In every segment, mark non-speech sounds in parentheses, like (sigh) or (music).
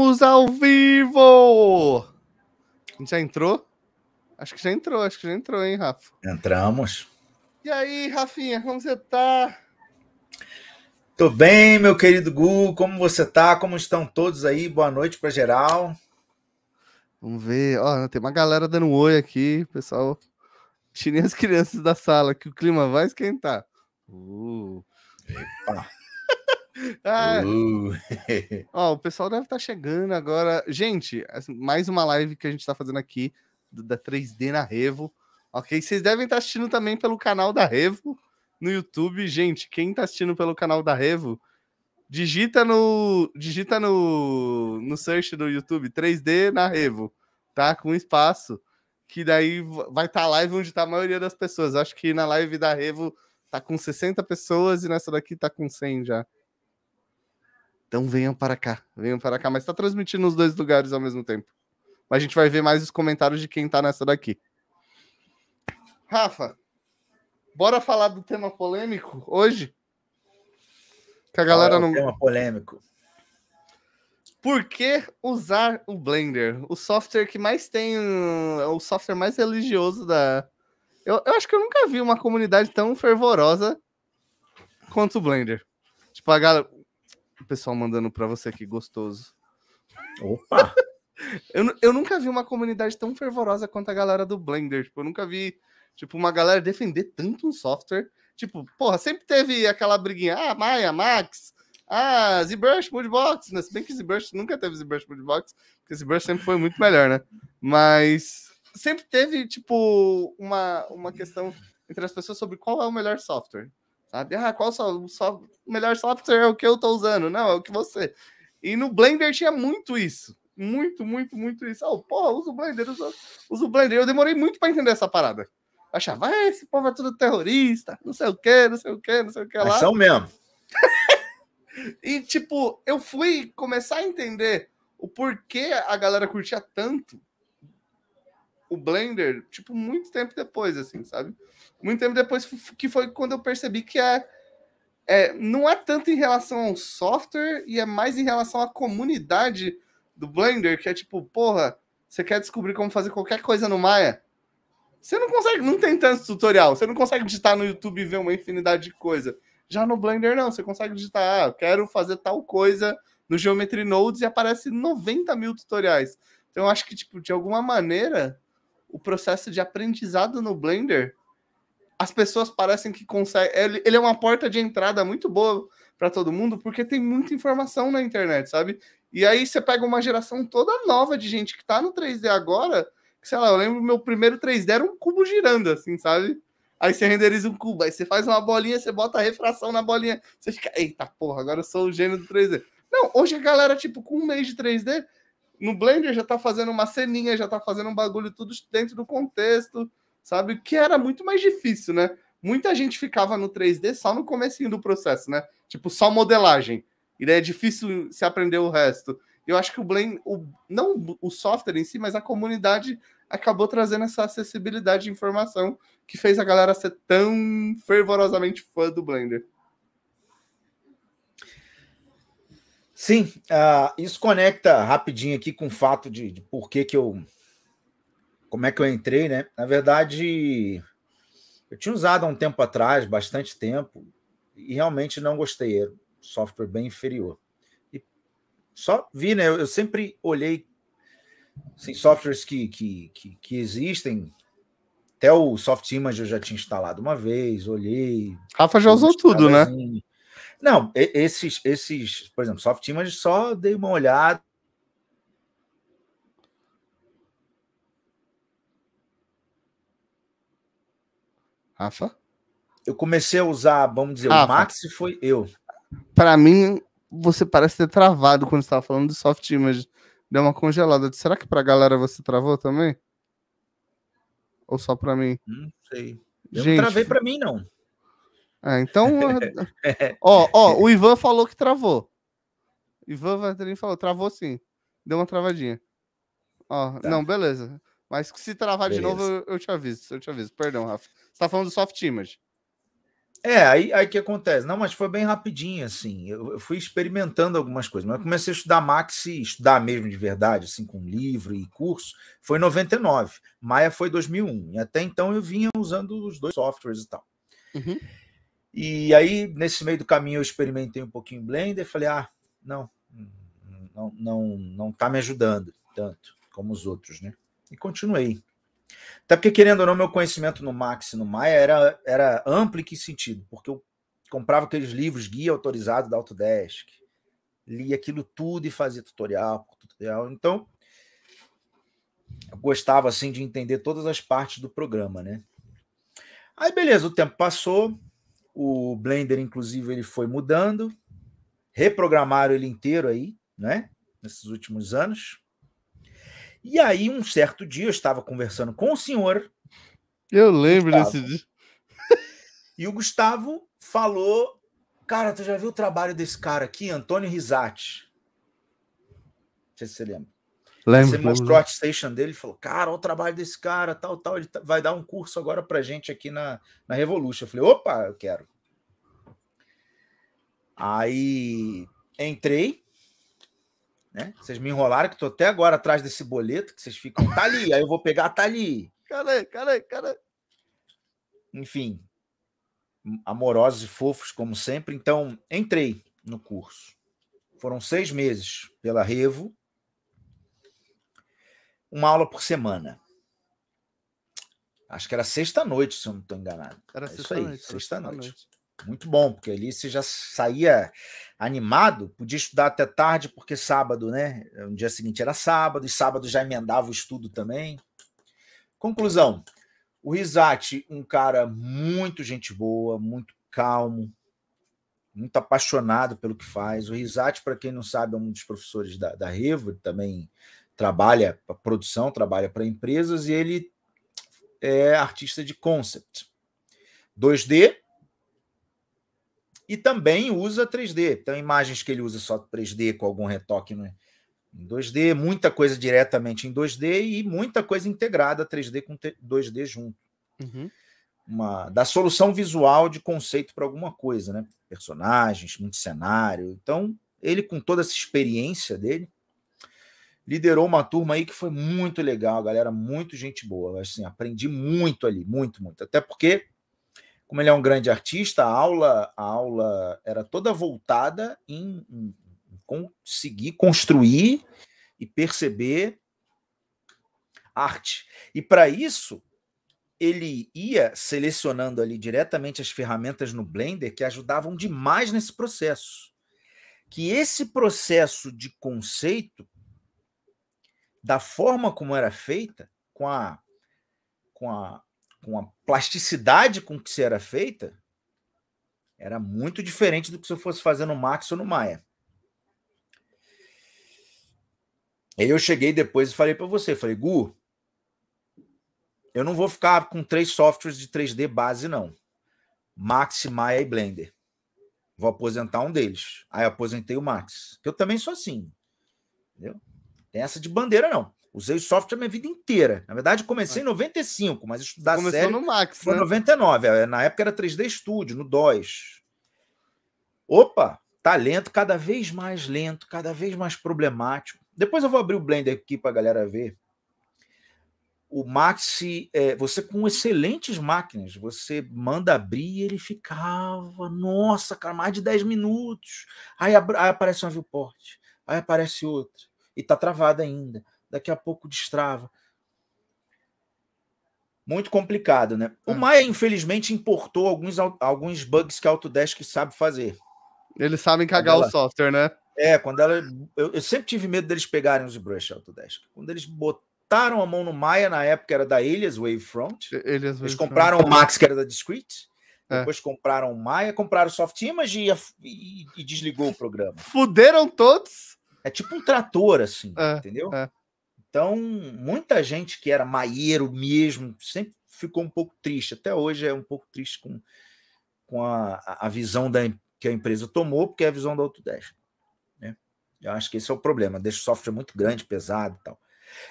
Estamos ao vivo! Já entrou? Acho que já entrou, acho que já entrou, hein, Rafa? Entramos. E aí, Rafinha, como você tá? Tô bem, meu querido Gu, como você tá? Como estão todos aí? Boa noite pra geral. Vamos ver, ó, tem uma galera dando um oi aqui, pessoal. Tirem as crianças da sala, que o clima vai esquentar. Uh. Epa! Ah, uh. (laughs) ó, o pessoal deve estar tá chegando agora. Gente, mais uma live que a gente está fazendo aqui da 3D na Revo. Ok? Vocês devem estar tá assistindo também pelo canal da Revo no YouTube. Gente, quem está assistindo pelo canal da Revo, digita no digita no, no search do YouTube 3D na Revo, tá? Com espaço. Que daí vai estar tá a live onde está a maioria das pessoas. Acho que na live da Revo tá com 60 pessoas e nessa daqui tá com 100 já. Então venham para cá, venham para cá. Mas está transmitindo nos dois lugares ao mesmo tempo. Mas a gente vai ver mais os comentários de quem está nessa daqui. Rafa, bora falar do tema polêmico hoje? Que a galera é o não. Tema polêmico. Por que usar o Blender? O software que mais tem. O software mais religioso da. Eu, eu acho que eu nunca vi uma comunidade tão fervorosa quanto o Blender. Tipo, a galera o pessoal mandando para você aqui, gostoso. Opa! (laughs) eu, eu nunca vi uma comunidade tão fervorosa quanto a galera do Blender. Tipo, eu nunca vi tipo, uma galera defender tanto um software. Tipo, porra, sempre teve aquela briguinha. Ah, Maya, Max. Ah, ZBrush, Moodbox. Né? Se bem que ZBrush nunca teve ZBrush, Moodbox. Porque ZBrush sempre foi muito melhor, né? Mas sempre teve, tipo, uma, uma questão entre as pessoas sobre qual é o melhor software. Sabe? Ah, qual o melhor software é o que eu estou usando? Não, é o que você. E no Blender tinha muito isso. Muito, muito, muito isso. Oh, porra, usa o Blender, usa, usa o Blender. Eu demorei muito para entender essa parada. achava, ah, esse povo é tudo terrorista, não sei o que, não sei o que, não sei o que lá. são mesmo. (laughs) e, tipo, eu fui começar a entender o porquê a galera curtia tanto o Blender, tipo, muito tempo depois, assim, sabe? Muito tempo depois que foi quando eu percebi que é, é não é tanto em relação ao software e é mais em relação à comunidade do Blender, que é tipo, porra, você quer descobrir como fazer qualquer coisa no Maia? Você não consegue, não tem tanto tutorial, você não consegue digitar no YouTube e ver uma infinidade de coisa. Já no Blender, não, você consegue digitar, ah, quero fazer tal coisa no Geometry Nodes e aparece 90 mil tutoriais. Então, eu acho que, tipo, de alguma maneira, o processo de aprendizado no Blender, as pessoas parecem que conseguem. Ele, ele é uma porta de entrada muito boa para todo mundo, porque tem muita informação na internet, sabe? E aí você pega uma geração toda nova de gente que tá no 3D agora, que, sei lá, eu lembro meu primeiro 3D era um cubo girando, assim, sabe? Aí você renderiza um cubo, aí você faz uma bolinha, você bota a refração na bolinha, você fica, eita porra, agora eu sou o gênio do 3D. Não, hoje a galera, tipo, com um mês de 3D, no Blender já tá fazendo uma ceninha, já tá fazendo um bagulho tudo dentro do contexto, sabe? Que era muito mais difícil, né? Muita gente ficava no 3D só no comecinho do processo, né? Tipo, só modelagem. E daí é difícil se aprender o resto. Eu acho que o Blender, o, não o software em si, mas a comunidade acabou trazendo essa acessibilidade de informação que fez a galera ser tão fervorosamente fã do Blender. Sim, uh, isso conecta rapidinho aqui com o fato de, de por que, que eu. Como é que eu entrei, né? Na verdade, eu tinha usado há um tempo atrás, bastante tempo, e realmente não gostei. Era um software bem inferior. E só vi, né? Eu sempre olhei assim, softwares que, que, que, que existem. Até o Soft Image eu já tinha instalado uma vez, olhei. Rafa já usou tudo, né? Não, esses, esses, por exemplo, soft só dei uma olhada. Rafa? Eu comecei a usar, vamos dizer, Rafa, o Max foi eu. Para mim, você parece ter travado quando estava falando de soft image. Deu uma congelada. Será que para a galera você travou também? Ou só para mim? Não sei. Eu Gente, não travei para mim, não. É, então, (laughs) (laughs) ó, ó, o Ivan falou que travou. Ivan Vantrini falou, travou sim. Deu uma travadinha. Ó, tá. não, beleza. Mas se travar beleza. de novo, eu, eu, te aviso, eu te aviso. Perdão, Rafa. Você tá falando do soft image. É, aí, aí que acontece. Não, mas foi bem rapidinho, assim. Eu, eu fui experimentando algumas coisas. Mas eu comecei a estudar Maxi, estudar mesmo de verdade, assim, com livro e curso, foi em 99. Maia foi 2001. E até então eu vinha usando os dois softwares e tal. Uhum. E aí, nesse meio do caminho, eu experimentei um pouquinho Blender, e falei, ah, não, não, não, não tá me ajudando tanto como os outros, né? E continuei. Até porque, querendo ou não, meu conhecimento no Max e no Maia era, era amplo em que sentido? Porque eu comprava aqueles livros guia autorizado da Autodesk, lia aquilo tudo e fazia tutorial tutorial. Então, eu gostava, assim, de entender todas as partes do programa, né? Aí, beleza, o tempo passou, o Blender, inclusive, ele foi mudando, reprogramaram ele inteiro aí, né? Nesses últimos anos. E aí, um certo dia, eu estava conversando com o senhor. Eu lembro Gustavo, desse dia. E o Gustavo falou: Cara, tu já viu o trabalho desse cara aqui, Antônio Risati? Não sei se você lembra. Lembro, você mostrou a station dele e falou: Cara, olha o trabalho desse cara, tal, tal. Ele tá, vai dar um curso agora pra gente aqui na, na Revolution. Eu falei: Opa, eu quero. Aí entrei, né? Vocês me enrolaram, que tô até agora atrás desse boleto, que vocês ficam, tá ali, aí eu vou pegar, tá ali. Cara, cara, cara. Enfim, amorosos e fofos, como sempre. Então, entrei no curso. Foram seis meses pela Revo, uma aula por semana. Acho que era sexta-noite, se eu não estou enganado. Era é sexta-noite. Muito bom, porque ali você já saía animado, podia estudar até tarde, porque sábado, né? No dia seguinte era sábado, e sábado já emendava o estudo também. Conclusão: o Rizati, um cara muito gente boa, muito calmo, muito apaixonado pelo que faz. O Rizati, para quem não sabe, é um dos professores da, da também trabalha para produção, trabalha para empresas e ele é artista de concept. 2D e também usa 3D. Então, imagens que ele usa só 3D com algum retoque no, em 2D, muita coisa diretamente em 2D e muita coisa integrada 3D com 2D junto. Uhum. Uma, da solução visual de conceito para alguma coisa, né? Personagens, muito cenário. Então, ele, com toda essa experiência dele, liderou uma turma aí que foi muito legal, galera, muito gente boa. Assim, aprendi muito ali, muito, muito. Até porque, como ele é um grande artista, a aula, a aula era toda voltada em, em conseguir construir e perceber arte. E para isso, ele ia selecionando ali diretamente as ferramentas no Blender que ajudavam demais nesse processo. Que esse processo de conceito da forma como era feita, com a, com a, com a plasticidade com que se era feita, era muito diferente do que se eu fosse fazer no Max ou no Maia. Aí eu cheguei depois e falei para você, falei, Gu, eu não vou ficar com três softwares de 3D base, não. Max, Maia e Blender. Vou aposentar um deles. Aí aposentei o Max. Que eu também sou assim. Entendeu? Tem essa de bandeira, não. Usei o software minha vida inteira. Na verdade, comecei em 95, mas estudar Começou série no Max, foi em né? 99. É, na época era 3D Studio, no DOS. Opa, tá lento, cada vez mais lento, cada vez mais problemático. Depois eu vou abrir o Blender aqui para a galera ver. O Maxi, é, você com excelentes máquinas, você manda abrir e ele ficava, nossa, cara, mais de 10 minutos. Aí, aí aparece uma viewport, aí aparece outra e está travada ainda. Daqui a pouco destrava. Muito complicado, né? O é. Maia, infelizmente, importou alguns, alguns bugs que a Autodesk sabe fazer. Eles sabem cagar ela... o software, né? É, quando ela. Eu, eu, sempre tive medo deles pegarem os brush Autodesk. Quando eles botaram a mão no Maia, na época era da Elias Wavefront. Elias Wavefront. Eles compraram o Max, que era da Discrete. É. Depois é. compraram o Maia, compraram o Softimage e, e, e, desligou o programa. Fuderam todos? É tipo um trator, assim, é, entendeu? É. Então, muita gente que era maieiro mesmo, sempre ficou um pouco triste. Até hoje é um pouco triste com, com a, a visão da, que a empresa tomou, porque é a visão da Autodesk. Né? Eu acho que esse é o problema. Deixa o software muito grande, pesado e tal.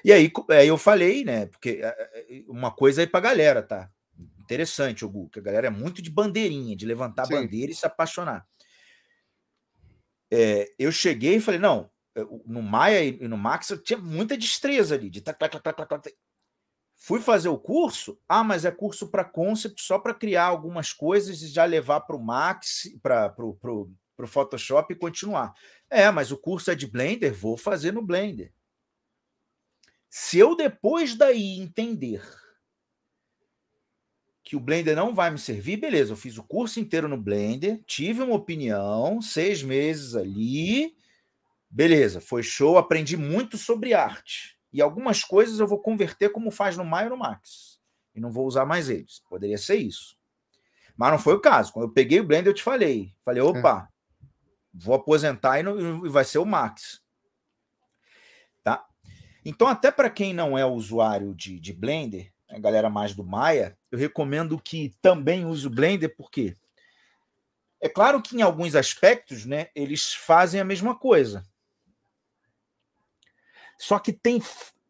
E aí, aí eu falei, né? Porque é, é, é, uma coisa aí pra galera, tá? Interessante, o Gu, que a galera é muito de bandeirinha, de levantar a bandeira e se apaixonar. É, eu cheguei e falei, não, eh, no Maia e no Max, eu tinha muita destreza ali, de tac, tac, tac, tac, tac. Fui fazer o curso, ah, mas é curso para concept, só para criar algumas coisas e já levar para o Max, para o Photoshop e continuar. É, mas o curso é de Blender, vou fazer no Blender. Se eu depois daí entender que o Blender não vai me servir, beleza, eu fiz o curso inteiro no Blender, tive uma opinião, seis meses ali, Beleza, foi show, aprendi muito sobre arte. E algumas coisas eu vou converter como faz no Maio no Max. E não vou usar mais eles. Poderia ser isso. Mas não foi o caso. Quando eu peguei o Blender, eu te falei. Falei, opa, é. vou aposentar e, não, e vai ser o Max. Tá? Então, até para quem não é usuário de, de Blender, a né, galera mais do Maia, eu recomendo que também use o Blender, porque é claro que em alguns aspectos, né, eles fazem a mesma coisa. Só que tem,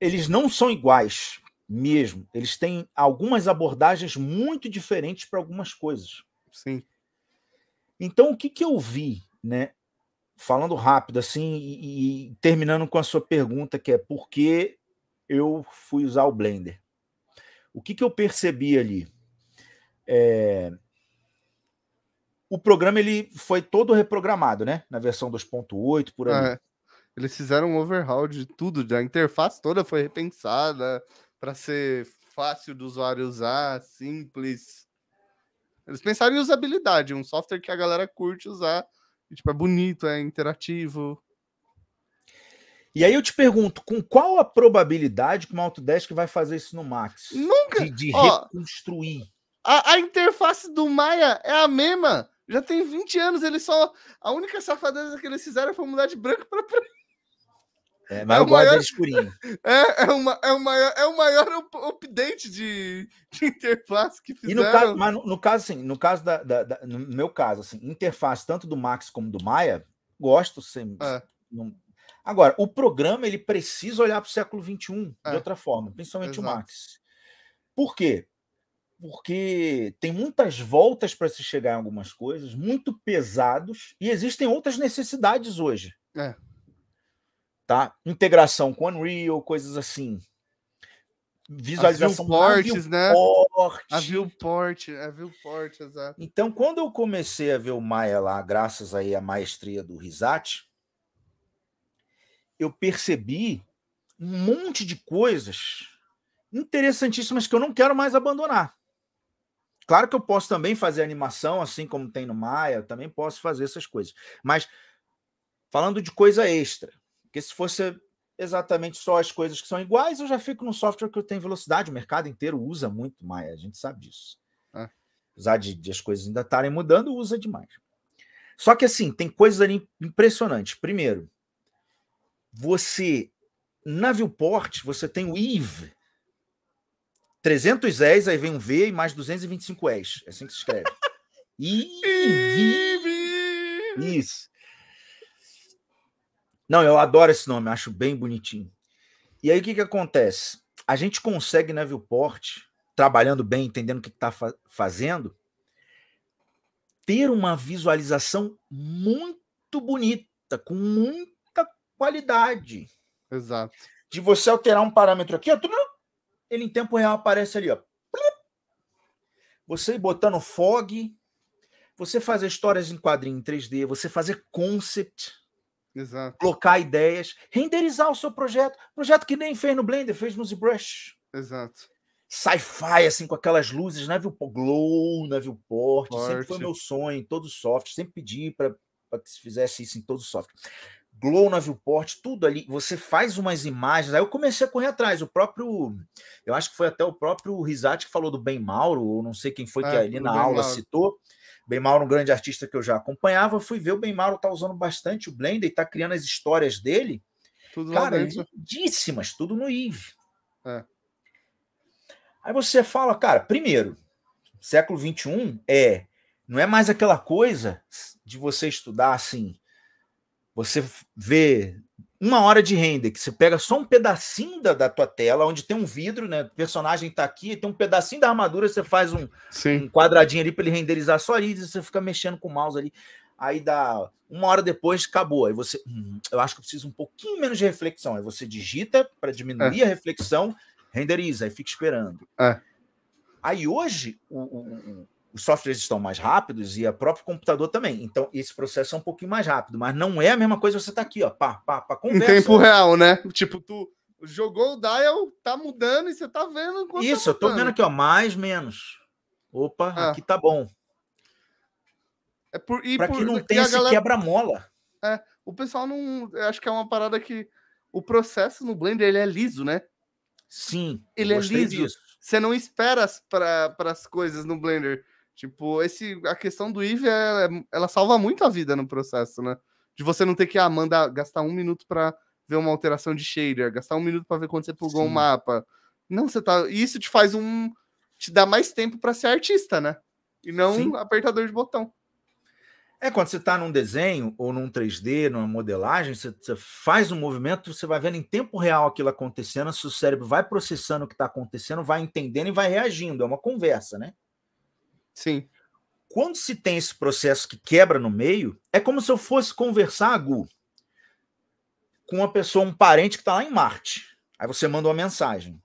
eles não são iguais mesmo. Eles têm algumas abordagens muito diferentes para algumas coisas. Sim. Então, o que, que eu vi, né? Falando rápido, assim, e, e terminando com a sua pergunta, que é por que eu fui usar o Blender? O que, que eu percebi ali? É... O programa ele foi todo reprogramado, né? Na versão 2.8, por ali. Ah, é. Eles fizeram um overhaul de tudo, da interface toda foi repensada para ser fácil do usuário usar, simples. Eles pensaram em usabilidade, um software que a galera curte usar, e, tipo é bonito, é interativo. E aí eu te pergunto, com qual a probabilidade que uma Autodesk vai fazer isso no Max? Nunca. De, de Ó, reconstruir. A, a, interface do Maya é a mesma. Já tem 20 anos, ele só. A única safadeza que eles fizeram foi mudar de branco para preto. É, mas é eu gosto maior... escurinho. É, é, uma, (laughs) é, é, é, o maior, é o maior update de, de interface que fizeram. E no caso, mas no, no caso, assim, no caso da, da, da, No meu caso, assim, interface tanto do Max como do Maia, gosto sempre. É. Não... Agora, o programa ele precisa olhar para o século XXI é. de outra forma, principalmente Exato. o Max. Por quê? Porque tem muitas voltas para se chegar em algumas coisas, muito pesados, e existem outras necessidades hoje. É tá? Integração com Unreal, coisas assim. Visualização a né? A viewport, a viewport, exato. Então, quando eu comecei a ver o Maia lá, graças aí à maestria do Risati, eu percebi um monte de coisas interessantíssimas que eu não quero mais abandonar. Claro que eu posso também fazer animação, assim como tem no Maia, também posso fazer essas coisas. Mas falando de coisa extra, porque se fosse exatamente só as coisas que são iguais, eu já fico num software que tem velocidade. O mercado inteiro usa muito mais, a gente sabe disso. É. Apesar de, de as coisas ainda estarem mudando, usa demais. Só que assim, tem coisas ali impressionantes. Primeiro, você na Viewport, você tem o IV 300 S, aí vem um V e mais 225 S. É assim que se escreve. IV. (laughs) Isso. Não, eu adoro esse nome, acho bem bonitinho. E aí o que, que acontece? A gente consegue na né, Viewport, trabalhando bem, entendendo o que está fa fazendo, ter uma visualização muito bonita, com muita qualidade. Exato. De você alterar um parâmetro aqui, ó, ele em tempo real aparece ali, ó. Você botando fog, você fazer histórias em quadrinho em 3D, você fazer concept, Exato. Colocar ideias, renderizar o seu projeto. Projeto que nem fez no Blender, fez no ZBrush. Exato. Sci-fi, assim, com aquelas luzes, né? Viu Glow, né? Viu Port. Sempre foi meu sonho em todo software. Sempre pedi para que se fizesse isso em todo software. Glow na né, port tudo ali, você faz umas imagens. Aí eu comecei a correr atrás. O próprio, eu acho que foi até o próprio Rizati que falou do Ben Mauro, ou não sei quem foi é, que ali na ben aula Mauro. citou, Ben Mauro, um grande artista que eu já acompanhava, fui ver o Ben Mauro tá usando bastante o Blender e tá criando as histórias dele. Tudo Cara, lindíssimas, tudo no Eve. É. Aí você fala, cara, primeiro, século XXI é não é mais aquela coisa de você estudar assim, você ver uma hora de render, que você pega só um pedacinho da, da tua tela, onde tem um vidro, né? O personagem tá aqui, tem um pedacinho da armadura, você faz um, um quadradinho ali para ele renderizar só ali, você fica mexendo com o mouse ali. Aí dá uma hora depois, acabou. Aí você, hum, eu acho que eu preciso um pouquinho menos de reflexão. Aí você digita para diminuir é. a reflexão, renderiza, aí fica esperando. É. Aí hoje, o, o, os softwares estão mais rápidos e o próprio computador também. Então, esse processo é um pouquinho mais rápido, mas não é a mesma coisa você tá aqui, ó, pá, pá, pá, conversa. Em tempo real, né? Tipo, tu jogou o dial, tá mudando e você tá vendo. Tá Isso, tá eu tô vendo aqui, ó, mais, menos. Opa, ah. aqui tá bom. É por, e pra por, que não tem esse galera... quebra-mola. É, o pessoal não... Acho que é uma parada que o processo no Blender, ele é liso, né? Sim, ele é liso. Disso. Você não espera para as coisas no Blender. Tipo, esse, a questão do IVE é, é, ela salva muito a vida no processo, né? De você não ter que ah, mandar, gastar um minuto para ver uma alteração de shader, gastar um minuto para ver quando você pulou Sim. um mapa. Não, você tá. Isso te faz um. te dá mais tempo para ser artista, né? E não Sim. apertador de botão. É, quando você está num desenho ou num 3D, numa modelagem, você, você, faz um movimento, você vai vendo em tempo real aquilo acontecendo, seu cérebro vai processando o que está acontecendo, vai entendendo e vai reagindo. É uma conversa, né? Sim. Quando se tem esse processo que quebra no meio, é como se eu fosse conversar, Gu, com uma pessoa, um parente que está lá em Marte. Aí você manda uma mensagem.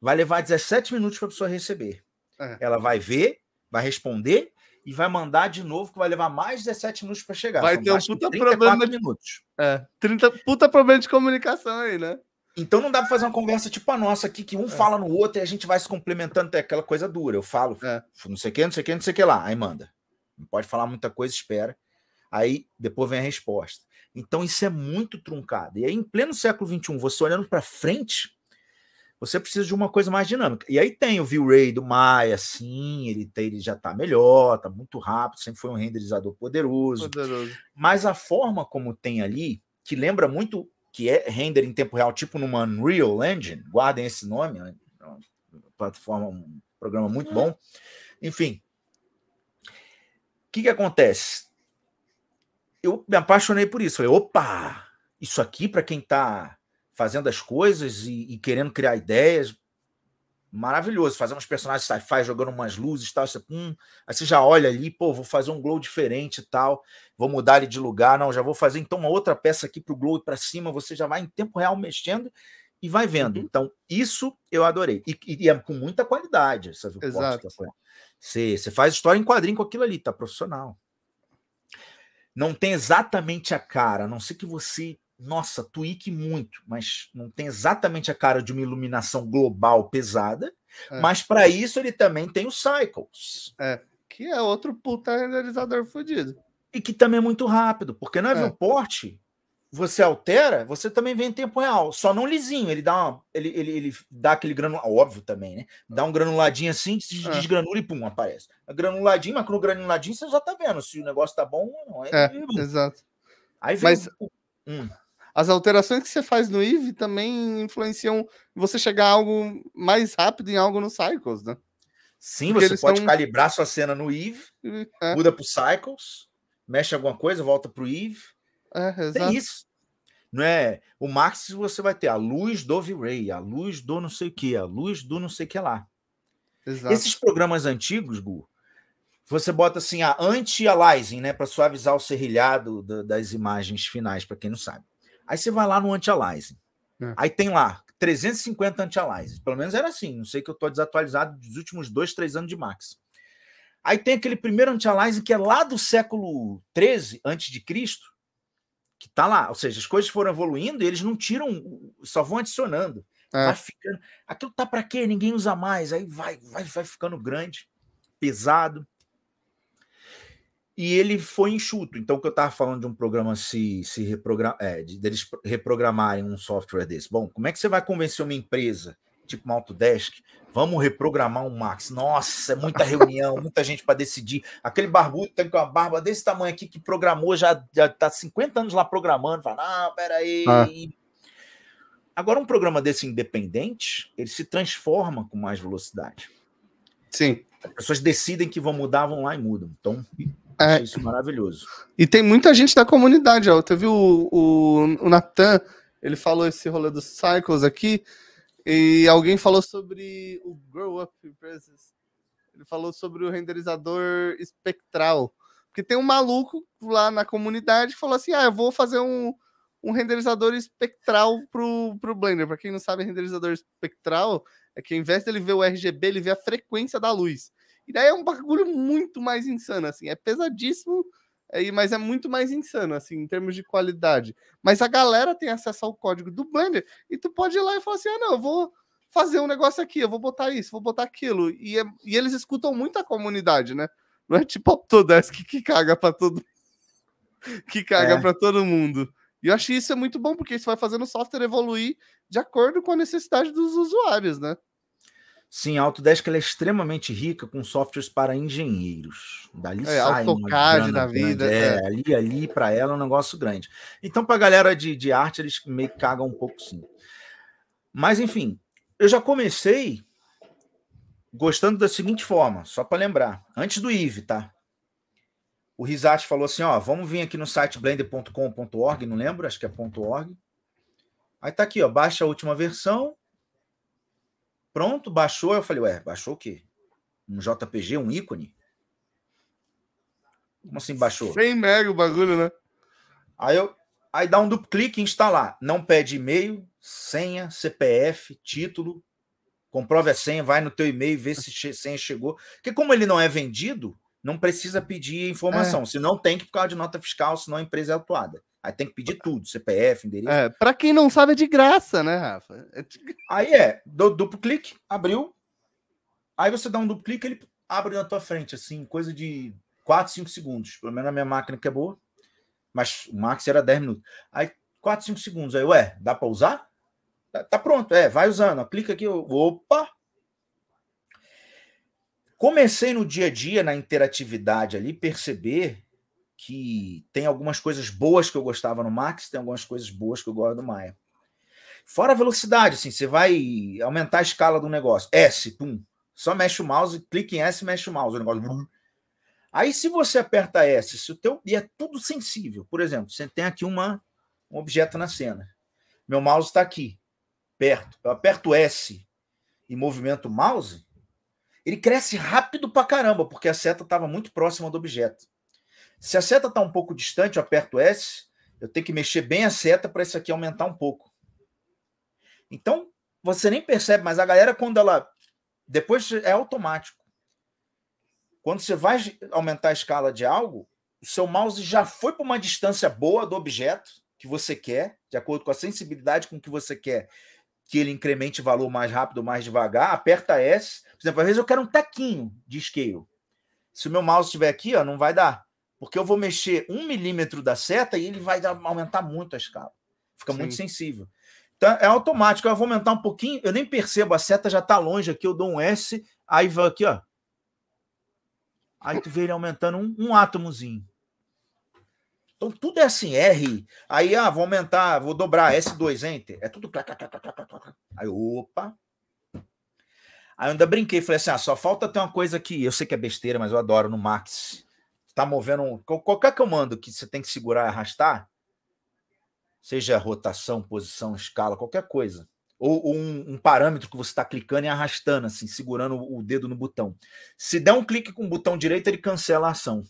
Vai levar 17 minutos para a pessoa receber. É. Ela vai ver, vai responder e vai mandar de novo, que vai levar mais 17 minutos para chegar. Vai São ter um puta problema. De... Minutos. É, 30, puta problema de comunicação aí, né? Então não dá pra fazer uma conversa tipo a ah, nossa aqui, que um é. fala no outro e a gente vai se complementando, até aquela coisa dura. Eu falo, é. não sei o que, não sei o que, não sei o que lá. Aí manda. Não pode falar muita coisa, espera. Aí depois vem a resposta. Então isso é muito truncado. E aí, em pleno século XXI, você olhando para frente, você precisa de uma coisa mais dinâmica. E aí tem o V-Ray do Maia, sim, ele, tem, ele já está melhor, está muito rápido, sempre foi um renderizador poderoso. poderoso. Mas a forma como tem ali, que lembra muito que é render em tempo real, tipo numa Unreal Engine, guardem esse nome, né? É plataforma, um programa muito bom. Enfim, o que, que acontece? Eu me apaixonei por isso. Falei, opa, isso aqui para quem está fazendo as coisas e, e, querendo criar ideias, maravilhoso. Fazer uns personagens sci-fi jogando umas luzes e tal. Você, hum, aí você já olha ali, pô, vou fazer um glow diferente e tal. Vou mudar ele de lugar. Não, já vou fazer então uma outra peça aqui para o glow para cima. Você já vai em tempo real mexendo e vai vendo. Uhum. Então, isso eu adorei. E, e, é com muita qualidade. Sabe, Exato. Você, você faz história em quadrinho com aquilo ali, tá profissional. Não tem exatamente a cara, a não ser que você nossa, tweak muito, mas não tem exatamente a cara de uma iluminação global pesada. É. Mas para isso ele também tem o Cycles. É, que é outro puta realizador fodido. E que também é muito rápido, porque no é. Avioport você altera, você também vem em tempo real, só não lisinho, ele dá uma, ele, ele, ele dá aquele granulado, óbvio também, né? Dá um granuladinho assim, se é. desgranula e pum, aparece. A é granuladinho, mas no granuladinho você já tá vendo se o negócio tá bom ou não. É, é exato. Aí vem mas... o... hum as alterações que você faz no Eve também influenciam você chegar a algo mais rápido em algo no Cycles, né? Sim, Porque você pode calibrar sua cena no Eve, é. muda pro Cycles, mexe alguma coisa, volta pro Eve. É, é, exato. isso. Não é? O Max você vai ter a luz do V-Ray, a luz do não sei o que, a luz do não sei o que lá. Exato. Esses programas antigos, Gu, você bota assim a anti-aliasing, né, para suavizar o serrilhado das imagens finais, para quem não sabe. Aí você vai lá no anti-aliasing. É. Aí tem lá 350 anti-aliasing. Pelo menos era assim. Não sei que eu estou desatualizado dos últimos dois, três anos de Max. Aí tem aquele primeiro anti-aliasing que é lá do século 13 antes de Cristo, que tá lá. Ou seja, as coisas foram evoluindo e eles não tiram, só vão adicionando. É. Vai ficando. Aquilo tá para quê? Ninguém usa mais. Aí vai, vai, vai ficando grande, pesado e ele foi enxuto. Então, o que eu estava falando de um programa se, se reprogramar, é, de, deles reprogramarem um software desse. Bom, como é que você vai convencer uma empresa, tipo uma Autodesk, vamos reprogramar um Max? Nossa, é muita reunião, (laughs) muita gente para decidir. Aquele barbudo tem tá uma barba desse tamanho aqui que programou, já está 50 anos lá programando, fala, ah, peraí. Ah. Agora, um programa desse independente, ele se transforma com mais velocidade. Sim. As pessoas decidem que vão mudar, vão lá e mudam. Então, é. Isso maravilhoso. E tem muita gente da comunidade, ó. Teve o, o, o Natan, ele falou esse rolê dos Cycles aqui, e alguém falou sobre o Grow Up Presence. Ele falou sobre o renderizador espectral. Porque tem um maluco lá na comunidade que falou assim: ah, eu vou fazer um, um renderizador espectral pro, pro Blender. Para quem não sabe, renderizador espectral é que ao invés dele ver o RGB, ele vê a frequência da luz. E daí é um bagulho muito mais insano, assim. É pesadíssimo, é, mas é muito mais insano, assim, em termos de qualidade. Mas a galera tem acesso ao código do Blender e tu pode ir lá e falar assim: ah, não, eu vou fazer um negócio aqui, eu vou botar isso, vou botar aquilo. E, é, e eles escutam muito a comunidade, né? Não é tipo Autodesk que caga para todo (laughs) que caga é. para todo mundo. E eu acho isso é muito bom, porque isso vai fazendo o software evoluir de acordo com a necessidade dos usuários, né? Sim, a Autodesk ela é extremamente rica com softwares para engenheiros. Dali é, sai AutoCAD da vida. É, é, ali, ali para ela é um negócio grande. Então, para a galera de, de arte, eles meio que cagam um pouco sim. Mas, enfim, eu já comecei gostando da seguinte forma, só para lembrar. Antes do IVE, tá? O Rizati falou assim: ó, vamos vir aqui no site blender.com.org, não lembro, acho que é .org. Aí tá aqui, ó, baixa a última versão, Pronto, baixou. Eu falei, ué, baixou o quê? Um JPG, um ícone? Como assim baixou? 100 mega o bagulho, né? Aí eu. Aí dá um duplo clique instalar. Não pede e-mail, senha, CPF, título. Comprove a senha, vai no teu e-mail, vê se a senha chegou. Porque como ele não é vendido, não precisa pedir informação. É. Se não tem que por causa de nota fiscal, senão a empresa é autuada. Aí tem que pedir é. tudo, CPF, endereço. É, para quem não sabe, é de graça, né, Rafa? É de... Aí é, do, duplo clique, abriu. Aí você dá um duplo clique, ele abre na tua frente, assim, coisa de 4, 5 segundos. Pelo menos na minha máquina que é boa. Mas o Max era 10 minutos. Aí 4, 5 segundos. Aí, ué, dá para usar? Tá, tá, pronto, é, vai usando. Clica aqui, opa, Comecei no dia a dia, na interatividade ali, perceber que tem algumas coisas boas que eu gostava no Max, tem algumas coisas boas que eu gosto do Maia. Fora a velocidade, assim, você vai aumentar a escala do negócio. S, pum. Só mexe o mouse, clica em S, mexe o mouse, o negócio. Uhum. Aí se você aperta S, se o teu e é tudo sensível. Por exemplo, você tem aqui uma um objeto na cena. Meu mouse está aqui, perto. Eu aperto S e movimento mouse, ele cresce rápido pra caramba, porque a seta estava muito próxima do objeto. Se a seta está um pouco distante, eu aperto S, eu tenho que mexer bem a seta para isso aqui aumentar um pouco. Então, você nem percebe, mas a galera, quando ela. Depois é automático. Quando você vai aumentar a escala de algo, o seu mouse já foi para uma distância boa do objeto que você quer, de acordo com a sensibilidade com que você quer, que ele incremente valor mais rápido, mais devagar, aperta S. Por exemplo, às vezes eu quero um tequinho de scale. Se o meu mouse estiver aqui, ó, não vai dar. Porque eu vou mexer um milímetro da seta e ele vai aumentar muito a escala. Fica Sim. muito sensível. Então, é automático. Eu vou aumentar um pouquinho, eu nem percebo, a seta já está longe aqui, eu dou um S, aí vai aqui, ó. Aí tu vê ele aumentando um, um átomozinho. Então tudo é assim, R. Aí, ah, vou aumentar, vou dobrar S2 Enter. É tudo. Aí, opa. Aí eu ainda brinquei, falei assim: ah, só falta ter uma coisa que eu sei que é besteira, mas eu adoro no Max. Tá movendo. qualquer comando que você tem que segurar e arrastar, seja rotação, posição, escala, qualquer coisa. Ou, ou um, um, parâmetro que você está clicando e arrastando, assim, segurando o dedo no botão. Se der um clique com o botão direito, ele cancela a ação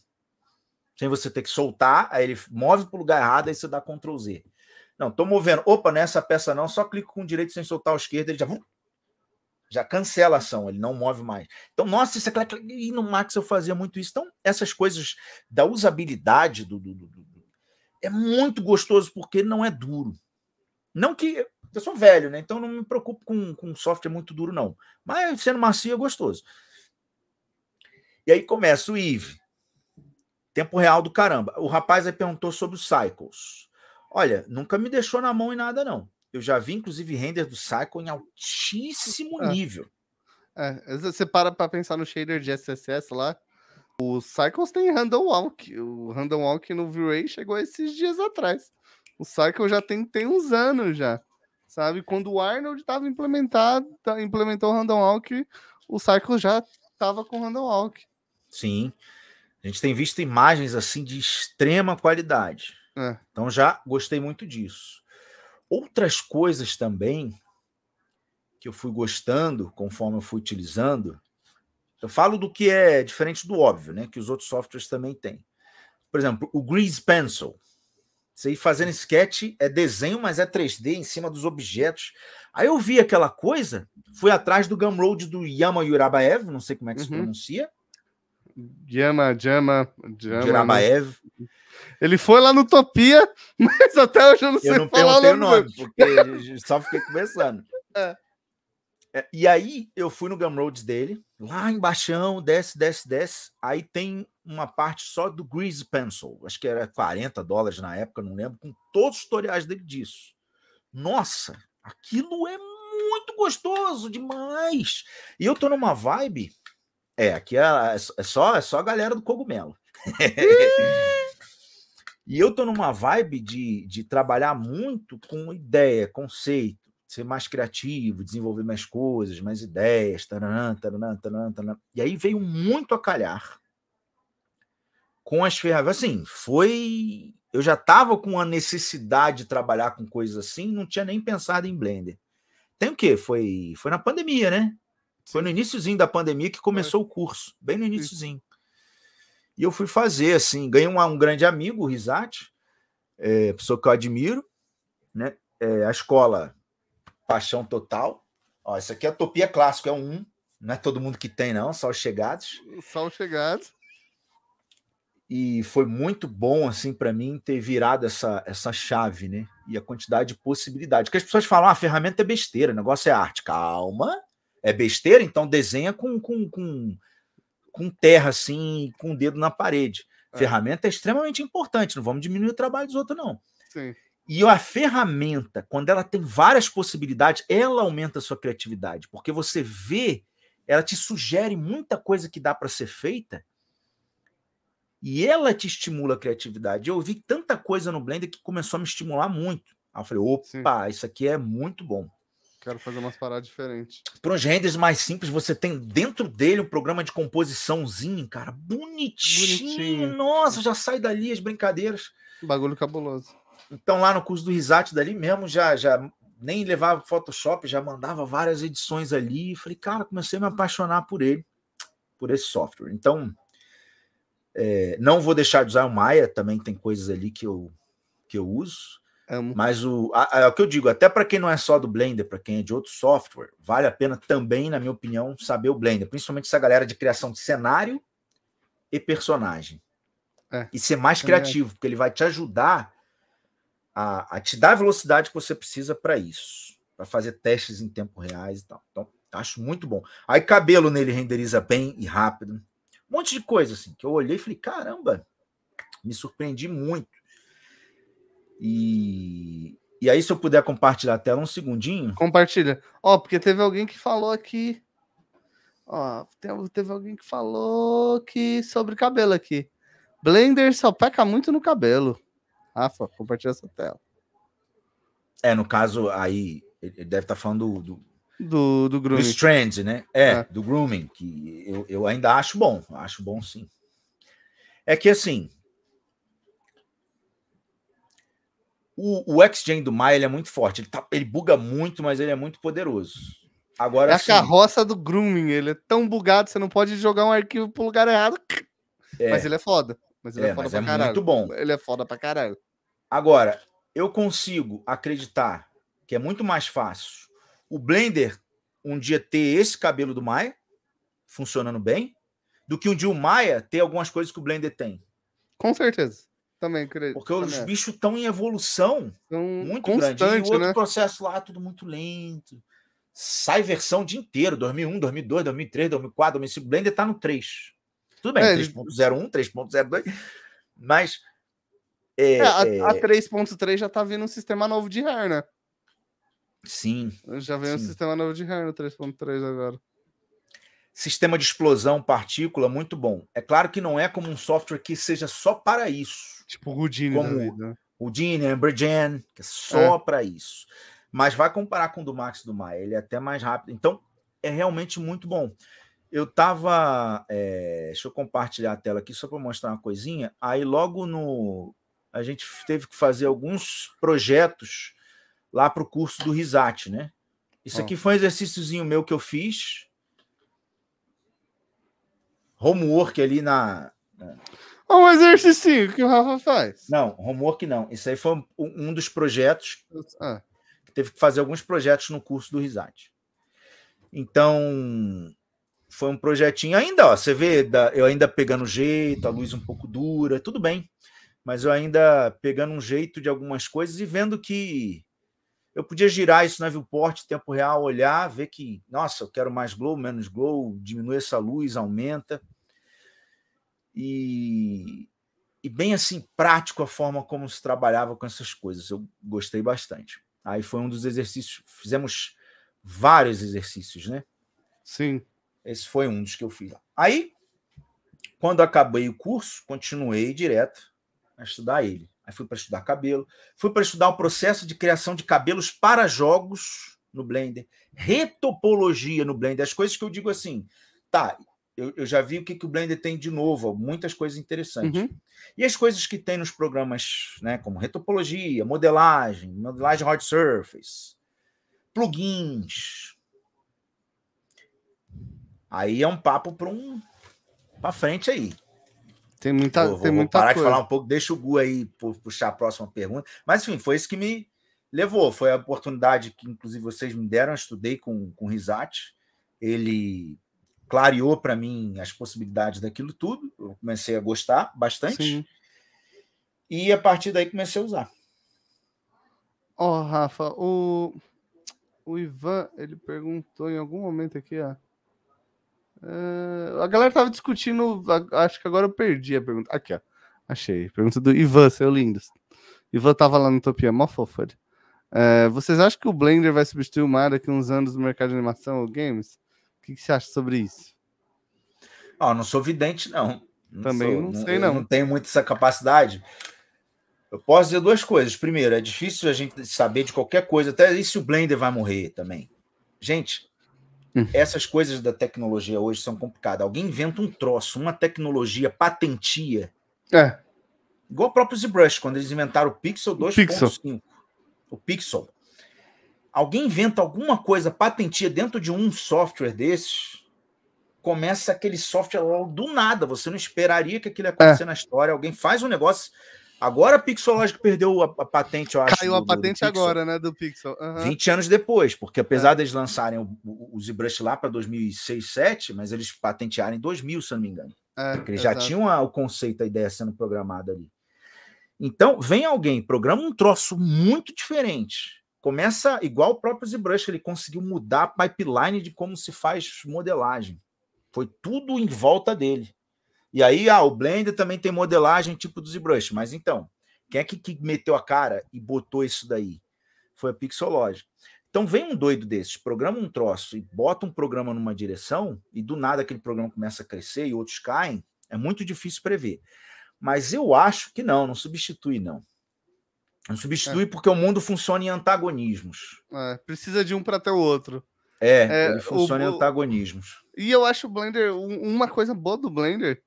sem você ter que soltar, aí ele move para o lugar errado, aí você dá Ctrl Z. Não, estou movendo. Opa, nessa peça não, só clico com o direito sem soltar o esquerdo, ele já, já cancela a ação, ele não move mais. Então, nossa, isso é claro. E no Max eu fazia muito isso. Então, essas coisas da usabilidade do, do, do, do é muito gostoso porque não é duro. Não que. Eu sou velho, né? Então não me preocupo com, com software muito duro, não. Mas sendo macio é gostoso. E aí começa o Eve Tempo real do caramba. O rapaz aí perguntou sobre os Cycles. Olha, nunca me deixou na mão em nada, não. Eu já vi, inclusive, render do Cycle em altíssimo é. nível. É, você para para pensar no shader de SSS lá. O Cycles tem Random Walk. O Random Walk no V-Ray chegou esses dias atrás. O Cycle já tem, tem uns anos já. Sabe? Quando o Arnold estava implementado, implementou o Random Walk, o Cycle já estava com Random Walk. Sim. A gente tem visto imagens assim de extrema qualidade. É. Então já gostei muito disso. Outras coisas também que eu fui gostando conforme eu fui utilizando. Eu falo do que é diferente do óbvio, né? Que os outros softwares também têm. Por exemplo, o Grease Pencil. Você ir fazendo sketch é desenho, mas é 3D em cima dos objetos. Aí eu vi aquela coisa, fui atrás do Gumroad do Yama Yurabaev, não sei como é que se uhum. pronuncia, Yama, Jama, Jama. Jamaev. Né? Ele foi lá no Topia, (laughs) mas até hoje eu não eu sei não falar o nome. nome porque só fiquei começando. (laughs) É. é, e aí eu fui no Gumroads dele, lá embaixo, desce, desce, desce. Aí tem uma parte só do Grease Pencil, acho que era 40 dólares na época, não lembro, com todos os tutoriais dele disso. Nossa, aquilo é muito gostoso demais. E eu tô numa vibe é, aqui é, é, é, só, é só a galera do cogumelo. (laughs) e eu tô numa vibe de, de trabalhar muito com ideia, conceito, ser mais criativo, desenvolver mais coisas, mais ideias, taranã, taranã, taranã, taranã. E aí veio muito a calhar com as ferramentas. Assim, foi. Eu já estava com a necessidade de trabalhar com coisas assim, não tinha nem pensado em Blender. Tem o quê? Foi, foi na pandemia, né? Foi no iníciozinho da pandemia que começou é. o curso, bem no iníciozinho. E eu fui fazer, assim, ganhei um, um grande amigo, o Rizati, é, pessoa que eu admiro, né? É, a escola Paixão Total. Ó, isso aqui é a Topia Clássico, é um. Não é todo mundo que tem, não, só os chegados. Só os chegados. E foi muito bom, assim, para mim, ter virado essa, essa chave, né? E a quantidade de possibilidade. Porque as pessoas falam, ah, a ferramenta é besteira, o negócio é arte. Calma, é besteira, então desenha com, com, com, com terra, assim, com o dedo na parede. É. Ferramenta é extremamente importante, não vamos diminuir o trabalho dos outros, não. Sim. E a ferramenta, quando ela tem várias possibilidades, ela aumenta a sua criatividade, porque você vê, ela te sugere muita coisa que dá para ser feita e ela te estimula a criatividade. Eu vi tanta coisa no Blender que começou a me estimular muito. Aí eu falei, opa, Sim. isso aqui é muito bom. Quero fazer umas paradas diferentes. Para uns renders mais simples, você tem dentro dele um programa de composiçãozinho, cara. Bonitinho. Bonitinho. Nossa, já sai dali as brincadeiras. Bagulho cabuloso. Então, lá no curso do Risate dali mesmo, já, já nem levava Photoshop, já mandava várias edições ali. Falei, cara, comecei a me apaixonar por ele, por esse software. Então, é, não vou deixar de usar o Maya, também tem coisas ali que eu, que eu uso. Amo. Mas o, a, a, é o que eu digo, até para quem não é só do Blender, para quem é de outro software, vale a pena também, na minha opinião, saber o Blender, principalmente essa galera de criação de cenário e personagem. É. E ser mais criativo, é. porque ele vai te ajudar a, a, te dar a velocidade que você precisa para isso, para fazer testes em tempo reais e tal. Então, acho muito bom. Aí cabelo nele renderiza bem e rápido. Um monte de coisa assim que eu olhei e falei: caramba, me surpreendi muito. E, e aí, se eu puder compartilhar a tela um segundinho. Compartilha. Ó, oh, porque teve alguém que falou aqui. Ó, oh, teve alguém que falou que sobre cabelo aqui. Blender só peca muito no cabelo. Rafa, compartilha essa tela. É, no caso, aí ele deve estar tá falando do. Do, do, grooming. Do strand, né? É, é, do grooming, que eu, eu ainda acho bom. Acho bom sim. É que assim, O, o X-Gen do Maia ele é muito forte. Ele, tá, ele buga muito, mas ele é muito poderoso. Agora, é a carroça do grooming. Ele é tão bugado, você não pode jogar um arquivo pro lugar errado. É. Mas ele é foda. Mas ele é, é foda pra é caralho. muito bom. Ele é foda pra caralho. Agora, eu consigo acreditar que é muito mais fácil o Blender um dia ter esse cabelo do Maia funcionando bem do que um dia o Maia ter algumas coisas que o Blender tem. Com certeza. Também, creio. Porque também. os bichos estão em evolução então, muito constante, grande. E o outro né? processo lá, tudo muito lento. Sai versão o dia inteiro, 2001, 2002, 2003, 2004, 2005. Blender está no 3. Tudo bem, é, 3.01, 3.02. Mas... É, é, a, é a 3.3 já está vindo um sistema novo de hair, né? Sim. Já veio sim. um sistema novo de hair no 3.3 agora sistema de explosão, partícula, muito bom. É claro que não é como um software que seja só para isso. Tipo o Rudine Como o Amber Jan, que é só é. para isso. Mas vai comparar com o do Max do Maia, ele é até mais rápido. Então, é realmente muito bom. Eu tava. É... deixa eu compartilhar a tela aqui só para mostrar uma coisinha. Aí, logo no. A gente teve que fazer alguns projetos lá para o curso do Risate, né? Isso aqui foi um exercíciozinho meu que eu fiz. Homework ali na. É um exercício que o Rafa faz. Não, homework não. Isso aí foi um, um dos projetos. Ah. Que teve que fazer alguns projetos no curso do Risate. Então, foi um projetinho ainda, ó, você vê, eu ainda pegando jeito, a luz um pouco dura, tudo bem. Mas eu ainda pegando um jeito de algumas coisas e vendo que eu podia girar isso na viewport em tempo real, olhar, ver que, nossa, eu quero mais glow, menos glow, diminui essa luz, aumenta e, e bem assim prático a forma como se trabalhava com essas coisas. Eu gostei bastante. Aí foi um dos exercícios, fizemos vários exercícios, né? Sim. Esse foi um dos que eu fiz. Aí, quando acabei o curso, continuei direto a estudar ele. Aí fui para estudar cabelo, fui para estudar o processo de criação de cabelos para jogos no Blender, retopologia no Blender, as coisas que eu digo assim, tá, eu, eu, já vi o que, que o Blender tem de novo, muitas coisas interessantes. Uhum. E as coisas que tem nos programas, né, como retopologia, modelagem, modelagem hard surface, plugins. Aí é um papo para um para frente aí. Tem muita, eu, tem vou, muita parar coisa. de falar um pouco, deixa o Gu aí puxar a próxima pergunta. Mas enfim, foi isso que me levou, foi a oportunidade que inclusive vocês me deram, eu estudei com com o Risati. Ele clareou para mim as possibilidades daquilo tudo. Eu comecei a gostar bastante. Sim. E a partir daí comecei a usar. Ó, oh, Rafa, o, o Ivan, ele perguntou em algum momento aqui, ó. Uh, a galera tava discutindo, acho que agora eu perdi a pergunta. Aqui, ó. Achei. Pergunta do Ivan, seu lindo. Ivan tava lá no topia, mó fofo. Uh, vocês acham que o Blender vai substituir o Mario daqui uns anos no mercado de animação ou games? que, que você acha sobre isso? oh, não sou vidente, não. não Também sou, não sei, não. Não tenho muito essa capacidade. Eu posso dizer duas coisas. Primeiro, é difícil a gente saber de qualquer coisa, até e se o Blender vai morrer também. Gente, hum. essas coisas da tecnologia hoje são complicadas. Alguém inventa um troço, uma tecnologia, patentia. É. Igual o próprio ZBrush, quando eles inventaram o Pixel 2.5. O Pixel alguém inventa alguma coisa, patenteia dentro de um software desses, começa aquele software do nada. Você não esperaria que aquilo ia acontecer é. na história. Alguém faz um negócio. Agora a Pixologic perdeu a, a patente, eu acho. Caiu a do, patente do agora, né, do Pixel. Uhum. 20 anos depois, porque apesar é. deles de lançarem o, o, ZBrush lá para 2006, 2007, mas eles patentearam em 2000, se não me engano. É, porque eles exato. já tinham a, o conceito, a ideia sendo programada ali. Então, vem alguém, programa um troço muito diferente Começa igual o próprio ZBrush, ele conseguiu mudar a pipeline de como se faz modelagem. Foi tudo em volta dele. E aí, ah, o Blender também tem modelagem tipo do ZBrush, mas então, quem é que, que meteu a cara e botou isso daí? Foi a Pixologic. Então vem um doido desses, programa um troço e bota um programa numa direção, e do nada aquele programa começa a crescer e outros caem, é muito difícil prever. Mas eu acho que não, não substitui, não. Não substitui é. porque o mundo funciona em antagonismos. É, precisa de um para ter o outro. É, é ele funciona o, em antagonismos. E eu acho o Blender, uma coisa boa do Blender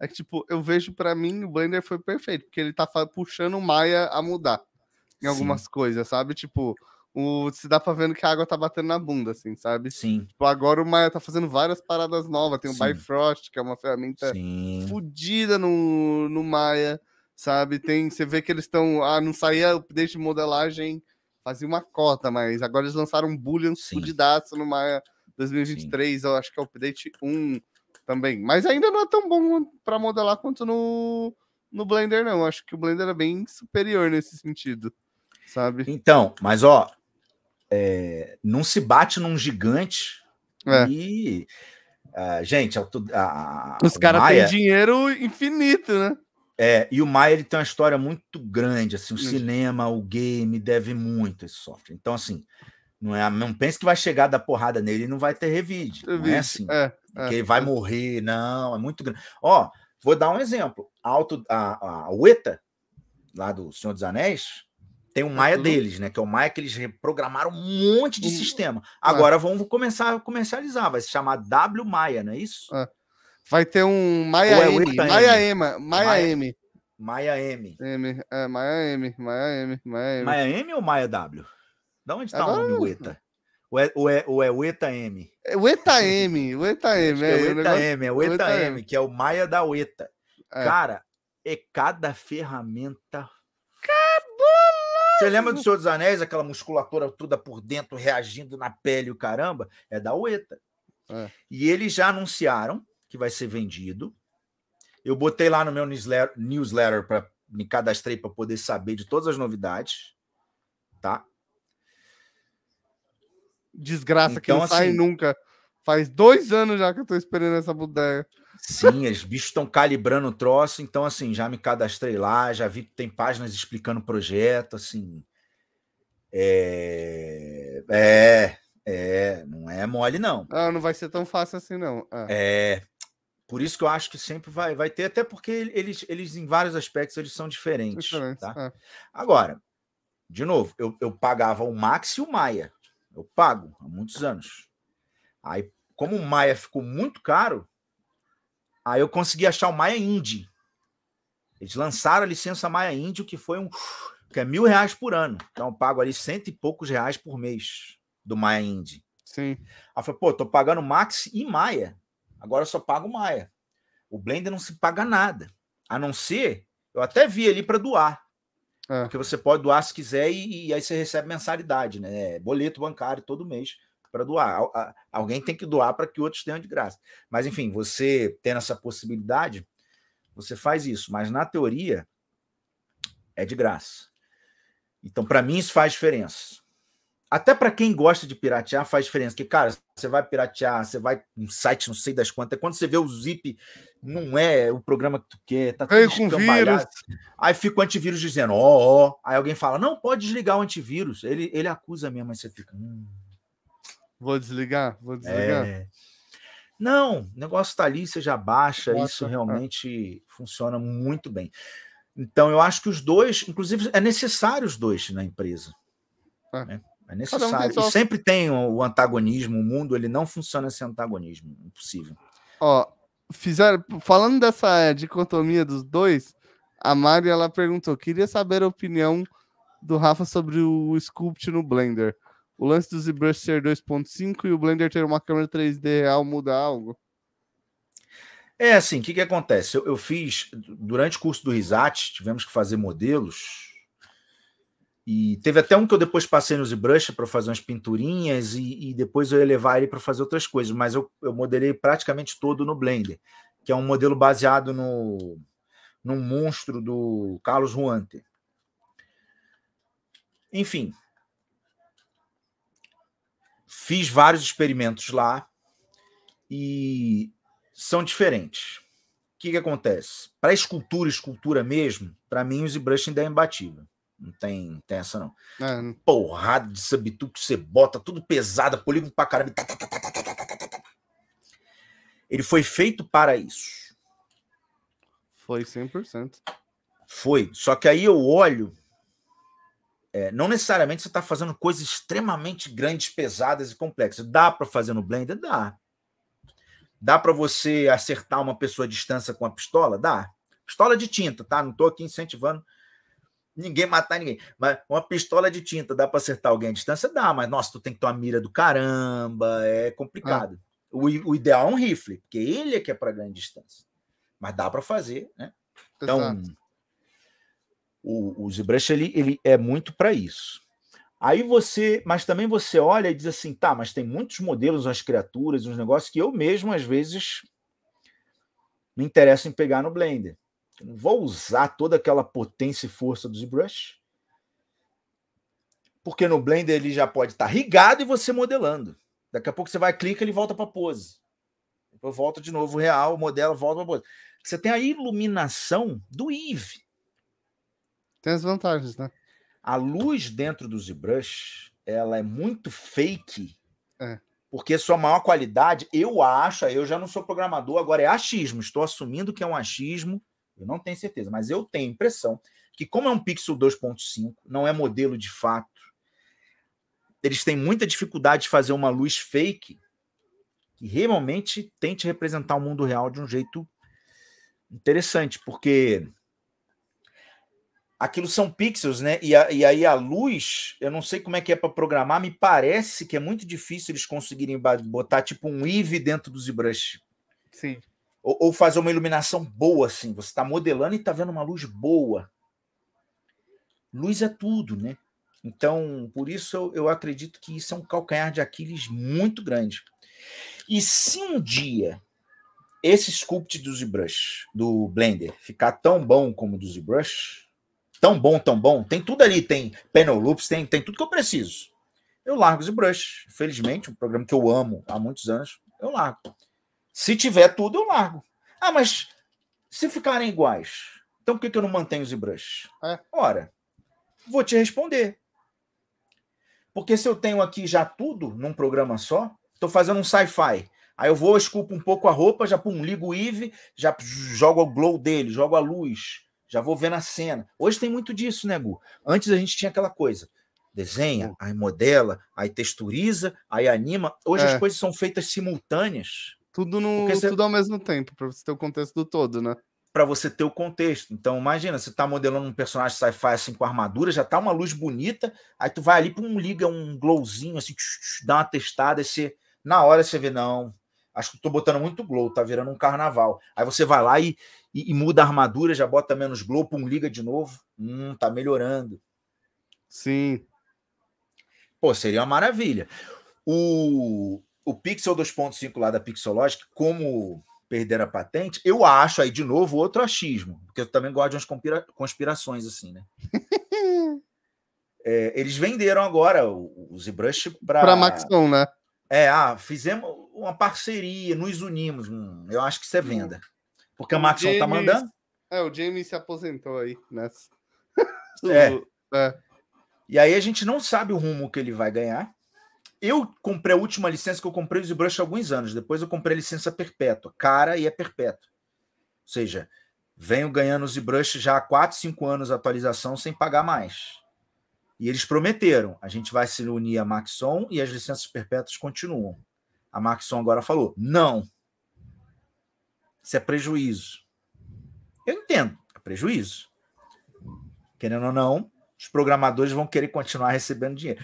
é que, tipo, eu vejo para mim o Blender foi perfeito, porque ele tá puxando o Maia a mudar em algumas Sim. coisas, sabe? Tipo, o, se dá pra vendo que a água tá batendo na bunda, assim, sabe? Sim. Tipo, agora o Maia tá fazendo várias paradas novas. Tem o Sim. Bifrost, que é uma ferramenta Sim. fodida no, no Maia sabe? Tem, você vê que eles estão, ah, não saía o update de modelagem, fazia uma cota, mas agora eles lançaram um Boolean fudidaço no Maia 2023, Sim. eu acho que é o update 1 também. Mas ainda não é tão bom para modelar quanto no, no Blender, não. Eu acho que o Blender é bem superior nesse sentido, sabe? Então, mas ó, é, não se bate num gigante é. e. Uh, gente, é a, a, os caras têm dinheiro infinito, né? É, e o Maia ele tem uma história muito grande, assim, o Sim. cinema, o game deve muito esse software. Então assim, não é, não pense que vai chegar da porrada nele e não vai ter revide, não é assim. É, é, que ele vai é. morrer, não, é muito grande. Ó, vou dar um exemplo. Alto a, a Ueta lá do Senhor dos Anéis, tem o tá Maia deles, né? Que é o Maia que eles reprogramaram um monte de hum, sistema. É. Agora vão começar a comercializar, vai se chamar W Maia, não é isso? É. Vai ter um Maia é M. Maia Maia M. Maia M. M. É, Maia M. Maia M. Maia M. Maia M ou Maia W? Da onde está é o nome Ueta? Ou é, ou, é, é Ueta M? É Ueta M. Ueta (laughs) é é, M. É, Ueta M. É Ueta M, que é o Maia da Ueta. Cara, é cada ferramenta. Você lembra do Senhor dos Anéis, aquela musculatura toda por dentro reagindo na pele, o caramba? É da Ueta. É. E eles já anunciaram que vai ser vendido. Eu botei lá no meu newsletter, newsletter para me cadastrei para poder saber de todas as novidades, tá? Desgraça então, que não assim, sai nunca. Faz dois anos já que eu tô esperando essa bodega. Sim, os bichos estão calibrando o troço, então assim, já me cadastrei lá, já vi que tem páginas explicando o projeto, assim. É, é, é, não é mole não. Ah, não vai ser tão fácil assim não. Ah. É, por isso que eu acho que sempre vai, vai ter, até porque eles, eles, em vários aspectos, eles são diferentes. tá? é. Agora, de novo, eu, eu pagava o Max e o Maia. Eu pago há muitos anos. Aí, como o Maia ficou muito caro, aí eu consegui achar o Maia Indie. Eles lançaram a licença Maia Indie, que foi um que é mil reais por ano. Então eu pago ali cento e poucos reais por mês do Maia Indie. Sim. Aí eu falei, pô, tô pagando Max e Maia. Agora só paga o Maia. O Blender não se paga nada. A não ser, eu até vi ali para doar. É. Porque você pode doar se quiser e, e aí você recebe mensalidade, né? É boleto bancário todo mês para doar. Alguém tem que doar para que outros tenham de graça. Mas, enfim, você tendo essa possibilidade, você faz isso. Mas, na teoria, é de graça. Então, para mim, isso faz diferença. Até para quem gosta de piratear faz diferença, que cara, você vai piratear, você vai um site, não sei das quantas, quando você vê o zip, não é o programa que tu quer, tá tudo com vírus. Aí fica o antivírus dizendo, ó, oh, ó. Oh. Aí alguém fala, não, pode desligar o antivírus. Ele, ele acusa mesmo, aí você fica. Hum. Vou desligar, vou desligar. É... Não, o negócio tá ali, você já baixa, Nossa, isso é. realmente cara. funciona muito bem. Então, eu acho que os dois, inclusive, é necessário os dois na empresa. É. Né? É necessário. Um sempre tem o antagonismo, o mundo ele não funciona sem antagonismo, impossível. Ó, fizeram, falando dessa é, dicotomia dos dois, a Mari ela perguntou: queria saber a opinião do Rafa sobre o Sculpt no Blender. O lance do ZBrush ser 2.5 e o Blender ter uma câmera 3D real muda algo? É assim, o que, que acontece? Eu, eu, fiz, durante o curso do RISAT, tivemos que fazer modelos e teve até um que eu depois passei no ZBrush para fazer umas pinturinhas e, e, depois eu ia levar ele para fazer outras coisas, mas eu, eu modelei praticamente todo no Blender, que é um modelo baseado no num monstro do Carlos Ruante. Enfim, fiz vários experimentos lá e são diferentes. O que, que acontece? Para escultura, escultura mesmo, para mim o ZBrush ainda é imbatível não tem, não tem essa, não. É. Porrada de sabitu que você bota, tudo pesada, polígono pra caramba. Tá tá tá, tá, tá, tá, Ele foi feito para isso. Foi 100%. Foi. Só que aí eu olho. É, não necessariamente você está fazendo coisas extremamente grandes, pesadas e complexas. Dá para fazer no Blender? Dá. Dá para você acertar uma pessoa à distância com a pistola? Dá. Pistola de tinta, tá? Não estou aqui incentivando ninguém matar ninguém. Mas uma pistola de tinta dá para acertar alguém à distância? Dá, mas nossa, tu tem que ter uma mira do caramba, é complicado. Ah. O, o, ideal é um rifle, porque ele é que é para grande distância. Mas dá para fazer, né? Então, Exato. o, o ZBrush ele, ele é muito para isso. Aí você, mas também você olha e diz assim, tá, mas tem muitos modelos, umas criaturas, uns negócios que eu mesmo às vezes me interesso em pegar no Blender. Eu não vou usar toda aquela potência e força dos brush. Porque no Blender ele já pode estar tá rigado e você modelando. Daqui a pouco você vai, clica, ele volta para pose. Depois volta de novo real, modela, volta para pose. Você tem a iluminação do Eve. Tem as vantagens, né? A luz dentro do ZBrush, ela é muito fake. É. Porque sua maior qualidade, eu acho, eu já não sou programador, agora é achismo, estou assumindo que é um achismo eu não tenho certeza, mas eu tenho impressão que, como é um Pixel 2.5, não é modelo de fato, eles têm muita dificuldade de fazer uma luz fake que realmente tente representar o mundo real de um jeito interessante, porque aquilo são pixels, né? E, a, e aí a luz, eu não sei como é que é para programar, me parece que é muito difícil eles conseguirem botar tipo um IV dentro do ZBrush. Sim. Ou, ou fazer uma iluminação boa, assim. Você está modelando e está vendo uma luz boa. Luz é tudo, né? Então, por isso eu, eu acredito que isso é um calcanhar de Aquiles muito grande. E se um dia esse sculpt do ZBrush, do Blender, ficar tão bom como o do ZBrush, tão bom, tão bom, tem tudo ali, tem panel loops, tem, tem tudo que eu preciso. Eu largo o ZBrush. Felizmente, um programa que eu amo há muitos anos, eu largo. Se tiver tudo, eu largo. Ah, mas se ficarem iguais, então por que, que eu não mantenho os brush? É. Ora, vou te responder. Porque se eu tenho aqui já tudo num programa só, estou fazendo um sci-fi. Aí eu vou, esculpo um pouco a roupa, já pum, ligo o Eve, já jogo o glow dele, jogo a luz, já vou vendo a cena. Hoje tem muito disso, né, Gu? Antes a gente tinha aquela coisa. Desenha, aí modela, aí texturiza, aí anima. Hoje é. as coisas são feitas simultâneas. Tudo, no, você... tudo ao mesmo tempo, para você ter o contexto do todo, né? Para você ter o contexto. Então, imagina, você tá modelando um personagem sci-fi assim com armadura, já tá uma luz bonita, aí tu vai ali para um liga, um glowzinho, assim, dá uma testada, e você, na hora você vê, não, acho que tô botando muito glow, tá virando um carnaval. Aí você vai lá e, e, e muda a armadura, já bota menos glow, pum, liga de novo, hum, tá melhorando. Sim. Pô, seria uma maravilha. O, o Pixel 2.5 lá da Pixelogic, como perder a patente, eu acho aí, de novo, outro achismo, porque eu também gosto de umas conspirações assim, né? (laughs) é, eles venderam agora o, ZBrush para. Para Maxon, né? É, ah, fizemos uma parceria, nos unimos. Hum, eu acho que isso é hum. venda. Porque o a Maxon tá James... tá mandando. É, o James se aposentou aí nessa. Né? é. (laughs) é. E aí a gente não sabe o rumo que ele vai ganhar. Eu comprei a última licença que eu comprei o ZBrush há alguns anos. Depois eu comprei a licença perpétua. Cara e é perpétua. Ou seja, venho ganhando o ZBrush já há 4, 5 anos atualização sem pagar mais. E eles prometeram, a gente vai se unir à Maxon e as licenças perpétuas continuam. A Maxon agora falou, não. Isso é prejuízo. Eu entendo, é prejuízo. Querendo ou não, os programadores vão querer continuar recebendo dinheiro.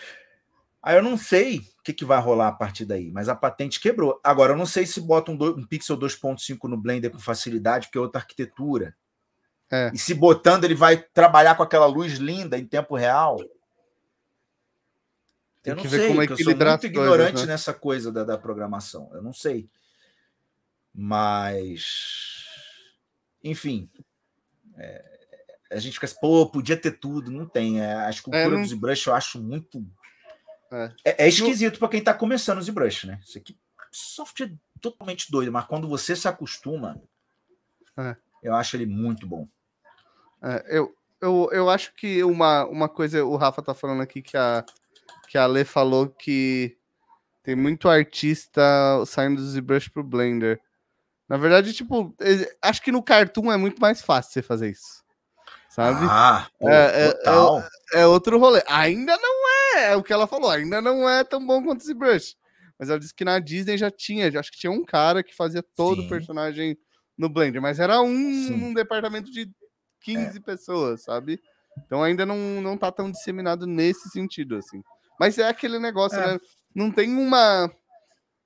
Aí eu não sei o que, que, vai rolar a partir daí, mas a patente quebrou. Agora, eu não sei se bota um, do, um Pixel 2.5 no Blender com facilidade, porque é outra arquitetura. É. E se botando, ele vai trabalhar com aquela luz linda em tempo real. Tem eu não sei, como é eu sou muito ignorante né? nessa coisa da, da programação. Eu não sei. Mas. Enfim. É, a gente fica assim, pô, podia ter tudo, não tem. É, a escultura é, não... dos brush eu acho muito é, é, é esquisito para quem está começando o ZBrush, né? Isso aqui software é totalmente doido, mas quando você se acostuma, é. eu acho ele muito bom. É, eu, eu, eu acho que uma, uma coisa, o Rafa tá falando aqui que a, que a Lê falou que tem muito artista saindo do ZBrush pro Blender. Na verdade, tipo, acho que no Cartoon é muito mais fácil você fazer isso. Sabe? Ah, é, é, total. É, é outro rolê. Ainda não é, é, o que ela falou, ainda não é tão bom quanto esse brush. Mas ela disse que na Disney já tinha, já, acho que tinha um cara que fazia todo o personagem no Blender, mas era um departamento de 15 é. pessoas, sabe? Então ainda não, não tá tão disseminado nesse sentido, assim. Mas é aquele negócio, é. né? Não tem uma.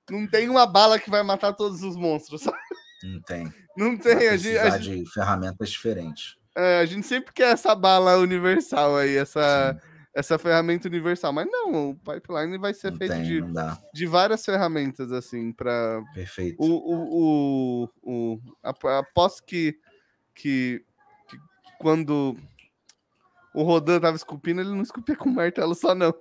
Não tem uma bala que vai matar todos os monstros, sabe? Não tem. Não tem. a gente, a gente... de ferramentas diferentes. É, a gente sempre quer essa bala universal aí, essa. Sim essa ferramenta universal. Mas não, o pipeline vai ser não feito tem, de, de várias ferramentas, assim, para. Perfeito. O, o, o, o, que, que, que quando o Rodan tava esculpindo, ele não esculpia com martelo só, não.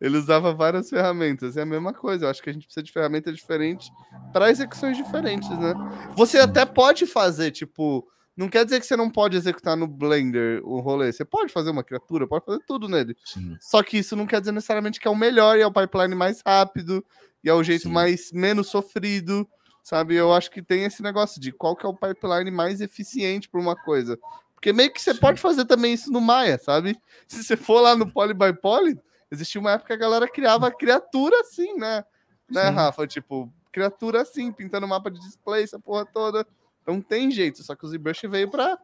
Ele usava várias ferramentas. É a mesma coisa. Eu acho que a gente precisa de ferramentas diferentes para execuções diferentes, né? Você até pode fazer, tipo, não quer dizer que você não pode executar no Blender o rolê. Você pode fazer uma criatura, pode fazer tudo nele. Sim. Só que isso não quer dizer necessariamente que é o melhor e é o pipeline mais rápido e é o jeito Sim. mais menos sofrido, sabe? Eu acho que tem esse negócio de qual que é o pipeline mais eficiente para uma coisa. Porque meio que você Sim. pode fazer também isso no Maia, sabe? (laughs) Se você for lá no Poly by Poly, existia uma época que a galera criava criatura assim, né? Né, Rafa? Tipo, criatura assim, pintando mapa de display, essa porra toda. Então tem jeito, só que o ZBrush veio para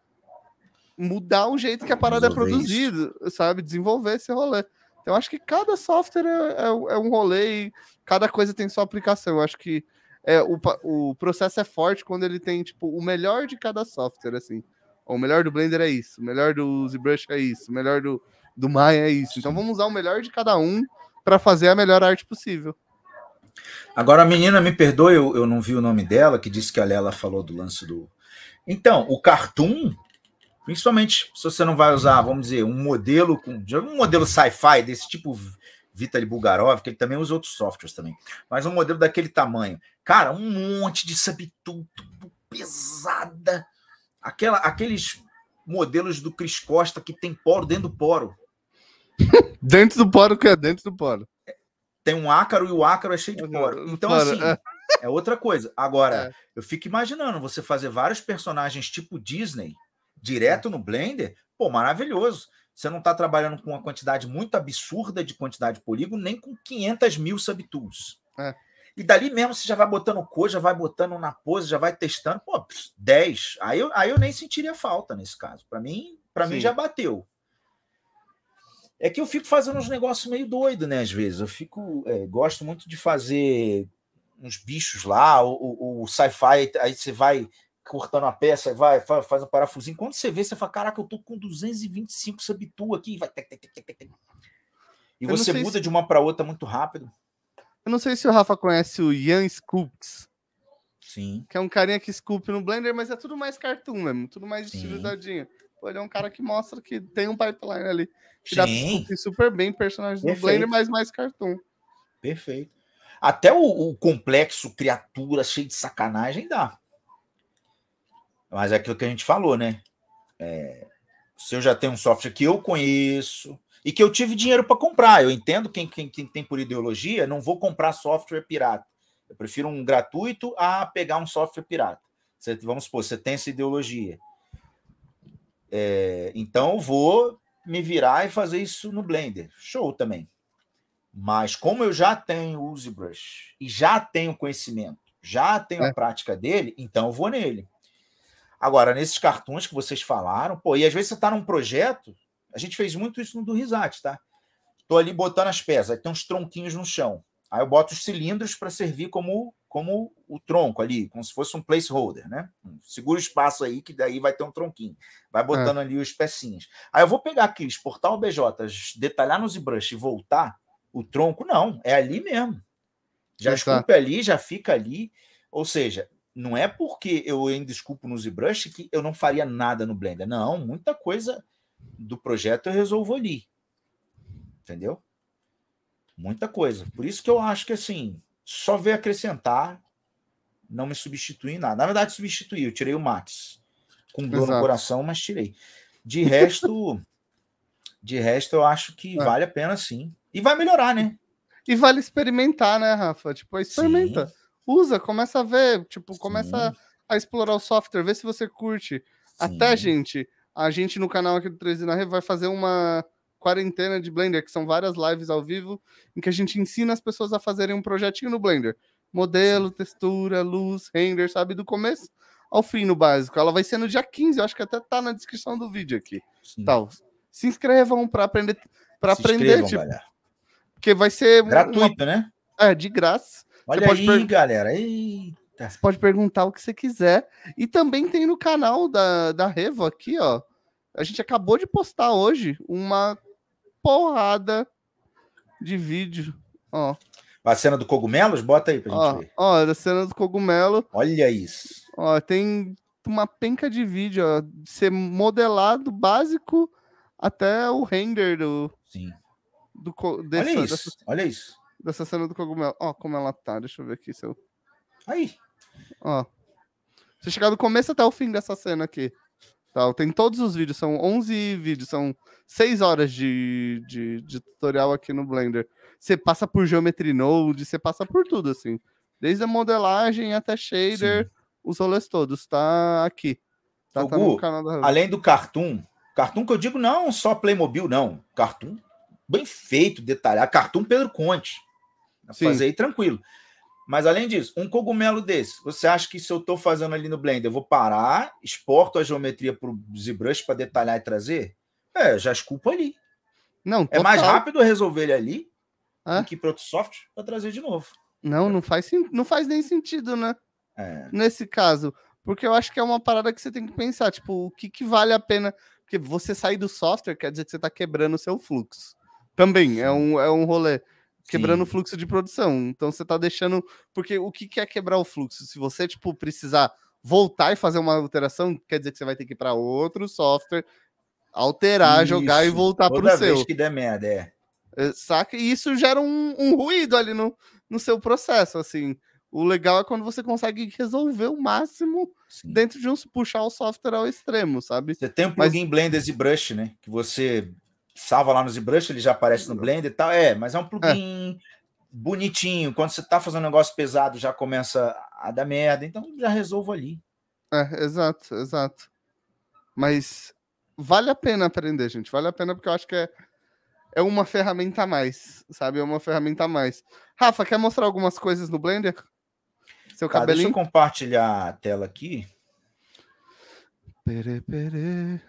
mudar o jeito que a parada é produzida, sabe? Desenvolver esse rolê. Então acho que cada software é, é, é, um rolê e cada coisa tem sua aplicação. Eu acho que é, o, o processo é forte quando ele tem, tipo, o melhor de cada software, assim. O melhor do Blender é isso, o melhor do ZBrush é isso, o melhor do, do Maya é isso. Então vamos usar o melhor de cada um para fazer a melhor arte possível. Agora, a menina, me perdoe, eu, eu não vi o nome dela, que disse que a Lela falou do lance do. Então, o cartoon, principalmente se você não vai usar, vamos dizer, um modelo com. Um modelo sci-fi desse tipo Vitaly Bulgarov, que ele também usa outros softwares também. Mas um modelo daquele tamanho. Cara, um monte de subtudo pesada. Aquela, aqueles modelos do Cris Costa que tem poro dentro do poro. (laughs) dentro do poro que é dentro do poro tem um ácaro e o ácaro é cheio de poro. (laughs) Então, assim, é. é outra coisa. Agora, é. eu fico imaginando você fazer vários personagens tipo Disney direto no Blender, pô, maravilhoso. Você não está trabalhando com uma quantidade muito absurda de quantidade de polígono, nem com 500 mil subtools. É. E dali mesmo você já vai botando cor, já vai botando na pose, já vai testando. Pô, 10. Aí eu, aí eu nem sentiria falta nesse caso. Para mim, para mim já bateu é que eu fico fazendo uns negócios meio doido, né? Às vezes eu fico, é, gosto muito de fazer uns bichos lá, o, o, o sci-fi, aí você vai cortando a peça, vai, faz um parafusinho. Quando você vê, você fala: Caraca, eu tô com 225 habitua aqui, vai. E eu você muda se... de uma para outra muito rápido. Eu não sei se o Rafa conhece o Ian Sculpts. Sim. Que é um carinha que esculpe no Blender, mas é tudo mais cartoon mesmo, tudo mais estilizadinho ele é um cara que mostra que tem um pipeline ali. Que Sim. dá super bem personagens do Blender, mas mais cartoon. Perfeito. Até o, o, complexo criatura cheio de sacanagem dá. Mas é aquilo que a gente falou, né? É, se eu já tenho um software que eu conheço e que eu tive dinheiro para comprar, eu entendo quem, quem, quem tem por ideologia, não vou comprar software pirata. Eu prefiro um gratuito a pegar um software pirata. Você, vamos supor, você tem essa ideologia. É, então vou me virar e fazer isso no Blender. Show também. Mas como eu já tenho o ZBrush e já tenho conhecimento, já tenho é. a prática dele, então eu vou nele. Agora, nesses cartões que vocês falaram, pô, e às vezes você está num projeto, a gente fez muito isso no do Risate, tá? Tô ali botando as peças, aí tem uns tronquinhos no chão. Aí eu boto os cilindros para servir como como o tronco ali, como se fosse um placeholder, né? Segura o espaço aí, que daí vai ter um tronquinho. Vai é. botando é. ali os pecinhas. Aí eu vou pegar aqui, exportar o BJ, detalhar no ZBrush e voltar o tronco, não, é ali mesmo. Já Exato. esculpe ali, já fica ali. Ou seja, não é porque eu ainda esculpo no ZBrush que eu não faria nada no Blender. Não, muita coisa do projeto eu resolvo ali. Entendeu? Muita coisa. Por isso que eu acho que assim, só veio acrescentar, não me substituir em nada. Na verdade, substituí, eu tirei o Max. Com dor Exato. no coração, mas tirei. De resto, (laughs) de resto, eu acho que é. vale a pena sim. E vai melhorar, né? E vale experimentar, né, Rafa? Tipo, experimenta. Sim. Usa, começa a ver, tipo, começa a explorar o software, vê se você curte. Sim. Até, gente, a gente no canal aqui do 3D na Rede vai fazer uma Quarentena de Blender, que são várias lives ao vivo em que a gente ensina as pessoas a fazerem um projetinho no Blender. Modelo, textura, luz, render, sabe? Do começo ao fim no básico. Ela vai ser no dia 15, eu acho que até tá na descrição do vídeo aqui. Tal. Se inscrevam para aprender para aprender, tipo, galera. porque vai ser gratuito, uma... né? É, de graça. Olha você aí, per... galera. Eita. Você pode perguntar o que você quiser. E também tem no canal da, da Revo aqui, ó. A gente acabou de postar hoje uma porrada de vídeo. Ó. A cena do cogumelos? Bota aí pra gente ó, ver. Ó, a cena do cogumelo. Olha isso. Ó, tem uma penca de vídeo, ó, de ser modelado básico até o render do. Sim. Do, dessa, olha isso, dessa, olha isso. Dessa cena do cogumelo. Ó, como ela tá. Deixa eu ver aqui se eu. Aí. Ó. Você chegar do começo até o fim dessa cena aqui tal. Tem todos os vídeos, são 11 vídeos, são 6 horas de, de, de tutorial aqui no Blender. Você passa por Geometry Node, você passa por tudo, assim. Desde a modelagem até shader, Sim. os rolês todos, tá aqui. Tá, tá da... Além do Cartoon, Cartoon que eu digo não só Playmobil, não. Cartoon bem feito, detalhado. Cartoon Pedro Conte. Fazer aí tranquilo. Mas além disso, um cogumelo desse, você acha que se eu estou fazendo ali no Blender, eu vou parar, exporto a geometria para o ZBrush para detalhar e trazer? É, já esculpo ali. Não, total. É mais rápido resolver ele ali ah? do que para outro software para trazer de novo. Não, não faz, não faz nem sentido, né? É. Nesse caso. Porque eu acho que é uma parada que você tem que pensar, tipo, o que, que vale a pena. Porque você sair do software quer dizer que você está quebrando o seu fluxo. Também, é um, é um rolê quebrando o fluxo de produção. Então você tá deixando. Porque o que, quer é quebrar o fluxo? Se você, tipo, precisar voltar e fazer uma alteração, quer dizer que você vai ter que ir para outro software, alterar, isso. jogar e voltar Toda pro seu. Vez que der merda, é. é. Saca? E isso gera um, um ruído ali no, no seu processo, assim. O legal é quando você consegue resolver o máximo Sim. dentro de um puxar o software ao extremo, sabe? Você tem o plugin Mas... Blenders e Brush, né? Que você salva lá no ZBrush, ele já aparece no Blender e tal. É, mas é um é. plugin é. bonitinho. Quando você tá fazendo um negócio pesado, já começa a dar merda. Então já resolvo ali. É, exato, exato. Mas vale a pena aprender, gente. Vale a pena porque eu acho que é, é uma ferramenta a mais, sabe? É uma ferramenta a mais. Rafa, quer mostrar algumas coisas no Blender? Seu tá, cabelinho? Deixa eu compartilhar a tela aqui. Pere, pere.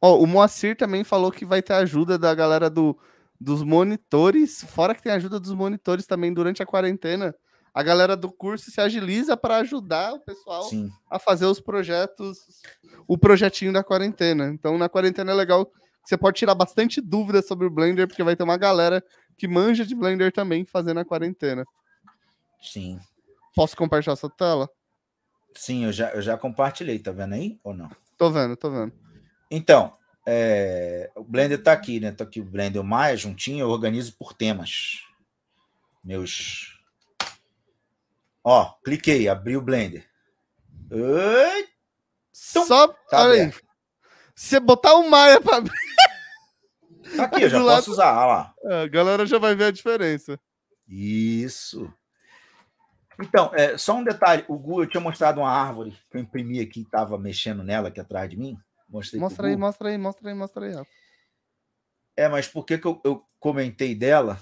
oh, o Moacir também falou que vai ter ajuda da galera do, dos monitores, fora que tem ajuda dos monitores também durante a quarentena. A galera do curso se agiliza para ajudar o pessoal Sim. a fazer os projetos, o projetinho da quarentena. Então, na quarentena é legal, você pode tirar bastante dúvidas sobre o Blender, porque vai ter uma galera que manja de Blender também fazendo a quarentena. Sim. Posso compartilhar sua tela? Sim, eu já, eu já compartilhei, tá vendo aí ou não? Tô vendo, tô vendo. Então, é, o Blender está aqui, né? Está aqui o Blender Maia juntinho, eu organizo por temas. Meus. Ó, cliquei, abri o Blender. Oi, Só. Tá olha aí. Se você botar o Maia para abrir. (laughs) Tá aqui, eu (laughs) já lado... posso usar. lá. É, a galera já vai ver a diferença. Isso. Então, é, só um detalhe. O Gu, eu tinha mostrado uma árvore que eu imprimi aqui, estava mexendo nela aqui atrás de mim. Mostrei mostra aí, mostra aí, mostra aí, mostra aí. É, mas por que, que eu, eu comentei dela?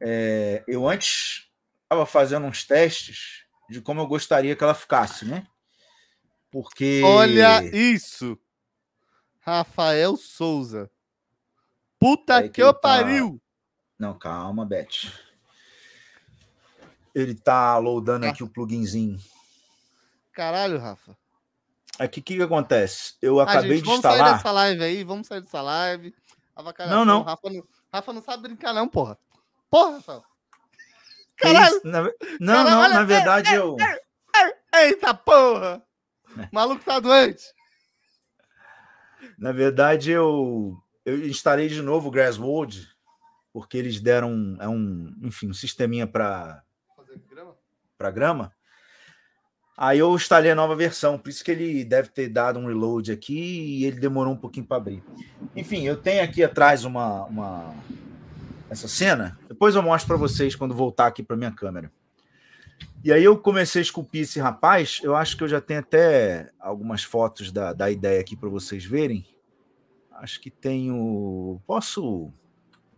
É, eu antes estava fazendo uns testes de como eu gostaria que ela ficasse, né? Porque. Olha isso! Rafael Souza. Puta aí que eu tá... pariu! Não, calma, Beth. Ele tá loadando tá. aqui o pluginzinho. Caralho, Rafa é que o que, que, acontece? Eu acabei ah, gente, de instalar. Vamos sair dessa live aí, vamos sair dessa live. Avacalhação, não, não. Rafa não. Rafa não sabe brincar, não, porra. Porra, Rafa. Caralho. Na... Não, Caralho, não, olha, na verdade eu. Ei, eita porra! O é. maluco tá doente. Na verdade, eu, eu instalei de novo o Grasswold, porque eles deram um, é um, enfim, um sisteminha para para grama. Aí eu instalei a nova versão, por isso que ele deve ter dado um reload aqui e ele demorou um pouquinho para abrir. Enfim, eu tenho aqui atrás uma, uma essa cena. Depois eu mostro para vocês quando voltar aqui para minha câmera. E aí eu comecei a esculpir esse rapaz. Eu acho que eu já tenho até algumas fotos da, da ideia aqui para vocês verem. Acho que tenho. Posso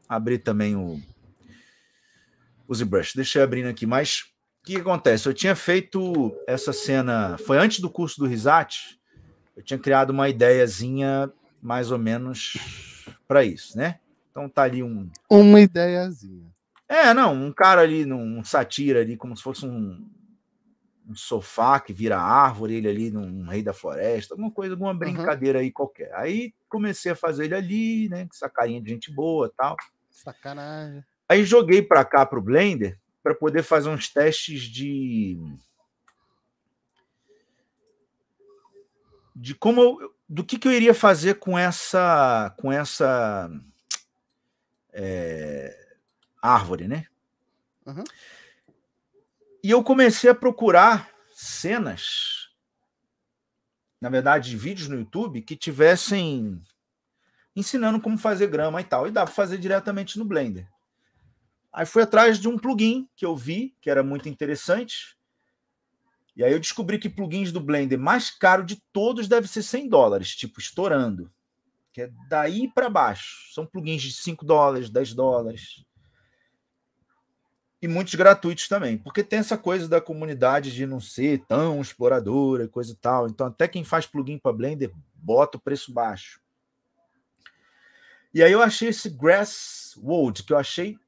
abrir também o, o ZBrush. Deixa eu abrindo aqui, mais que, que acontece? Eu tinha feito essa cena, foi antes do curso do Risate, eu tinha criado uma ideiazinha mais ou menos para isso, né? Então tá ali um. Uma ideiazinha. É, não, um cara ali, num satira ali, como se fosse um, um sofá que vira árvore, ele ali num rei da floresta, alguma coisa, alguma uhum. brincadeira uhum. aí qualquer. Aí comecei a fazer ele ali, né? Com essa carinha de gente boa tal. Sacanagem. Aí joguei para cá pro Blender para poder fazer uns testes de de como eu, do que, que eu iria fazer com essa com essa é, árvore, né? Uhum. E eu comecei a procurar cenas, na verdade, vídeos no YouTube que tivessem ensinando como fazer grama e tal, e dá para fazer diretamente no Blender. Aí fui atrás de um plugin que eu vi, que era muito interessante. E aí eu descobri que plugins do Blender mais caro de todos deve ser 100 dólares, tipo, estourando. Que é daí para baixo. São plugins de 5 dólares, 10 dólares. E muitos gratuitos também. Porque tem essa coisa da comunidade de não ser tão exploradora e coisa e tal. Então, até quem faz plugin para Blender bota o preço baixo. E aí eu achei esse Grass World, que eu achei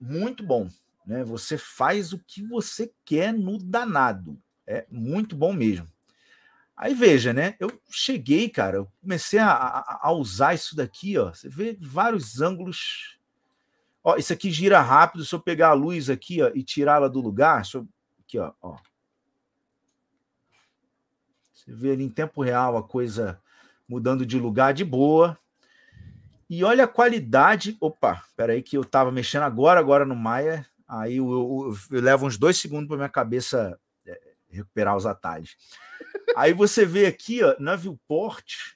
muito bom. Né? Você faz o que você quer no danado. É muito bom mesmo. Aí veja, né? Eu cheguei, cara, eu comecei a, a, a usar isso daqui, ó. Você vê vários ângulos. Ó, isso aqui gira rápido. Se eu pegar a luz aqui, ó, e tirá-la do lugar, eu... aqui, ó, ó. Você vê ali em tempo real a coisa mudando de lugar de boa. E olha a qualidade. Opa, peraí, que eu estava mexendo agora, agora no Maia. Aí eu, eu, eu levo uns dois segundos para minha cabeça é, recuperar os atalhos. Aí você vê aqui, ó, na Viewport,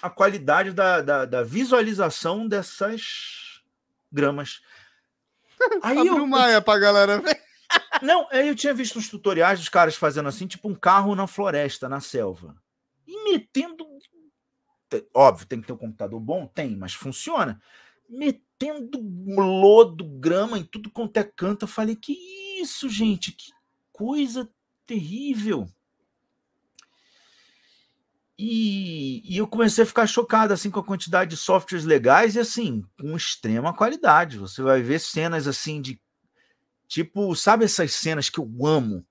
a qualidade da, da, da visualização dessas gramas. (laughs) Aí Abre eu, o Maia pra galera ver. (laughs) Não, aí eu tinha visto uns tutoriais dos caras fazendo assim, tipo um carro na floresta, na selva. E metendo Óbvio, tem que ter um computador bom? Tem, mas funciona. Metendo lodo, grama em tudo quanto é canto. Eu falei, que isso, gente? Que coisa terrível. E, e, eu comecei a ficar chocado assim com a quantidade de softwares legais e assim, com extrema qualidade. Você vai ver cenas assim de tipo, sabe essas cenas que eu amo,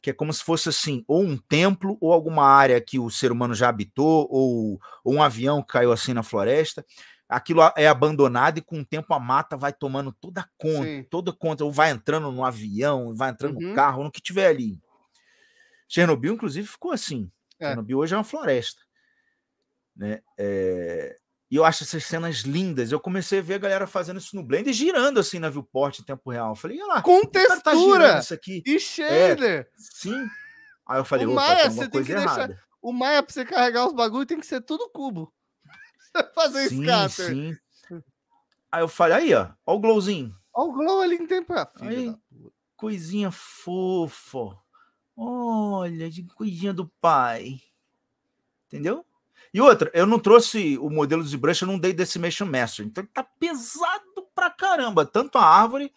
que é como se fosse assim, ou um templo, ou alguma área que o ser humano já habitou, ou, ou um avião que caiu assim na floresta. Aquilo é abandonado e com o tempo a mata vai tomando toda conta, Sim. toda conta, ou vai entrando no avião, vai entrando uhum. no carro, no que tiver ali. Chernobyl, inclusive, ficou assim. É. Chernobyl hoje é uma floresta. Né? É... E eu acho essas cenas lindas. Eu comecei a ver a galera fazendo isso no Blender, girando assim na viewport em tempo real. Eu falei, olha lá. Com tá textura! Tá isso aqui. E shader! É, sim. Aí eu falei, o Maia, opa, você tem que errada. deixar... O Maia, pra você carregar os bagulhos tem que ser tudo cubo. (laughs) fazer sim, scatter. Sim. Aí eu falei, aí, ó. Ó o glowzinho. Ó o glow ali em tempo real. Aí, coisinha fofa. Olha, de coisinha do pai. Entendeu? E outra, eu não trouxe o modelo de brush, eu não dei Decimation Master. Então ele tá pesado pra caramba, tanto a árvore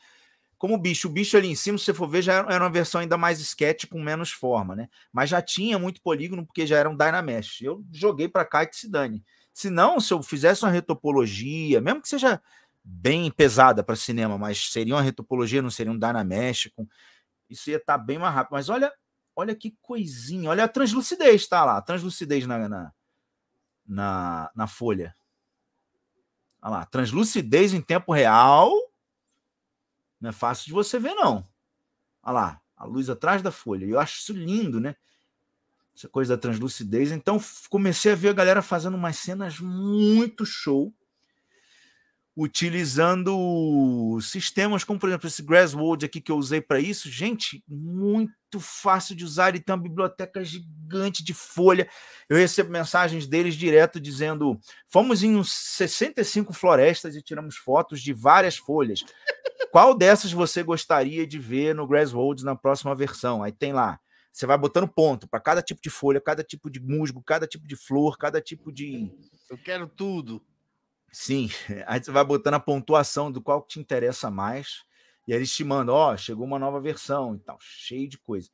como o bicho. O bicho ali em cima, se você for ver, já era uma versão ainda mais sketch com menos forma, né? Mas já tinha muito polígono porque já era um Dynamesh. Eu joguei para cá e que se dane. Se não, se eu fizesse uma retopologia, mesmo que seja bem pesada para cinema, mas seria uma retopologia, não seria um Dynamesh, com... isso ia estar tá bem mais rápido. Mas olha, olha que coisinha, olha a translucidez, tá lá, a translucidez na, na na, na folha. Olha lá, translucidez em tempo real. Não é fácil de você ver, não. Olha lá, a luz atrás da folha. Eu acho isso lindo, né? Essa coisa da translucidez. Então, comecei a ver a galera fazendo umas cenas muito show utilizando sistemas como, por exemplo, esse World aqui que eu usei para isso, gente, muito fácil de usar. Ele tem uma biblioteca gigante de folha. Eu recebo mensagens deles direto dizendo: fomos em uns 65 florestas e tiramos fotos de várias folhas. Qual dessas você gostaria de ver no World na próxima versão? Aí tem lá. Você vai botando ponto para cada tipo de folha, cada tipo de musgo, cada tipo de flor, cada tipo de. Eu quero tudo Sim, (laughs) aí você vai botando a pontuação do qual te interessa mais, e aí eles te mandam, ó, oh, chegou uma nova versão e tal, cheio de coisa.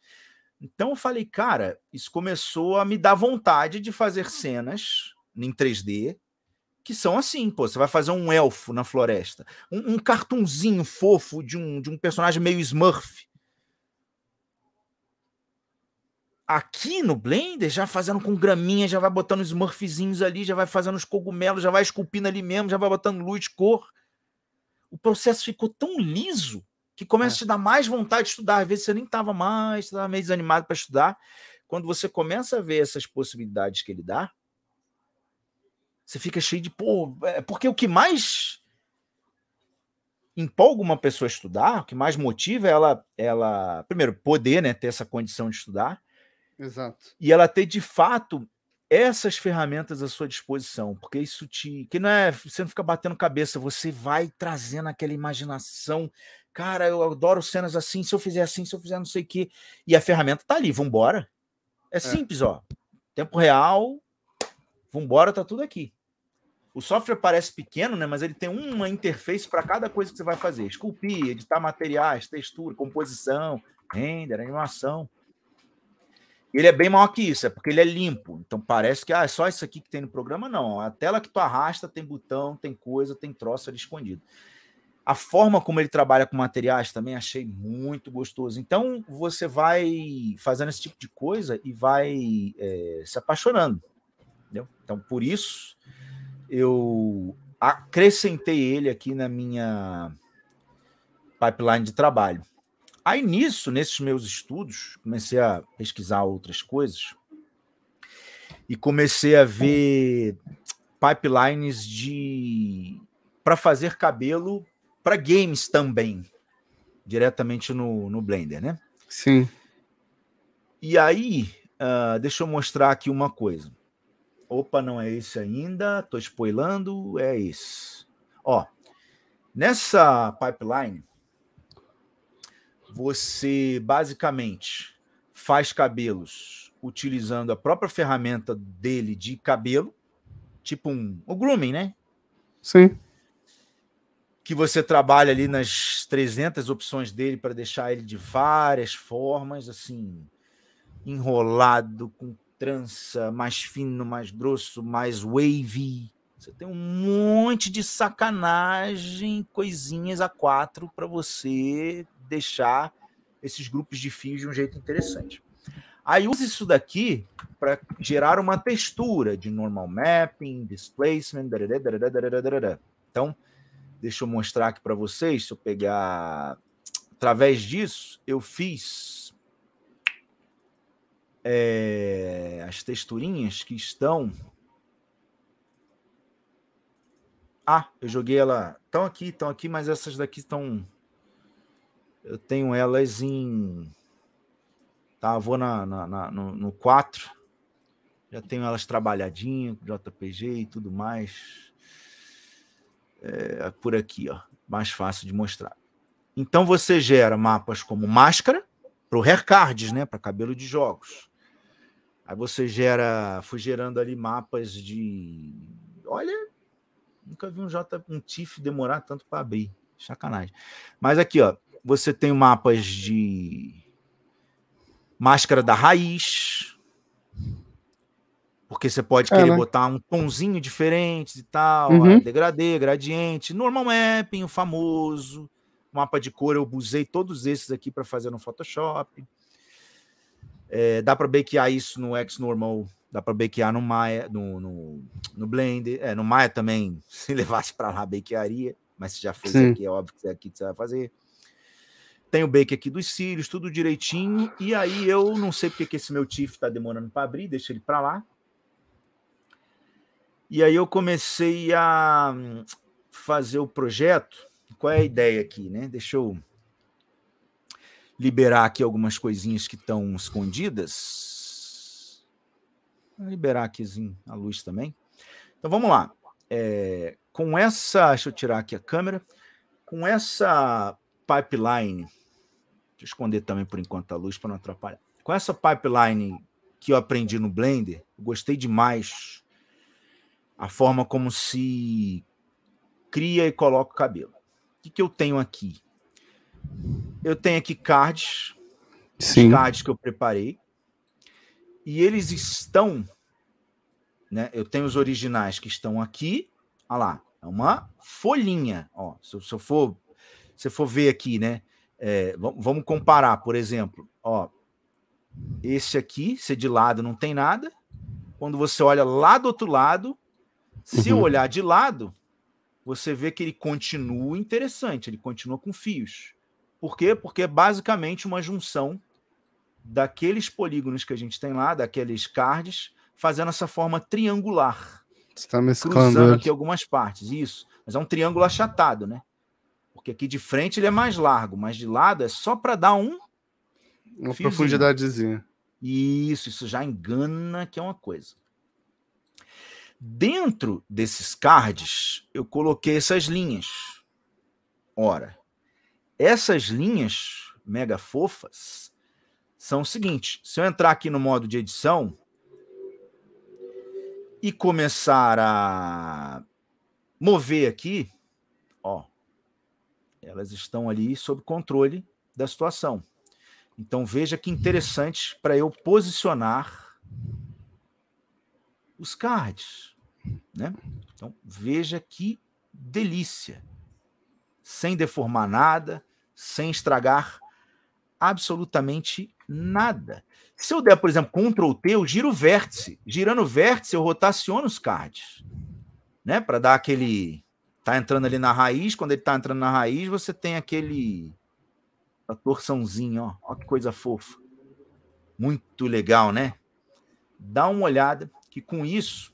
Então eu falei, cara, isso começou a me dar vontade de fazer cenas em 3D que são assim, pô. Você vai fazer um elfo na floresta, um, um cartunzinho fofo de um, de um personagem meio Smurf Aqui no Blender, já fazendo com graminha, já vai botando os smurfzinhos ali, já vai fazendo os cogumelos, já vai esculpindo ali mesmo, já vai botando luz, cor. O processo ficou tão liso que começa é. a te dar mais vontade de estudar. Às vezes você nem estava mais, estava meio desanimado para estudar. Quando você começa a ver essas possibilidades que ele dá, você fica cheio de. Pô, é, porque o que mais empolga uma pessoa a estudar, o que mais motiva ela, ela primeiro, poder né, ter essa condição de estudar, Exato. E ela ter de fato essas ferramentas à sua disposição, porque isso te. que não é. Você não fica batendo cabeça, você vai trazendo aquela imaginação. Cara, eu adoro cenas assim, se eu fizer assim, se eu fizer não sei o quê. E a ferramenta tá ali, vambora. É, é simples, ó. Tempo real, vambora, tá tudo aqui. O software parece pequeno, né? Mas ele tem uma interface para cada coisa que você vai fazer: esculpir, editar materiais, textura, composição, render, animação ele é bem maior que isso, é porque ele é limpo. Então parece que ah, é só isso aqui que tem no programa, não. A tela que tu arrasta tem botão, tem coisa, tem troço ali escondido. A forma como ele trabalha com materiais também achei muito gostoso. Então você vai fazendo esse tipo de coisa e vai é, se apaixonando. Entendeu? Então por isso eu acrescentei ele aqui na minha pipeline de trabalho. Aí nisso, nesses meus estudos, comecei a pesquisar outras coisas e comecei a ver pipelines de para fazer cabelo para games também, diretamente no, no Blender, né? Sim. E aí, uh, deixa eu mostrar aqui uma coisa. Opa, não é esse ainda, tô spoilando, é esse. Ó, nessa pipeline, você basicamente faz cabelos utilizando a própria ferramenta dele de cabelo, tipo um o grooming, né? Sim. Que você trabalha ali nas 300 opções dele para deixar ele de várias formas, assim, enrolado com trança, mais fino, mais grosso, mais wavy. Você tem um monte de sacanagem, coisinhas a quatro para você deixar esses grupos de fios de um jeito interessante. Aí usa isso daqui para gerar uma textura de normal mapping, displacement, Então, deixa eu mostrar aqui para vocês, se eu pegar... Através disso, eu fiz é, as texturinhas que estão... Ah, eu joguei ela... Estão aqui, estão aqui, mas essas daqui estão eu tenho elas em. Tá, vou na, na, na no, 4. Já tenho elas trabalhadinho, JPG e tudo mais. É, por aqui, ó, mais fácil de mostrar. Então você gera mapas como máscara para o hair cards, né, para cabelo de jogos. Aí você gera, fui gerando ali mapas de, olha, nunca vi um J um TIFF demorar tanto para abrir, sacanagem. Mas aqui, ó, você tem mapas de Máscara da Raiz, porque você pode querer é, né? botar um tonzinho diferente e tal, uhum. degradê, gradiente, normal mapping, o famoso, mapa de cor, eu usei todos esses aqui para fazer no Photoshop. É, dá para baquear isso no normal dá para baquear no Maya, no, no, no Blender, é, no Maya também, (laughs) se levasse para lá, baquearia, mas se já fez Sim. aqui, é óbvio que é aqui que você vai fazer. Tem o bake aqui dos cílios, tudo direitinho. E aí eu não sei porque que esse meu tiff está demorando para abrir, deixa ele para lá. E aí eu comecei a hum, fazer o projeto. Qual é a ideia aqui, né? Deixa eu liberar aqui algumas coisinhas que estão escondidas. Vou liberar aqui a luz também. Então vamos lá. É, com essa, deixa eu tirar aqui a câmera. Com essa pipeline Deixa eu esconder também por enquanto a luz para não atrapalhar. Com essa é pipeline que eu aprendi no Blender, gostei demais a forma como se cria e coloca o cabelo. O que, que eu tenho aqui? Eu tenho aqui cards, Sim. cards que eu preparei, e eles estão, né? Eu tenho os originais que estão aqui, olha lá, é uma folhinha, ó. Se, se eu for, se eu for ver aqui, né? É, vamos comparar, por exemplo, ó, esse aqui, se de lado não tem nada, quando você olha lá do outro lado, se uhum. olhar de lado, você vê que ele continua interessante, ele continua com fios. Por quê? Porque é basicamente uma junção daqueles polígonos que a gente tem lá, daqueles cards, fazendo essa forma triangular. Você está mesclando. Cruzando aqui algumas partes, isso. Mas é um triângulo achatado, né? Porque aqui de frente ele é mais largo, mas de lado é só para dar um. Uma fiozinho. profundidadezinha. Isso, isso já engana que é uma coisa. Dentro desses cards, eu coloquei essas linhas. Ora, essas linhas mega fofas são o seguinte: se eu entrar aqui no modo de edição e começar a mover aqui, elas estão ali sob controle da situação. Então veja que interessante para eu posicionar os cards, né? Então veja que delícia. Sem deformar nada, sem estragar absolutamente nada. Se eu der, por exemplo, Ctrl T, eu giro o vértice. Girando o vértice, eu rotaciono os cards, né? Para dar aquele tá entrando ali na raiz. Quando ele tá entrando na raiz, você tem aquele a torçãozinho, ó. ó que coisa fofa. Muito legal, né? Dá uma olhada que com isso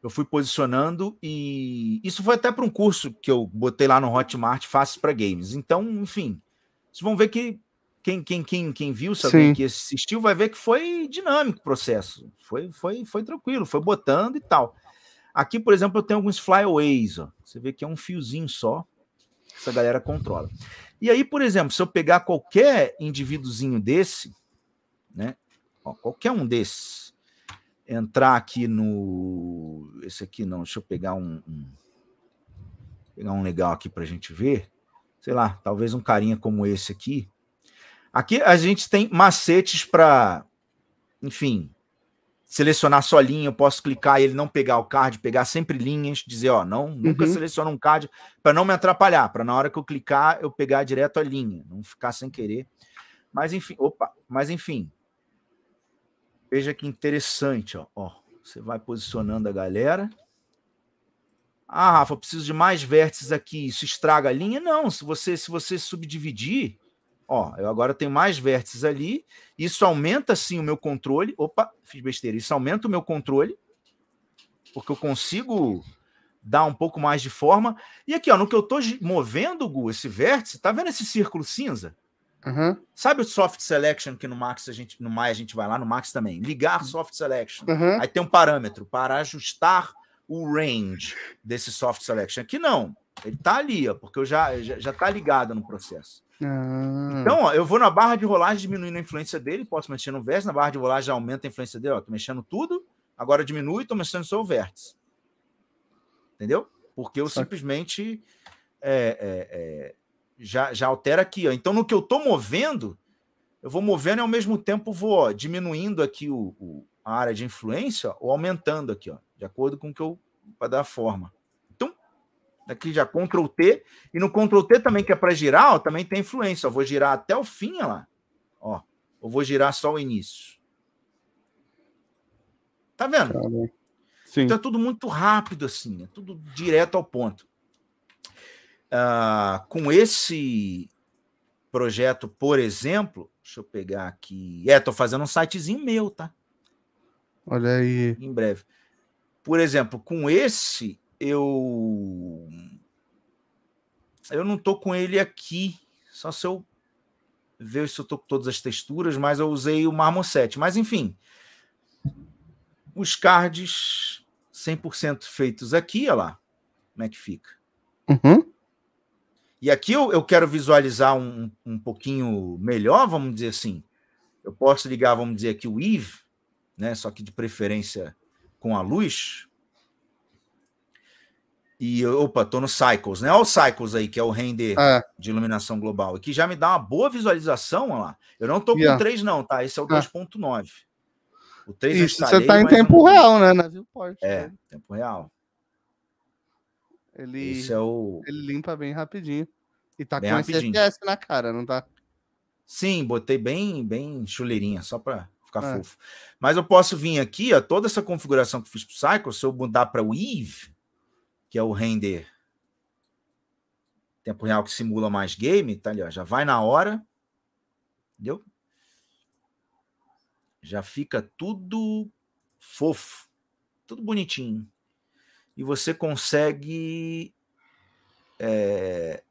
eu fui posicionando e isso foi até para um curso que eu botei lá no Hotmart fácil para Games. Então, enfim, vocês vão ver que quem, quem, quem, quem viu, sabe, que assistiu, vai ver que foi dinâmico o processo. Foi, foi, foi tranquilo, foi botando e tal. Aqui, por exemplo, eu tenho alguns flyaways. Ó. Você vê que é um fiozinho só. Essa galera controla. E aí, por exemplo, se eu pegar qualquer indivíduozinho desse, né? Ó, qualquer um desses, entrar aqui no. Esse aqui não, deixa eu pegar um. um... Pegar um legal aqui para a gente ver. Sei lá, talvez um carinha como esse aqui. Aqui a gente tem macetes para, enfim, selecionar só linha, eu posso clicar e ele não pegar o card, pegar sempre linhas, dizer, ó, não, nunca uhum. seleciona um card para não me atrapalhar, para na hora que eu clicar eu pegar direto a linha, não ficar sem querer. Mas enfim, opa, mas enfim. Veja que interessante, ó, ó você vai posicionando a galera. Ah, Rafa, eu preciso de mais vértices aqui, isso estraga a linha? Não, se você se você subdividir, Ó, eu agora tenho mais vértices ali, isso aumenta sim o meu controle. Opa, fiz besteira. Isso aumenta o meu controle, porque eu consigo dar um pouco mais de forma. E aqui, ó, no que eu estou movendo, Gu, esse vértice, tá vendo esse círculo cinza? Uhum. Sabe o soft selection que no Max a gente, no Mai a gente vai lá no Max também, ligar soft selection. Uhum. Aí tem um parâmetro para ajustar o range desse soft selection. Aqui não, ele tá ali, ó, porque eu já, já já tá ligado no processo. Ah. Então, ó, eu vou na barra de rolagem diminuindo a influência dele, posso mexer no vértice, na barra de rolagem aumenta a influência dele, ó, tô mexendo tudo, agora diminui, tô mexendo só o vértice. Entendeu? Porque eu só simplesmente é, é, é, já, já altera aqui, ó. Então, no que eu tô movendo, eu vou movendo e ao mesmo tempo vou ó, diminuindo aqui o, o, a área de influência ó, ou aumentando aqui, ó, de acordo com o que eu para dar forma. Aqui já Ctrl T. E no Ctrl T também, que é para girar, ó, também tem influência. Ó, vou girar até o fim, ó lá. Ó, ou vou girar só o início. Tá vendo? Tá, né? Sim. Então é tudo muito rápido, assim. É tudo direto ao ponto. Ah, com esse projeto, por exemplo, deixa eu pegar aqui. É, tô fazendo um sitezinho meu, tá? Olha aí. Em breve. Por exemplo, com esse eu eu não tô com ele aqui, só se eu ver se eu tô com todas as texturas, mas eu usei o marmoset. Mas enfim, os cards 100% feitos aqui, olha lá, como é que fica. Uhum. E aqui eu, eu quero visualizar um, um pouquinho melhor, vamos dizer assim. Eu posso ligar, vamos dizer aqui, o Eve, né? só que de preferência com a luz. E opa, tô no Cycles, né? Olha o Cycles aí, que é o render é. de iluminação global, e que já me dá uma boa visualização olha lá. Eu não tô com yeah. 3, não, tá? Esse é o é. 2.9. O 3 Isso, você tá em tempo não... real, né? Na viewport. É, né? tempo real. Ele, Esse é o... ele limpa bem rapidinho. E tá bem com rapidinho. FPS na cara, não tá? Sim, botei bem, bem chuleirinha, só pra ficar é. fofo. Mas eu posso vir aqui, ó, toda essa configuração que eu fiz pro Cycles, se eu mudar para o Eve que é o render tempo real que simula mais game, tá ali, ó, já vai na hora, entendeu? Já fica tudo fofo, tudo bonitinho. E você consegue é,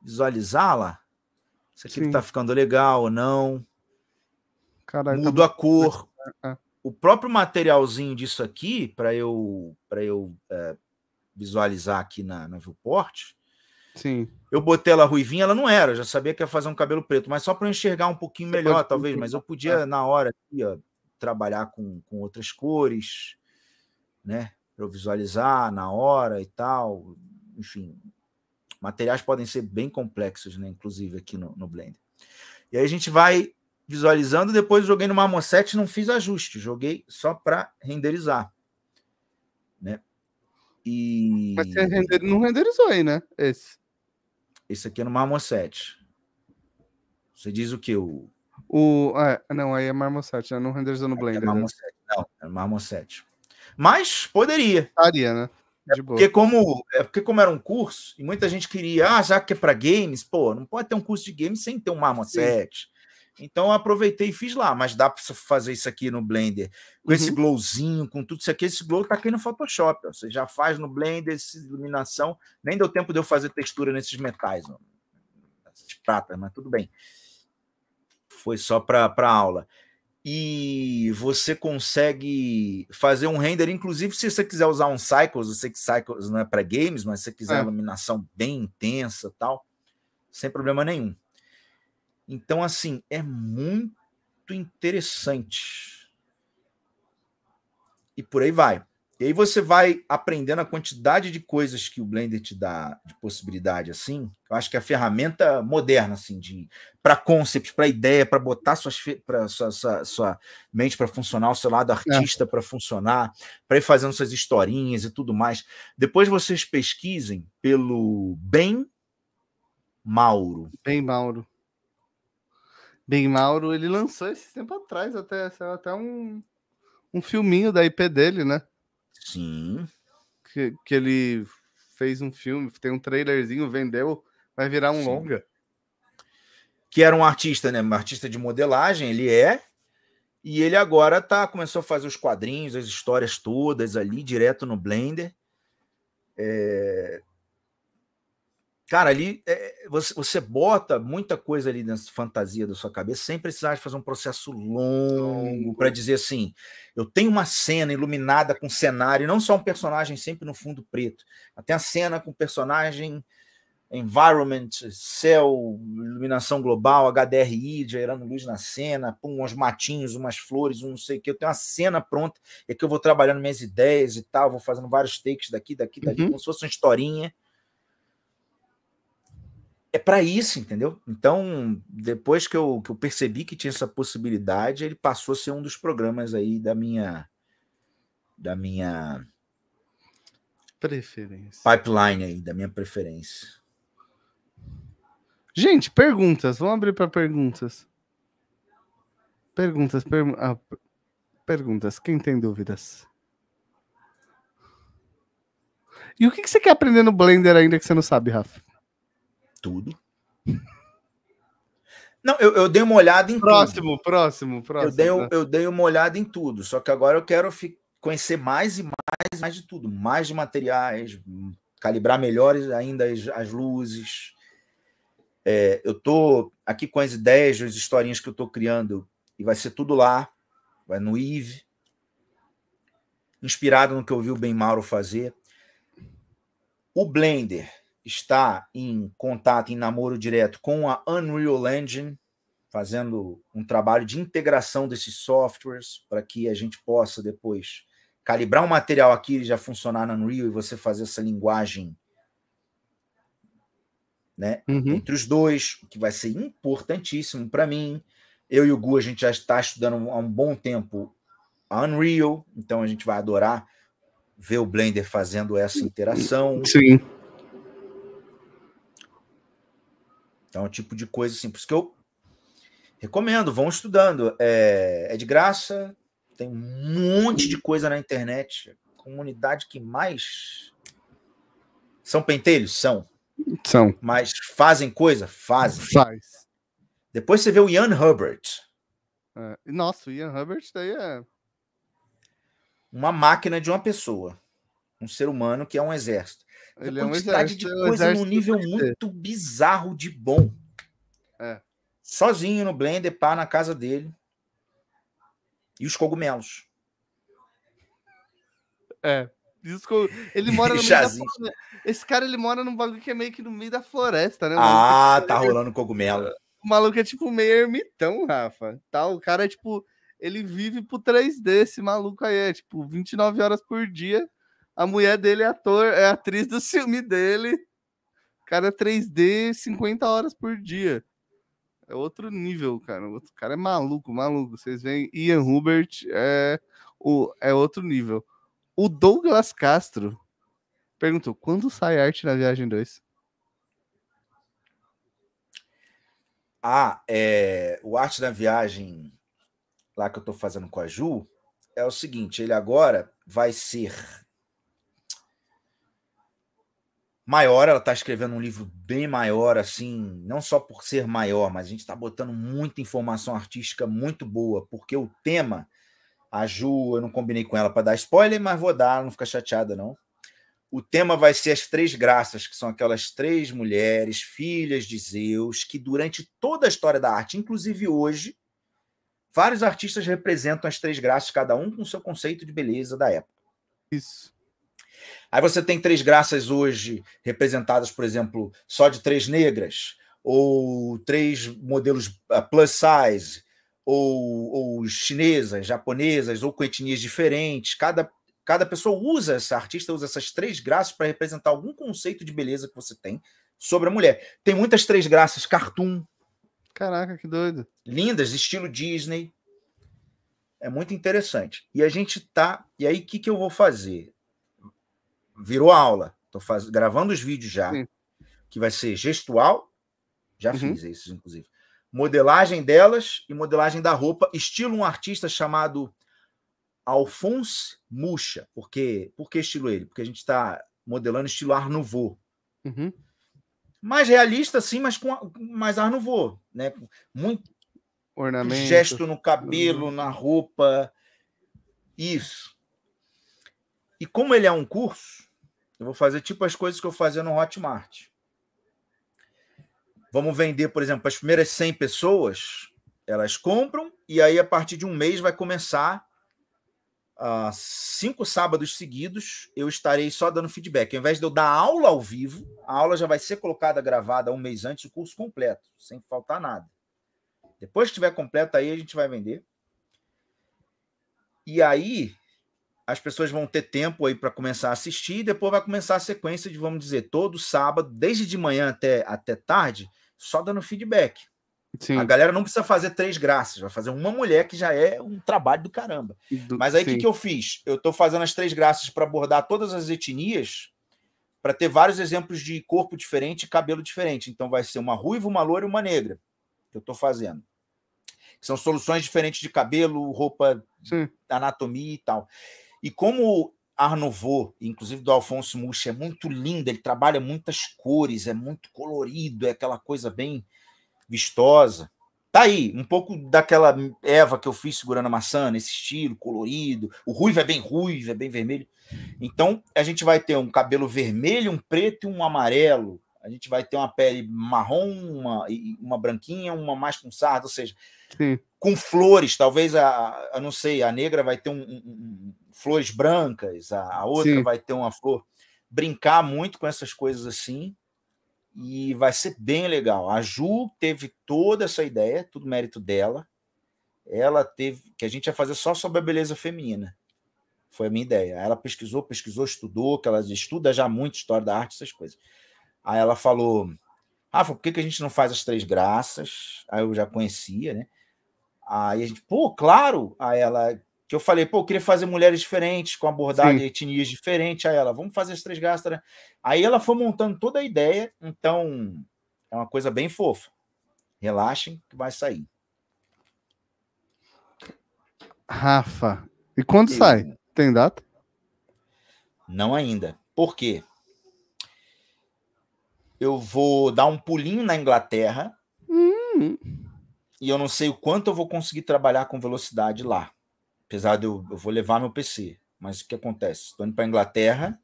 visualizá-la. Se aquilo tá ficando legal ou não. Caralho, Mudo tá... a cor. Né? É o próprio materialzinho disso aqui, para eu, para eu é, visualizar aqui na, na Viewport, Sim. eu botei ela ruivinha, ela não era, eu já sabia que ia fazer um cabelo preto, mas só para enxergar um pouquinho melhor, talvez, mas eu podia, é. na hora, aqui, ó, trabalhar com, com outras cores, né? Para eu visualizar na hora e tal. Enfim, materiais podem ser bem complexos, né? Inclusive aqui no, no Blender. E aí a gente vai visualizando, depois joguei no marmoset e não fiz ajuste, joguei só para renderizar. Né? E... Mas você render... não renderizou aí, né? Esse. Esse aqui é no marmoset. Você diz o que? O... o... Ah, não, aí é marmoset, né? Não renderizou no é Blender. É marmoset. Né? Não, é marmoset. Mas poderia. Estaria, né? É porque, como, é porque, como era um curso, e muita gente queria, ah, já que é para games, pô, não pode ter um curso de games sem ter um marmoset, Sim. Então eu aproveitei e fiz lá, mas dá para fazer isso aqui no Blender, com uhum. esse glowzinho, com tudo isso aqui. Esse glow tá aqui no Photoshop, ó. você já faz no Blender, essa iluminação. Nem deu tempo de eu fazer textura nesses metais, nesses pratas, mas tudo bem. Foi só para aula. E você consegue fazer um render, inclusive se você quiser usar um Cycles, eu sei que Cycles não é para games, mas se você quiser é. iluminação bem intensa tal, sem problema nenhum. Então, assim, é muito interessante. E por aí vai. E aí você vai aprendendo a quantidade de coisas que o Blender te dá de possibilidade, assim. Eu acho que é a ferramenta moderna, assim, de para concept, para ideia, para botar suas, pra sua, sua, sua mente para funcionar, o seu lado é. artista é. para funcionar, para ir fazendo suas historinhas e tudo mais. Depois vocês pesquisem pelo Bem Mauro. Bem Mauro. Big Mauro, ele lançou esse tempo atrás, até, até um, um filminho da IP dele, né? Sim. Que, que ele fez um filme, tem um trailerzinho, vendeu, vai virar um Sim. longa. Que era um artista, né? Um artista de modelagem, ele é. E ele agora tá, começou a fazer os quadrinhos, as histórias todas ali, direto no Blender. É, Cara, ali é, é, você, você, bota muita coisa ali na fantasia da sua cabeça sem precisar de fazer um processo longo para dizer assim: eu tenho uma cena iluminada com cenário, não só um personagem sempre no fundo preto, até a cena com personagem environment, céu, iluminação global, HDRI, gerando luz na cena, pum, uns matinhos, umas flores, um não sei o que. Eu tenho uma cena pronta, é que eu vou trabalhando minhas ideias e tal, vou fazendo vários takes daqui, daqui, daqui, uhum. como se fosse uma historinha é para isso, entendeu? Então, depois que eu, que eu percebi que tinha essa possibilidade, ele passou a ser um dos programas aí da minha da minha preferência. Pipeline aí, da minha preferência. Gente, perguntas. Vamos abrir para perguntas. Perguntas, per... ah, perguntas. Quem tem dúvidas? E o que, que você quer aprender no Blender ainda que você não sabe, Rafa? tudo. Não, eu, eu dei uma olhada em próximo, tudo. Próximo, próximo, eu dei, próximo. Eu dei uma olhada em tudo, só que agora eu quero conhecer mais e mais, mais de tudo, mais de materiais, calibrar melhores ainda as, as luzes. É, eu tô aqui com as ideias, as historinhas que eu tô criando, e vai ser tudo lá, vai no IVE, inspirado no que eu vi o Ben Mauro fazer. O Blender, está em contato, em namoro direto com a Unreal Engine, fazendo um trabalho de integração desses softwares para que a gente possa depois calibrar o um material aqui e já funcionar na Unreal e você fazer essa linguagem né, uhum. entre os dois, o que vai ser importantíssimo para mim. Eu e o Gu, a gente já está estudando há um bom tempo a Unreal, então a gente vai adorar ver o Blender fazendo essa interação. Sim. Então, é um tipo de coisa assim. Por isso que eu recomendo, vão estudando. É, é de graça, tem um monte de coisa na internet. comunidade que mais. São pentelhos? São. São. Mas fazem coisa? Fazem. Faz. Depois você vê o Ian Hubbard. É. Nossa, o Ian Hubbard daí é. Uma máquina de uma pessoa. Um ser humano que é um exército. Ele quantidade é um de coisa num nível muito bizarro de bom. É. Sozinho no Blender, pá, na casa dele. E os cogumelos. É. isso Ele mora (laughs) no Chazinho. meio da floresta. Esse cara ele mora num bagulho que é meio que no meio da floresta, né? Ah, (laughs) tá rolando cogumelo. O maluco é tipo meio ermitão, Rafa. Tá, o cara é tipo. Ele vive pro 3D, esse maluco aí é tipo 29 horas por dia. A mulher dele é ator, é atriz do filme dele. Cara, é 3D 50 horas por dia. É outro nível, cara. O outro cara é maluco, maluco. Vocês veem, Ian Hubert é, o, é outro nível. O Douglas Castro perguntou: quando sai arte na Viagem 2? Ah, é, o Arte na Viagem, lá que eu estou fazendo com a Ju, é o seguinte: ele agora vai ser maior, ela está escrevendo um livro bem maior, assim, não só por ser maior, mas a gente está botando muita informação artística muito boa, porque o tema, a Ju, eu não combinei com ela para dar spoiler, mas vou dar, não fica chateada não. O tema vai ser as três graças, que são aquelas três mulheres, filhas de Zeus, que durante toda a história da arte, inclusive hoje, vários artistas representam as três graças, cada um com seu conceito de beleza da época. Isso. Aí você tem três graças hoje representadas, por exemplo, só de três negras, ou três modelos ah, plus size, ou, ou chinesas, japonesas, ou com etnias diferentes. Cada, cada pessoa usa, essa artista usa essas três graças para representar algum conceito de beleza que você tem sobre a mulher. Tem muitas três graças cartoon. Caraca, que doido. Lindas, estilo Disney. É muito interessante. E a gente tá. E aí, o que, que eu vou fazer? virou aula. Estou gravando os vídeos já, Sim. que vai ser gestual. Já uhum. fiz esses, inclusive. Modelagem delas e modelagem da roupa, estilo um artista chamado Alphonse Mucha. Porque, por que estilo ele? Porque a gente está modelando estilo Art Nouveau. Uhum. Mais realista, sim, mas com mais Art Nouveau. Né? Muito Ornamento. gesto no cabelo, uhum. na roupa. Isso. E como ele é um curso, eu vou fazer tipo as coisas que eu fazia no Hotmart. Vamos vender, por exemplo, as primeiras 100 pessoas, elas compram e aí a partir de um mês vai começar uh, cinco sábados seguidos, eu estarei só dando feedback. Ao invés de eu dar aula ao vivo, a aula já vai ser colocada gravada um mês antes do curso completo, sem faltar nada. Depois que estiver completo, aí a gente vai vender. E aí, as pessoas vão ter tempo aí para começar a assistir e depois vai começar a sequência de, vamos dizer, todo sábado, desde de manhã até, até tarde, só dando feedback. Sim. A galera não precisa fazer três graças, vai fazer uma mulher que já é um trabalho do caramba. Do, Mas aí o que, que eu fiz? Eu estou fazendo as três graças para abordar todas as etnias, para ter vários exemplos de corpo diferente e cabelo diferente. Então vai ser uma ruiva, uma loira e uma negra que eu estou fazendo. São soluções diferentes de cabelo, roupa, Sim. anatomia e tal. E como Arnovô, inclusive do Alfonso Mucha, é muito lindo, ele trabalha muitas cores, é muito colorido, é aquela coisa bem vistosa. Tá aí, um pouco daquela Eva que eu fiz segurando a maçã, nesse estilo colorido. O ruivo é bem ruivo, é bem vermelho. Então, a gente vai ter um cabelo vermelho, um preto e um amarelo. A gente vai ter uma pele marrom, uma, uma branquinha, uma mais com sarda, ou seja, Sim. com flores. Talvez, a, a, não sei, a negra vai ter um, um, flores brancas, a, a outra Sim. vai ter uma flor. Brincar muito com essas coisas assim e vai ser bem legal. A Ju teve toda essa ideia, tudo mérito dela. Ela teve que a gente ia fazer só sobre a beleza feminina. Foi a minha ideia. Ela pesquisou, pesquisou, estudou, que ela estuda já muito história da arte, essas coisas. Aí ela falou: Rafa, por que, que a gente não faz as três graças? Aí eu já conhecia, né? Aí a gente, pô, claro! Aí ela, que eu falei, pô, eu queria fazer mulheres diferentes, com abordagem, Sim. etnias diferentes. Aí ela, vamos fazer as três gastas, né? Aí ela foi montando toda a ideia, então é uma coisa bem fofa. Relaxem que vai sair. Rafa, e quando sai? Tem data? Não ainda. Por quê? Eu vou dar um pulinho na Inglaterra hum. e eu não sei o quanto eu vou conseguir trabalhar com velocidade lá apesar de eu, eu vou levar meu PC. Mas o que acontece? Estou indo para a Inglaterra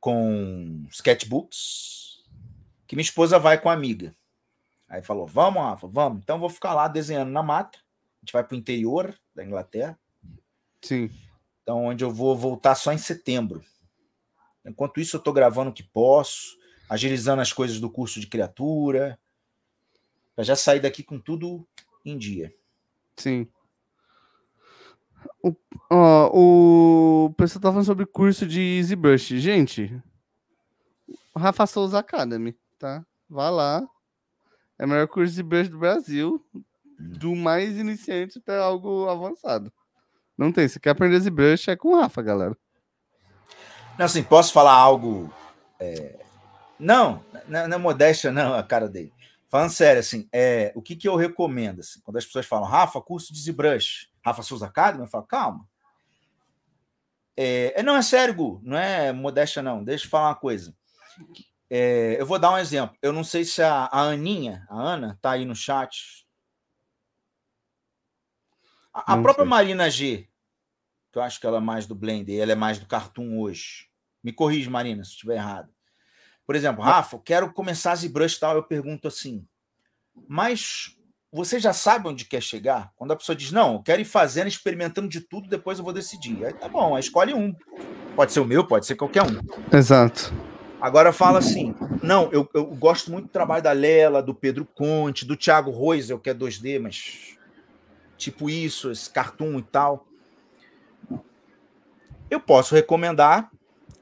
com sketchbooks, que minha esposa vai com a amiga. Aí falou: Vamos, Rafa, vamos. Então vou ficar lá desenhando na mata. A gente vai para o interior da Inglaterra. Sim. Então, onde eu vou voltar só em setembro. Enquanto isso, eu estou gravando o que posso, agilizando as coisas do curso de criatura, para já sair daqui com tudo em dia. Sim. O, ó, o pessoal tá falando sobre curso de Brush Gente, Rafa Souza Academy, tá? Vá lá. É o melhor curso de brush do Brasil. Do mais iniciante até algo avançado. Não tem. Se quer aprender ZBrush, é com o Rafa, galera. Não, assim, posso falar algo. É... Não, não, não é modéstia, não, a cara dele. Falando sério, assim, é, o que, que eu recomendo? Assim, quando as pessoas falam, Rafa, curso de ZBrush, Rafa Souza Academy, eu falo, calma. É, é, não, é sério, Gu, não é modéstia, não. Deixa eu falar uma coisa. É, eu vou dar um exemplo. Eu não sei se a, a Aninha, a Ana, tá aí no chat. A, a própria sei. Marina G, que eu acho que ela é mais do Blender, ela é mais do Cartoon hoje. Me corrija Marina, se estiver errado. Por exemplo, Rafa, quero começar ZBrush e tal. Eu pergunto assim, mas você já sabe onde quer chegar? Quando a pessoa diz, não, eu quero ir fazendo, experimentando de tudo, depois eu vou decidir. Aí tá bom, aí escolhe um. Pode ser o meu, pode ser qualquer um. Exato. Agora fala assim, não, eu, eu gosto muito do trabalho da Lela, do Pedro Conte, do Thiago Reusel, que é 2D, mas tipo isso, esse cartoon e tal. Eu posso recomendar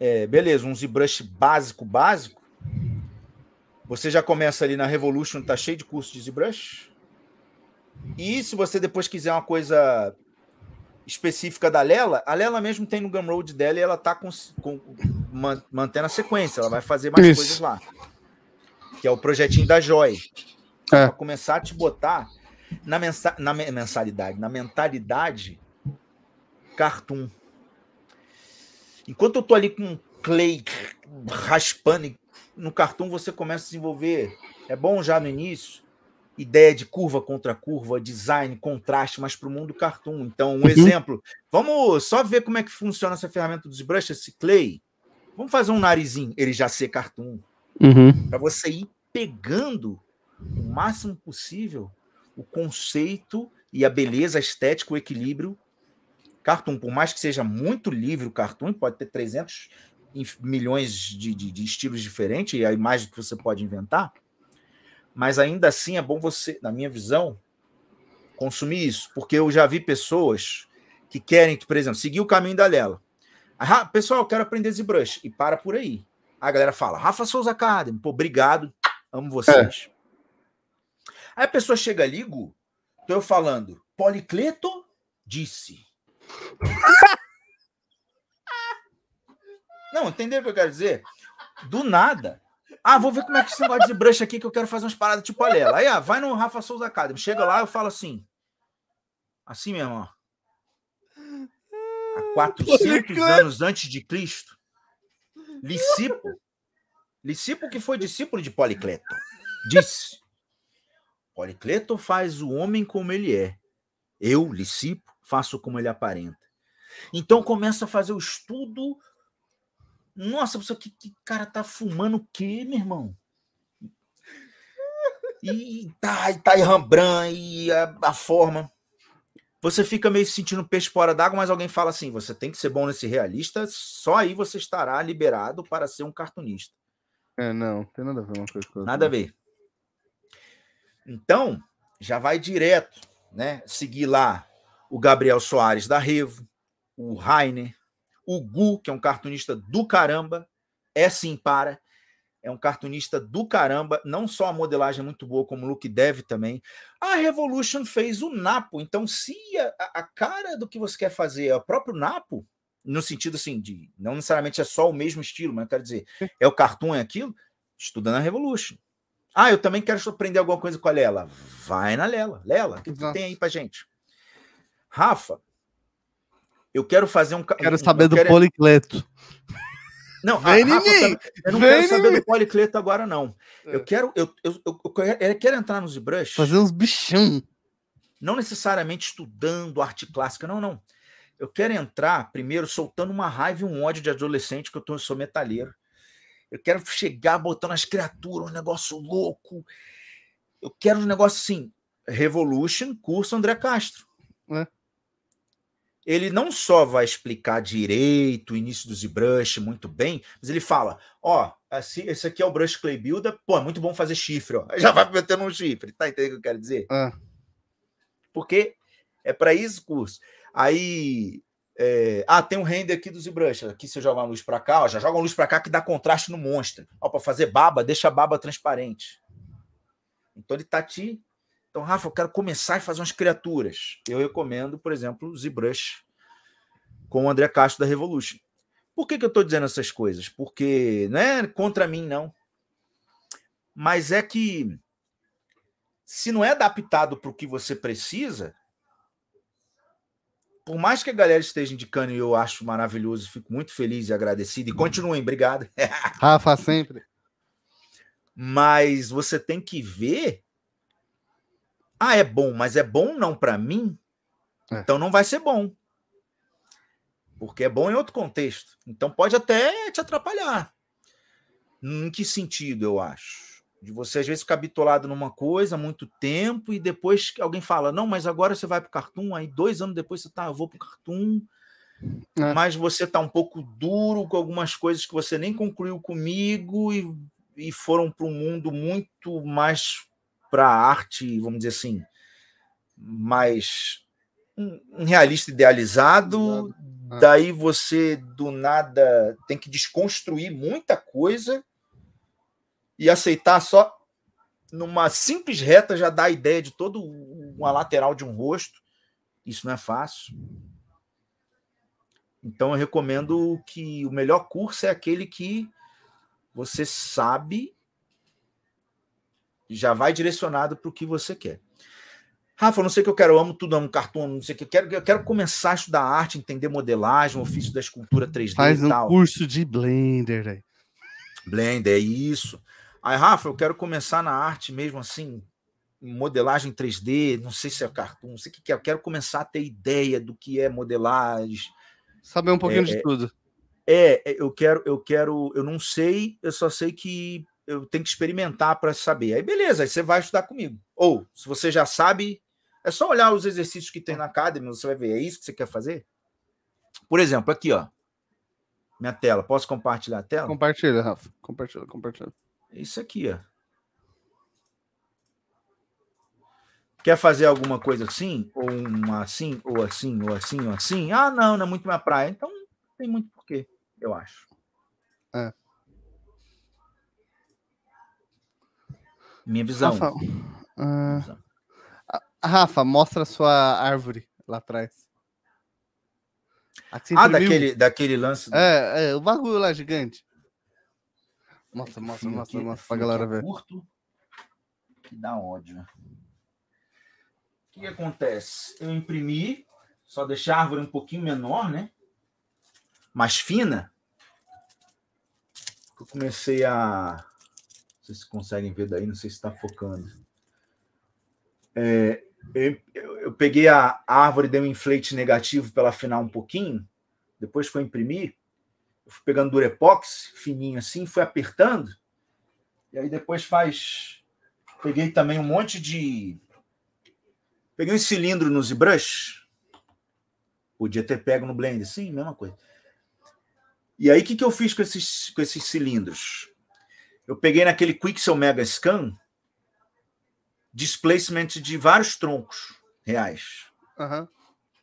é, beleza, um ZBrush básico, básico, você já começa ali na Revolution, tá cheio de curso de ZBrush. E se você depois quiser uma coisa específica da Lela, a Lela mesmo tem no Gumroad dela e ela tá com, com mantendo a sequência, ela vai fazer mais Isso. coisas lá. Que é o projetinho da Joy. É. Pra começar a te botar na, mensa na mensalidade, na mentalidade cartoon. Enquanto eu tô ali com clay raspando no cartão, você começa a desenvolver. É bom já no início ideia de curva contra curva, design, contraste, mas para o mundo cartoon. Então, um uhum. exemplo. Vamos só ver como é que funciona essa ferramenta dos brushes, esse clay. Vamos fazer um narizinho, ele já ser cartoon. Uhum. Para você ir pegando o máximo possível o conceito e a beleza a estética, o equilíbrio Cartoon, por mais que seja muito livre o cartoon, pode ter 300 milhões de, de, de estilos diferentes e a imagem que você pode inventar, mas ainda assim é bom você, na minha visão, consumir isso, porque eu já vi pessoas que querem, por exemplo, seguir o caminho da Lela. Ah, pessoal, eu quero aprender ZBrush e para por aí. A galera fala, Rafa Souza Academy, pô, obrigado, amo vocês. É. Aí a pessoa chega ali, Gu, tô eu falando, Policleto disse. Não, entenderam o que eu quero dizer? Do nada. Ah, vou ver como é que esse negócio de brush aqui que eu quero fazer umas paradas tipo Alela. Aí, ah, vai no Rafa Souza Academy. Chega lá, eu falo assim. Assim mesmo, ó. Há 400 anos antes de Cristo, Licipo, Licipo que foi discípulo de Policleto, disse: Policleto faz o homem como ele é. Eu, Licipo, faço como ele aparenta. Então começa a fazer o estudo. Nossa, você que, que cara tá fumando o quê, meu irmão? E tá, e tá, e Rembrandt, e a, a forma. Você fica meio se sentindo peixe fora d'água, mas alguém fala assim: você tem que ser bom nesse realista, só aí você estará liberado para ser um cartunista. É, não, tem nada a ver uma coisa com Nada a ver. Então, já vai direto, né? Seguir lá o Gabriel Soares da Revo, o Rainer, o Gu, que é um cartunista do caramba, é sim para. É um cartunista do caramba, não só a modelagem é muito boa, como o look deve também. A Revolution fez o Napo, então se a, a cara do que você quer fazer é o próprio Napo, no sentido assim, de não necessariamente é só o mesmo estilo, mas eu quero dizer, é o cartoon, é aquilo, estudando a Revolution. Ah, eu também quero aprender alguma coisa com a Lela. Vai na Lela. Lela, o que tem aí pra gente? Rafa, eu quero fazer um. Quero saber do quero... É policleto. Não, Rafa, eu não Vem quero saber mim. do policleto agora, não. É. Eu quero. Eu, eu, eu, eu, quero entrar nos brush. Fazer uns bichão. Não necessariamente estudando arte clássica, não, não. Eu quero entrar primeiro soltando uma raiva e um ódio de adolescente, que eu, tô, eu sou metalheiro. Eu quero chegar botando as criaturas, um negócio louco. Eu quero um negócio assim. Revolution, curso André Castro. É ele não só vai explicar direito o início do ZBrush muito bem, mas ele fala, ó, esse aqui é o Brush Clay Builder, pô, é muito bom fazer chifre, ó. (laughs) Já vai metendo um chifre, tá entendendo o que eu quero dizer? Ah. Porque é para isso o curso. Aí, é... ah, tem um render aqui do ZBrush, aqui você joga uma luz para cá, ó, já joga uma luz para cá que dá contraste no monstro. Ó, para fazer baba, deixa a baba transparente. Então ele tá te então, Rafa, eu quero começar e fazer umas criaturas. Eu recomendo, por exemplo, o ZBrush com o André Castro da Revolution. Por que, que eu estou dizendo essas coisas? Porque não é contra mim, não. Mas é que se não é adaptado para o que você precisa, por mais que a galera esteja indicando, e eu acho maravilhoso, fico muito feliz e agradecido. E continuem, obrigado. (laughs) Rafa, sempre. Mas você tem que ver ah, é bom, mas é bom não para mim? É. Então não vai ser bom. Porque é bom em outro contexto. Então pode até te atrapalhar. Em que sentido, eu acho? De você às vezes ficar bitolado numa coisa há muito tempo e depois alguém fala: não, mas agora você vai para o cartoon. Aí dois anos depois você tá, eu ah, vou para o cartoon. É. Mas você tá um pouco duro com algumas coisas que você nem concluiu comigo e, e foram para um mundo muito mais para a arte, vamos dizer assim, mais um realista idealizado. Ah. Daí você do nada tem que desconstruir muita coisa e aceitar só numa simples reta já dá a ideia de todo uma lateral de um rosto. Isso não é fácil. Então eu recomendo que o melhor curso é aquele que você sabe já vai direcionado para o que você quer. Rafa, não sei o que eu quero, eu amo tudo, amo cartão, não sei o que eu quero. Eu quero começar a estudar arte, entender modelagem, ofício da escultura 3D Faz e tal. um curso de Blender, velho. Blender, é isso. Aí, Rafa, eu quero começar na arte mesmo assim, modelagem 3D, não sei se é cartoon, não sei o que é. Eu quero começar a ter ideia do que é modelagem. Saber um pouquinho é, de é, tudo. É, eu quero, eu quero, eu não sei, eu só sei que eu tenho que experimentar para saber. Aí beleza, aí você vai estudar comigo. Ou, se você já sabe, é só olhar os exercícios que tem na Academy, você vai ver, é isso que você quer fazer? Por exemplo, aqui, ó. Minha tela, posso compartilhar a tela? Compartilha, Rafa. Compartilha, compartilha. É isso aqui, ó. Quer fazer alguma coisa assim? Ou uma assim, ou assim, ou assim, ou assim? Ah, não, não é muito minha praia. Então, não tem muito porquê, eu acho. É. Minha visão. Rafa, uh... Rafa mostra a sua árvore lá atrás. Ah, daquele, daquele lance. Do... É, é, o bagulho lá gigante. Mostra, é mostra, mostra, aqui, mostra pra galera é ver. Curto, que dá ódio. Né? O que acontece? Eu imprimi, só deixar a árvore um pouquinho menor, né? Mais fina. Eu comecei a vocês conseguem ver daí, não sei se está focando. É, eu, eu, peguei a árvore, dei um inflate negativo para ela afinar um pouquinho. Depois que eu imprimi, eu fui pegando durepox, fininho assim, fui apertando. E aí depois faz. Peguei também um monte de. Peguei um cilindro no ZBrush. Podia ter pego no Blender, sim, mesma coisa. E aí, o que, que eu fiz com esses, com esses cilindros? eu peguei naquele Quixel Mega Scan displacement de vários troncos reais. Uhum.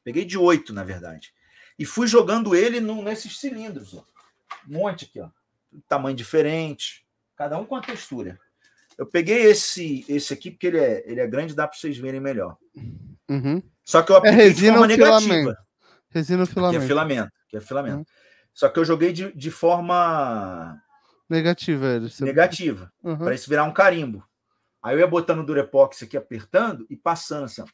Peguei de oito, na verdade. E fui jogando ele no, nesses cilindros. Ó. Um monte aqui, ó. Tamanho diferente. Cada um com a textura. Eu peguei esse esse aqui porque ele é, ele é grande, dá para vocês verem melhor. Uhum. Só que eu é apliquei é resina de forma negativa. Filamento. Resina ou filamento. Que é filamento. Que é filamento. Uhum. Só que eu joguei de, de forma Negativa, ele. Negativa. Uhum. Para isso virar um carimbo. Aí eu ia botando o Durepox aqui, apertando e passando assim. Ó.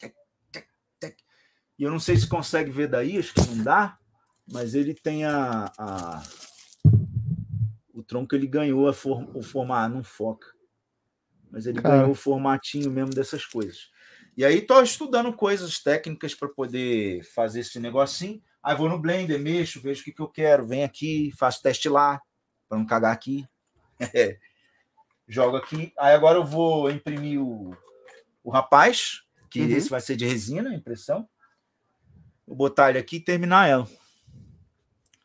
E eu não sei se consegue ver daí, acho que não dá, mas ele tem a. a... O tronco ele ganhou a form... o formato. Ah, não foca. Mas ele ganhou o formatinho mesmo dessas coisas. E aí estou estudando coisas técnicas para poder fazer esse negocinho. Aí vou no Blender, mexo, vejo o que, que eu quero, venho aqui, faço teste lá, para não cagar aqui. É. Jogo aqui. Aí agora eu vou imprimir o, o rapaz, que uhum. esse vai ser de resina, impressão. Vou botar ele aqui e terminar ela.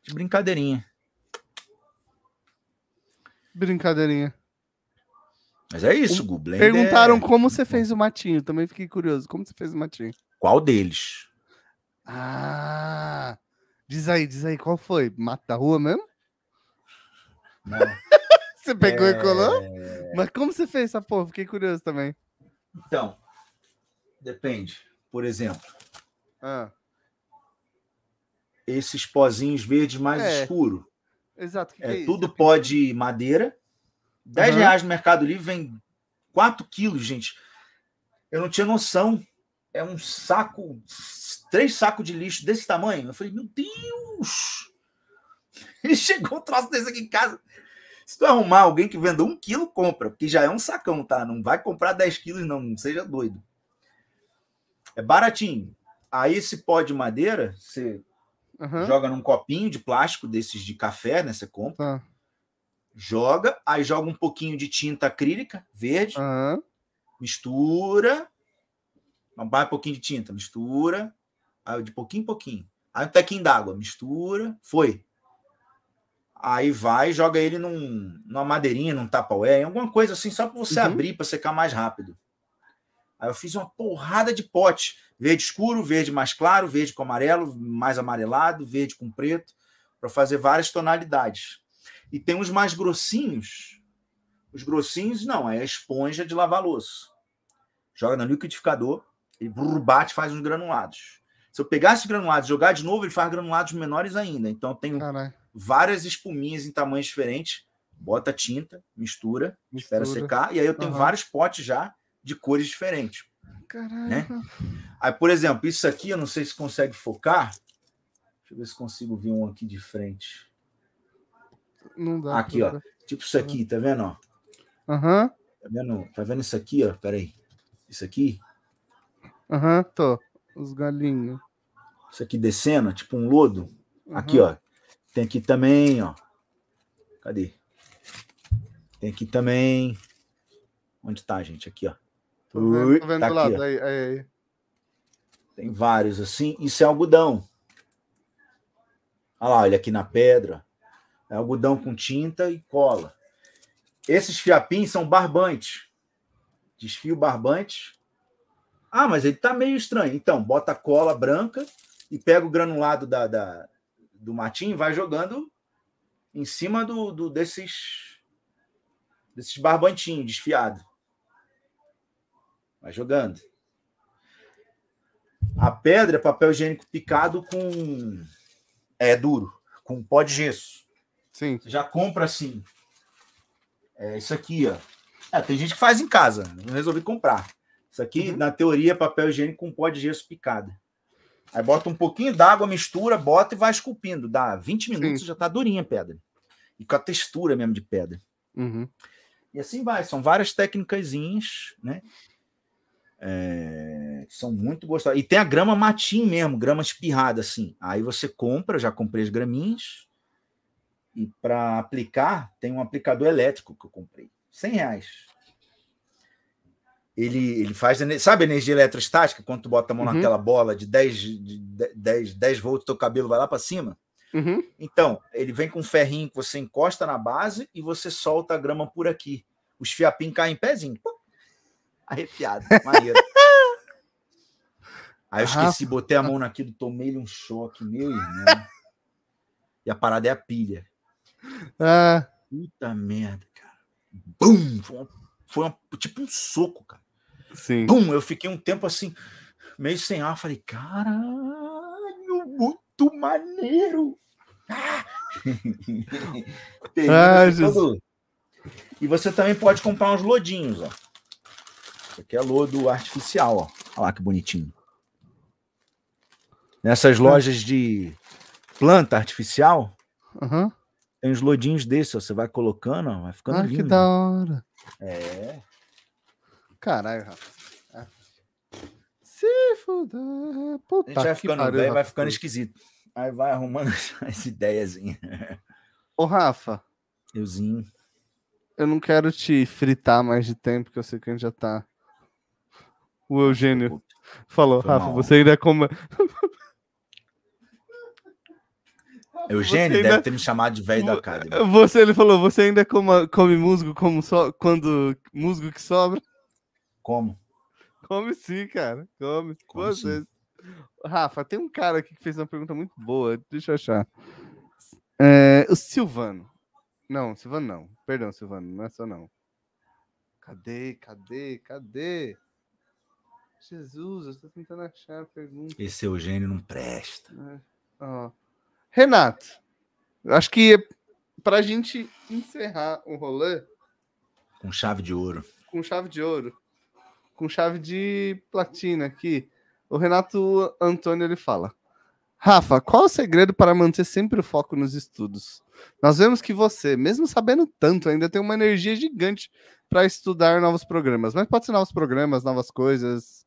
De brincadeirinha. Brincadeirinha. Mas é isso, o... Blender... Perguntaram como você fez o matinho. Também fiquei curioso. Como você fez o matinho? Qual deles? Ah! Diz aí, diz aí, qual foi? Mata rua mesmo? Né? (laughs) você pegou é... e colou? É. Mas como você fez essa porra? Fiquei curioso também. Então, depende. Por exemplo, ah. esses pozinhos verdes mais é. escuro. Exato. Que é, que é tudo pó de madeira. 10 uhum. reais no Mercado Livre vem 4 quilos, gente. Eu não tinha noção. É um saco, três sacos de lixo desse tamanho. Eu falei, meu Deus! (laughs) E chegou um troço desse aqui em casa. Se tu arrumar alguém que venda um quilo, compra, porque já é um sacão, tá? Não vai comprar 10 quilos, não, não seja doido. É baratinho. Aí esse pó de madeira, você uhum. joga num copinho de plástico desses de café, né? Você compra. Uhum. Joga, aí joga um pouquinho de tinta acrílica verde, uhum. mistura, vai um pouquinho de tinta, mistura, aí de pouquinho em pouquinho. Aí um tequinho d'água, mistura, foi. Aí vai, joga ele num, numa madeirinha, num tapaué, em alguma coisa assim, só para você uhum. abrir, para secar mais rápido. Aí eu fiz uma porrada de pote: verde escuro, verde mais claro, verde com amarelo, mais amarelado, verde com preto, para fazer várias tonalidades. E tem uns mais grossinhos. Os grossinhos, não, é a esponja de lavar louça. Joga no liquidificador, ele brrr, bate faz uns granulados. Se eu pegasse esses granulados e jogar de novo, ele faz granulados menores ainda. Então eu tenho Caralho várias espuminhas em tamanhos diferentes, bota tinta, mistura, mistura. espera secar, e aí eu tenho uhum. vários potes já de cores diferentes. Caralho. Né? Aí, por exemplo, isso aqui, eu não sei se consegue focar. Deixa eu ver se consigo ver um aqui de frente. Não dá. Aqui, ó. Ver. Tipo isso aqui, tá vendo? Ó? Uhum. Tá vendo? Tá vendo isso aqui, ó? Peraí. Isso aqui? Aham, uhum, tô. Os galinhos. Isso aqui descendo, tipo um lodo. Uhum. Aqui, ó. Tem aqui também, ó. Cadê? Tem aqui também. Onde tá, gente? Aqui, ó. Tô vendo, tô vendo tá do aqui, lado. Aí, aí, aí. Tem vários assim. Isso é algodão. Olha lá, olha aqui na pedra. É algodão com tinta e cola. Esses fiapins são barbantes. Desfio barbante. Ah, mas ele tá meio estranho. Então, bota cola branca e pega o granulado da, da, do Matim vai jogando em cima do, do desses desses barbantinhos desfiado. Vai jogando. A pedra é papel higiênico picado com é duro, com pó de gesso. Sim. Você já compra assim. É isso aqui, ó. É, tem gente que faz em casa, não resolvi comprar. Isso aqui, uhum. na teoria, é papel higiênico com pó de gesso picado. Aí bota um pouquinho d'água, mistura, bota e vai esculpindo. Dá 20 minutos, Sim. já tá durinha a pedra. E com a textura mesmo de pedra. Uhum. E assim vai, são várias técnicas, né? É, são muito gostosas. E tem a grama matim mesmo, grama espirrada, assim. Aí você compra, já comprei as graminhas. E para aplicar, tem um aplicador elétrico que eu comprei. 100 reais ele, ele faz, sabe a energia eletrostática, quando tu bota a mão uhum. bola de 10, de 10, 10 volts, teu cabelo vai lá para cima? Uhum. Então, ele vem com um ferrinho que você encosta na base e você solta a grama por aqui. Os fiapinhos caem em pezinho. Arrepiado, (laughs) maneiro. Aí eu ah, esqueci, botei a tá. mão naquilo, tomei-lhe um choque, meu irmão. (laughs) e a parada é a pilha. Ah. Puta merda, cara. Bum! Foi, uma, foi uma, tipo um soco, cara. Sim. eu fiquei um tempo assim, meio sem ar. Falei, caralho, muito maneiro. Ah! (laughs) ah E você também pode comprar uns lodinhos, ó. Isso aqui é lodo artificial, ó. Olha lá que bonitinho. Nessas ah. lojas de planta artificial, uhum. tem uns lodinhos desses, ó. Você vai colocando, ó, vai ficando ah, lindo. que da hora. É. Caralho, Rafa. Ah. Se fuder. Puta a gente vai ficando pariu, velho, vai ficando esquisito. Aí vai arrumando (laughs) as ideiazinhas. Ô, Rafa. Euzinho. Eu não quero te fritar mais de tempo, porque eu sei que a gente já tá. O Eugênio falou, Foi Rafa, mal. você ainda é como. (laughs) Eugênio deve ter me chamado de velho da cara. Você, ele falou, você ainda é come, come musgo como so... quando musgo que sobra. Como? Come sim, cara. Come. Como Vocês. Rafa, tem um cara aqui que fez uma pergunta muito boa. Deixa eu achar. É, o Silvano. Não, Silvano não. Perdão, Silvano, não é só não. Cadê, cadê, cadê? Jesus, eu estou tentando achar a pergunta. Esse Eugênio não presta. É. Oh. Renato, acho que é para a gente encerrar o rolê. Com chave de ouro. Com chave de ouro com chave de platina aqui. O Renato Antônio ele fala: Rafa, qual o segredo para manter sempre o foco nos estudos? Nós vemos que você, mesmo sabendo tanto, ainda tem uma energia gigante para estudar novos programas. Mas pode ser novos programas, novas coisas.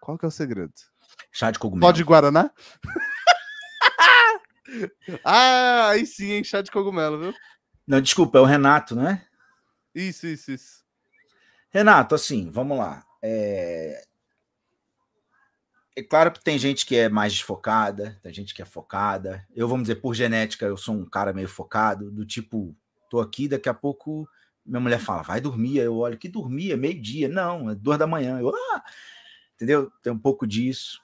Qual que é o segredo? Chá de cogumelo. pode guaraná? (laughs) ah, aí sim, hein? Chá de cogumelo, viu? Não, desculpa, é o Renato, né? Isso, isso, isso. Renato, assim, vamos lá. É... é claro que tem gente que é mais desfocada, tem gente que é focada. Eu, vamos dizer, por genética, eu sou um cara meio focado, do tipo, tô aqui, daqui a pouco minha mulher fala, vai dormir. Eu olho, que dormia é meio-dia. Não, é duas da manhã. Eu, ah! Entendeu? Tem um pouco disso.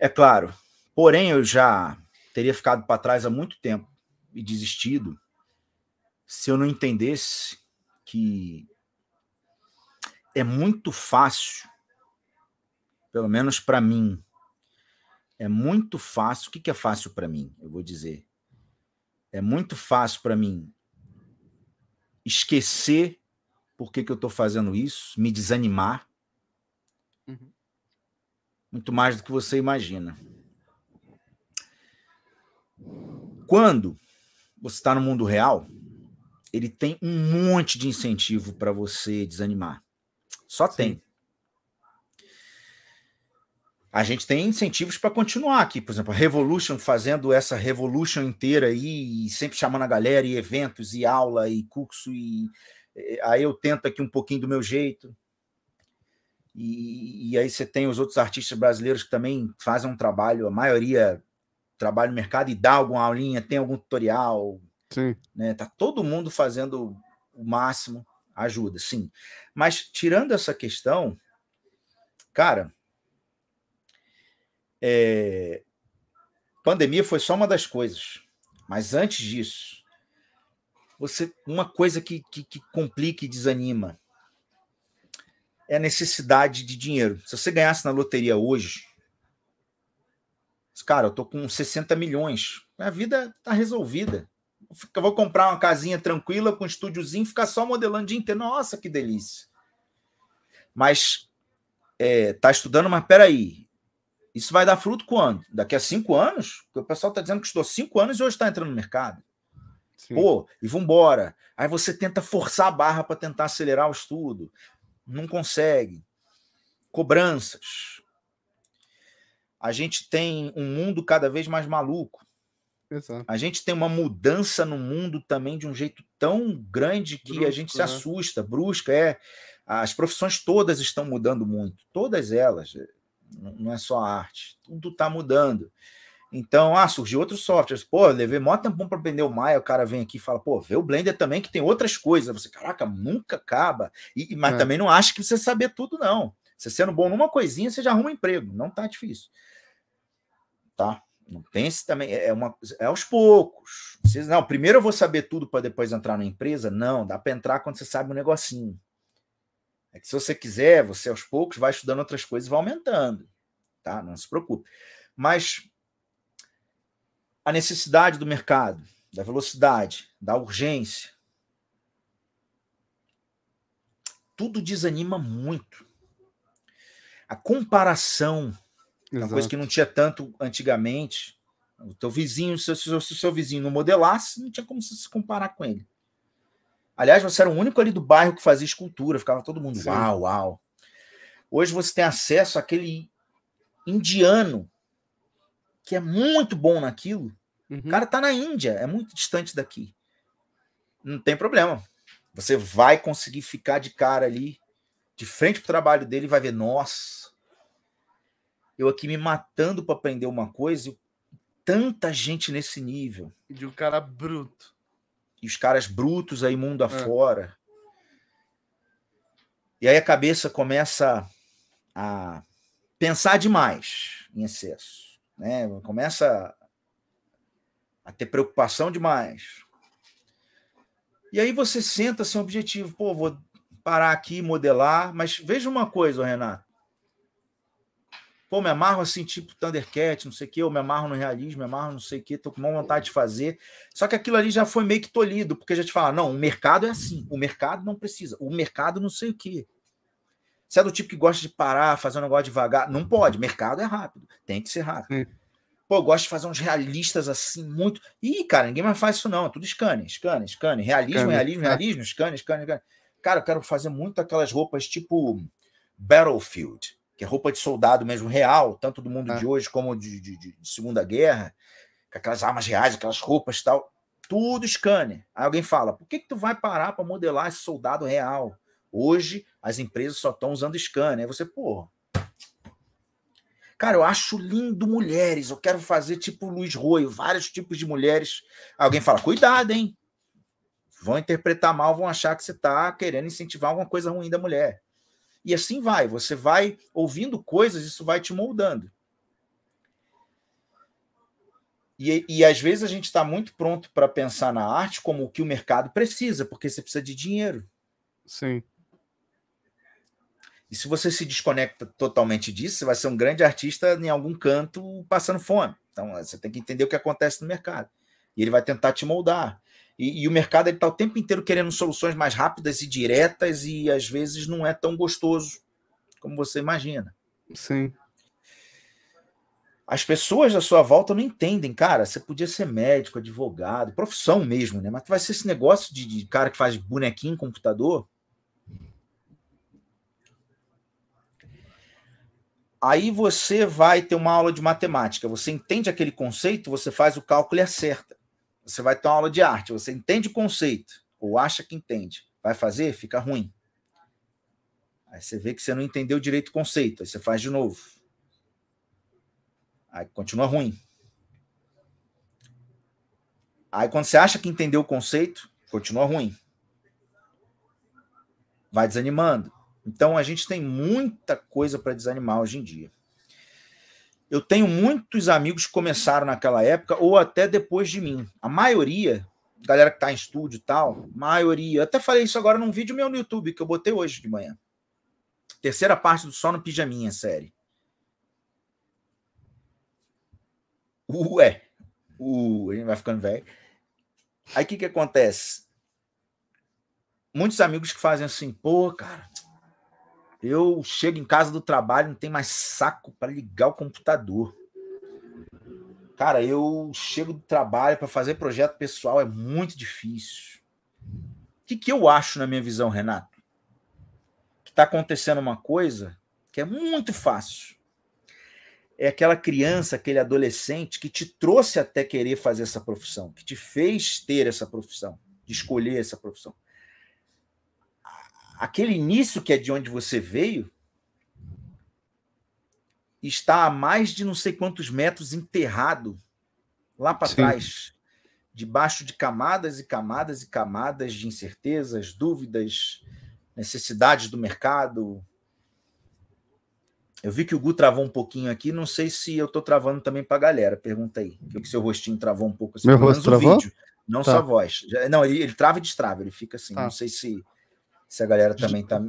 É claro. Porém, eu já teria ficado para trás há muito tempo e desistido se eu não entendesse que é muito fácil, pelo menos para mim, é muito fácil. O que, é fácil para mim? Eu vou dizer. É muito fácil para mim esquecer por que, que eu estou fazendo isso, me desanimar. Uhum. Muito mais do que você imagina. Quando você está no mundo real, ele tem um monte de incentivo para você desanimar. Só Sim. tem. A gente tem incentivos para continuar aqui, por exemplo, a Revolution fazendo essa Revolution inteira aí, e sempre chamando a galera, e eventos, e aula, e curso, e eh, aí eu tento aqui um pouquinho do meu jeito. E, e, aí você tem os outros artistas brasileiros que também fazem um trabalho, a maioria trabalha no mercado e dá alguma aulinha, tem algum tutorial. Sim. Né? Tá todo mundo fazendo o máximo ajuda, sim. Mas tirando essa questão, cara, é, pandemia foi só uma das coisas. Mas antes disso, você uma coisa que, que, que complica e desanima é a necessidade de dinheiro. Se você ganhasse na loteria hoje, cara, eu tô com 60 milhões, minha vida tá resolvida vou comprar uma casinha tranquila com um estúdiozinho, ficar só modelando o dia inteiro. Nossa, que delícia. Mas é, tá estudando, mas peraí. Isso vai dar fruto quando? Daqui a cinco anos? Porque o pessoal está dizendo que estudou cinco anos e hoje está entrando no mercado. Sim. Pô, e vambora. Aí você tenta forçar a barra para tentar acelerar o estudo. Não consegue. Cobranças. A gente tem um mundo cada vez mais maluco. Exato. A gente tem uma mudança no mundo também de um jeito tão grande que a gente se né? assusta, né? brusca. É, as profissões todas estão mudando muito, todas elas. Eh, não é só a arte, tudo está mudando. Então, ah, surgiu outro software. Pô, levei mó tempo para aprender o Maya, o cara vem aqui e fala, pô, vê o Blender também que tem outras coisas. Você, caraca, nunca acaba. E, mas é. também não acha que você saber tudo, não. Você sendo bom numa coisinha, você já arruma um emprego. Não tá difícil. Tá? Não pense também, é, é, uma, é aos poucos. Vocês, não, primeiro eu vou saber tudo para depois entrar na empresa. Não, dá para entrar quando você sabe um negocinho. É que se você quiser, você aos poucos vai estudando outras coisas e vai aumentando. Tá? Não se preocupe. Mas a necessidade do mercado, da velocidade, da urgência, tudo desanima muito. A comparação Exato. Uma coisa que não tinha tanto antigamente. O teu vizinho, se o seu, seu vizinho não modelasse, não tinha como se comparar com ele. Aliás, você era o único ali do bairro que fazia escultura, ficava todo mundo Sim. uau, uau. Hoje você tem acesso àquele indiano que é muito bom naquilo. Uhum. O cara tá na Índia, é muito distante daqui. Não tem problema. Você vai conseguir ficar de cara ali, de frente pro trabalho dele, e vai ver, nossa, eu aqui me matando para aprender uma coisa, e tanta gente nesse nível. De um cara bruto. E os caras brutos aí mundo é. afora. É. E aí a cabeça começa a pensar demais em excesso, né? Começa a ter preocupação demais. E aí você senta sem objetivo, pô, vou parar aqui, modelar, mas veja uma coisa, Renato pô, me amarro assim, tipo Thundercat, não sei o quê, eu me amarro no realismo, me amarro não sei o quê, tô com uma vontade de fazer. Só que aquilo ali já foi meio que tolhido, porque já te fala, não, o mercado é assim, o mercado não precisa, o mercado não sei o quê. Se é do tipo que gosta de parar, fazer um negócio devagar, não pode, mercado é rápido, tem que ser rápido. Pô, eu gosto de fazer uns realistas assim, muito. Ih, cara, ninguém mais faz isso, não. É tudo scanner, scanner, scanner. Realismo, scanner. realismo, é. realismo, scanner, scanner, scanner. Cara, eu quero fazer muito aquelas roupas tipo Battlefield que é roupa de soldado mesmo, real, tanto do mundo ah. de hoje como de, de, de, Segunda Guerra, com aquelas armas reais, aquelas roupas e tal, tudo scanner. Aí alguém fala, por que, que tu vai parar para modelar esse soldado real? Hoje as empresas só estão usando scanner. Aí você, porra. Cara, eu acho lindo mulheres. Eu quero fazer tipo Luiz Roio, vários tipos de mulheres. Aí alguém fala, cuidado, hein? Vão interpretar mal, vão achar que você está querendo incentivar alguma coisa ruim da mulher. E assim vai, você vai ouvindo coisas, isso vai te moldando. E, e às vezes a gente está muito pronto para pensar na arte como o que o mercado precisa, porque você precisa de dinheiro. Sim. E se você se desconecta totalmente disso, você vai ser um grande artista em algum canto passando fome. Então você tem que entender o que acontece no mercado. E ele vai tentar te moldar. E, e o mercado está o tempo inteiro querendo soluções mais rápidas e diretas, e às vezes não é tão gostoso como você imagina. Sim. As pessoas à sua volta não entendem, cara. Você podia ser médico, advogado, profissão mesmo, né? Mas vai ser esse negócio de, de cara que faz bonequinho em computador. Aí você vai ter uma aula de matemática. Você entende aquele conceito, você faz o cálculo e acerta. Você vai ter uma aula de arte, você entende o conceito, ou acha que entende, vai fazer, fica ruim. Aí você vê que você não entendeu direito o conceito, aí você faz de novo. Aí continua ruim. Aí quando você acha que entendeu o conceito, continua ruim. Vai desanimando. Então a gente tem muita coisa para desanimar hoje em dia eu tenho muitos amigos que começaram naquela época ou até depois de mim. A maioria, galera que está em estúdio e tal, maioria. até falei isso agora num vídeo meu no YouTube que eu botei hoje de manhã. Terceira parte do Só no Pijaminha série. Ué, uh, a gente vai ficando velho. Aí o que, que acontece? Muitos amigos que fazem assim, pô, cara, eu chego em casa do trabalho, não tem mais saco para ligar o computador. Cara, eu chego do trabalho para fazer projeto pessoal é muito difícil. O que, que eu acho na minha visão, Renato? Que está acontecendo uma coisa que é muito fácil. É aquela criança, aquele adolescente que te trouxe até querer fazer essa profissão, que te fez ter essa profissão, de escolher essa profissão aquele início que é de onde você veio está a mais de não sei quantos metros enterrado lá para trás, debaixo de camadas e camadas e camadas de incertezas, dúvidas, necessidades do mercado. Eu vi que o Gu travou um pouquinho aqui, não sei se eu estou travando também para a galera. Pergunta aí, que seu rostinho travou um pouco. Assim, Meu rosto travou? Vídeo, não tá. só a voz. Não, ele, ele trava e destrava, ele fica assim, tá. não sei se se a galera também tá.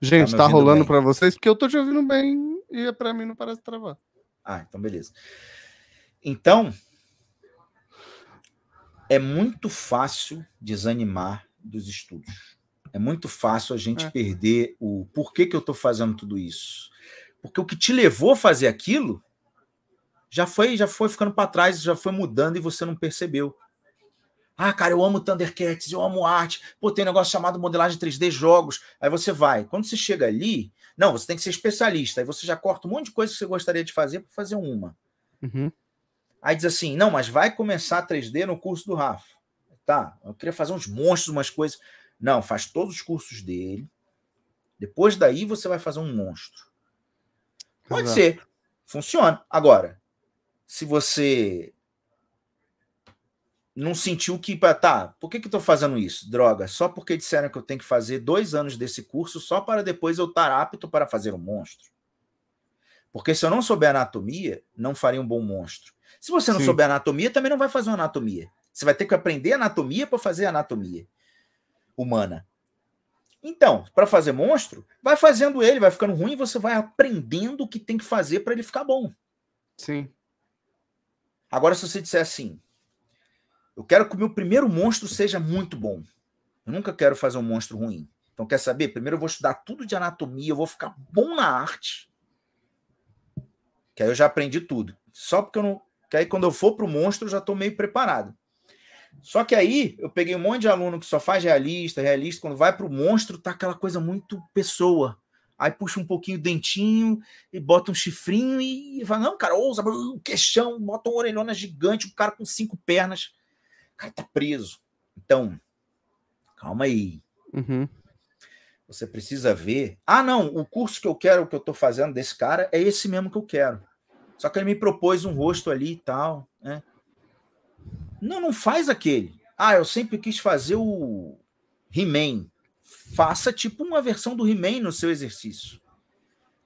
Gente, tá, tá rolando para vocês? Porque eu tô te ouvindo bem e é para mim não parece travar. Ah, então beleza. Então, é muito fácil desanimar dos estudos. É muito fácil a gente é. perder o por que, eu estou fazendo tudo isso. Porque o que te levou a fazer aquilo já foi já foi ficando para trás, já foi mudando e você não percebeu. Ah, cara, eu amo Thundercats, eu amo arte. Pô, tem um negócio chamado modelagem 3D jogos. Aí você vai. Quando você chega ali, não, você tem que ser especialista. Aí você já corta um monte de coisa que você gostaria de fazer para fazer uma. Uhum. Aí diz assim: não, mas vai começar 3D no curso do Rafa. Tá, eu queria fazer uns monstros, umas coisas. Não, faz todos os cursos dele. Depois daí você vai fazer um monstro. Pode Exato. ser. Funciona. Agora, se você não sentiu que, tá, por que que tô fazendo isso? Droga, só porque disseram que eu tenho que fazer dois anos desse curso só para depois eu estar apto para fazer um monstro. Porque se eu não souber anatomia, não faria um bom monstro. Se você não Sim. souber anatomia, também não vai fazer uma anatomia. Você vai ter que aprender anatomia para fazer anatomia humana. Então, para fazer monstro, vai fazendo ele, vai ficando ruim, você vai aprendendo o que tem que fazer para ele ficar bom. Sim. Agora, se você disser assim, eu quero que o meu primeiro monstro seja muito bom. Eu nunca quero fazer um monstro ruim. Então, quer saber? Primeiro eu vou estudar tudo de anatomia, eu vou ficar bom na arte. Que aí eu já aprendi tudo. Só porque eu não. Que aí quando eu for para o monstro, eu já estou meio preparado. Só que aí eu peguei um monte de aluno que só faz realista, realista. Quando vai para o monstro, tá aquela coisa muito pessoa. Aí puxa um pouquinho o dentinho e bota um chifrinho e fala: Não, cara, ousa, o queixão, bota uma orelhona gigante, um cara com cinco pernas cara ah, tá preso. Então, calma aí. Uhum. Você precisa ver. Ah, não, o curso que eu quero, que eu tô fazendo desse cara, é esse mesmo que eu quero. Só que ele me propôs um rosto ali e tal, né? Não, não faz aquele. Ah, eu sempre quis fazer o He-Man. Faça tipo uma versão do He-Man no seu exercício.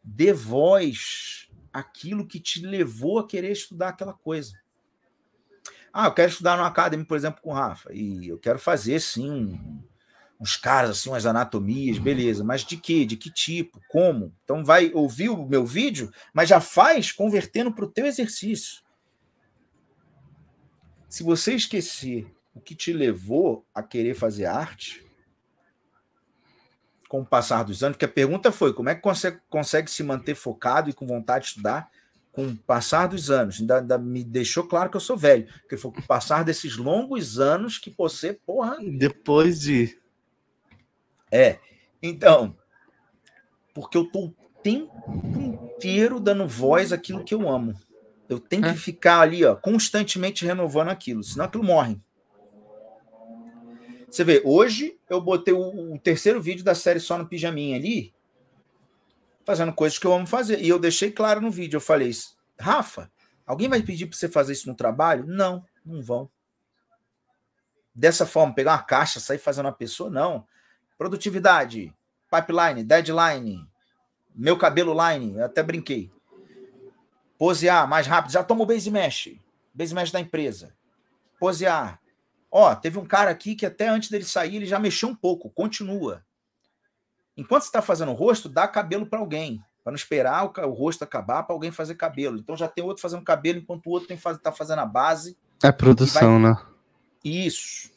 Dê voz aquilo que te levou a querer estudar aquela coisa. Ah, eu quero estudar no Academy, por exemplo, com o Rafa, e eu quero fazer, sim, um, uns caras, assim, umas anatomias, uhum. beleza, mas de que? De que tipo? Como? Então vai ouvir o meu vídeo, mas já faz convertendo para o teu exercício. Se você esquecer o que te levou a querer fazer arte, com o passar dos anos, porque a pergunta foi como é que consegue se manter focado e com vontade de estudar com o passar dos anos, ainda, ainda, me deixou claro que eu sou velho, que foi com o passar desses longos anos que você, porra. Depois de. É. Então, porque eu tô o tempo inteiro dando voz àquilo que eu amo. Eu tenho é. que ficar ali, ó, constantemente renovando aquilo, senão aquilo morre. Você vê, hoje eu botei o, o terceiro vídeo da série só no pijaminha ali, fazendo coisas que eu amo fazer. E eu deixei claro no vídeo, eu falei isso. Rafa, alguém vai pedir para você fazer isso no trabalho? Não, não vão. Dessa forma, pegar uma caixa, sair fazendo uma pessoa? Não. Produtividade, pipeline, deadline, meu cabelo line, até brinquei. Posear mais rápido, já toma o base mesh, base mesh da empresa. Posear. Ó, teve um cara aqui que até antes dele sair, ele já mexeu um pouco, continua. Enquanto você está fazendo o rosto, dá cabelo para alguém, para não esperar o, o rosto acabar para alguém fazer cabelo. Então já tem outro fazendo cabelo, enquanto o outro está fazendo a base. É produção, vai... né? Isso.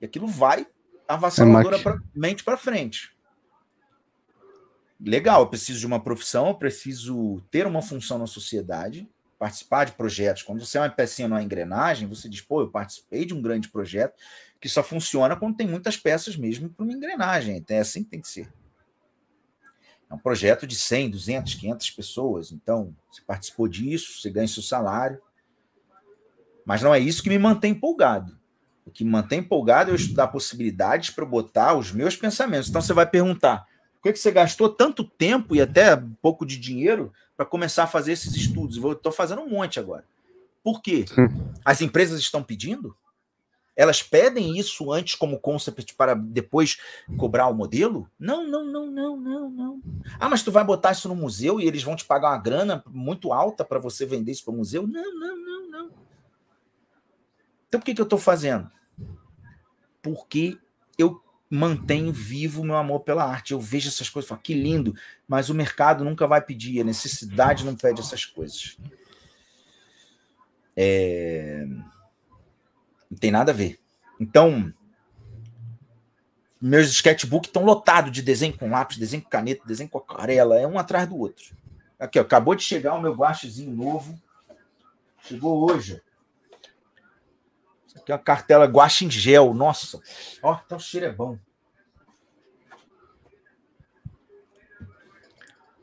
E aquilo vai avassaladora é pra, mente para frente. Legal, eu preciso de uma profissão, eu preciso ter uma função na sociedade, participar de projetos. Quando você é uma pecinha numa engrenagem, você diz, pô, eu participei de um grande projeto, que só funciona quando tem muitas peças mesmo para uma engrenagem. Então, é assim que tem que ser. É um projeto de 100, 200, 500 pessoas. Então, você participou disso, você ganha seu salário. Mas não é isso que me mantém empolgado. O que me mantém empolgado é eu estudar possibilidades para botar os meus pensamentos. Então, você vai perguntar, por que, você gastou tanto tempo e até pouco de dinheiro para começar a fazer esses estudos? Estou fazendo um monte agora. Por quê? Hum. As empresas estão pedindo? Elas pedem isso antes como concept para depois cobrar o modelo? Não, não, não, não, não, não. Ah, mas tu vai botar isso no museu e eles vão te pagar uma grana muito alta para você vender isso para o museu? Não, não, não, não. Então por que, que eu estou fazendo? Porque eu mantenho vivo o meu amor pela arte. Eu vejo essas coisas, e falo, que lindo, mas o mercado nunca vai pedir, a necessidade não pede essas coisas. É... Não tem nada a ver. Então, meus sketchbook estão lotados de desenho com lápis, desenho com caneta, desenho com aquarela, é um atrás do outro. Aqui, ó, acabou de chegar o meu guachezinho novo. Chegou hoje. Isso aqui é uma cartela guache em gel. Nossa, ó, tá o cheiro é bom.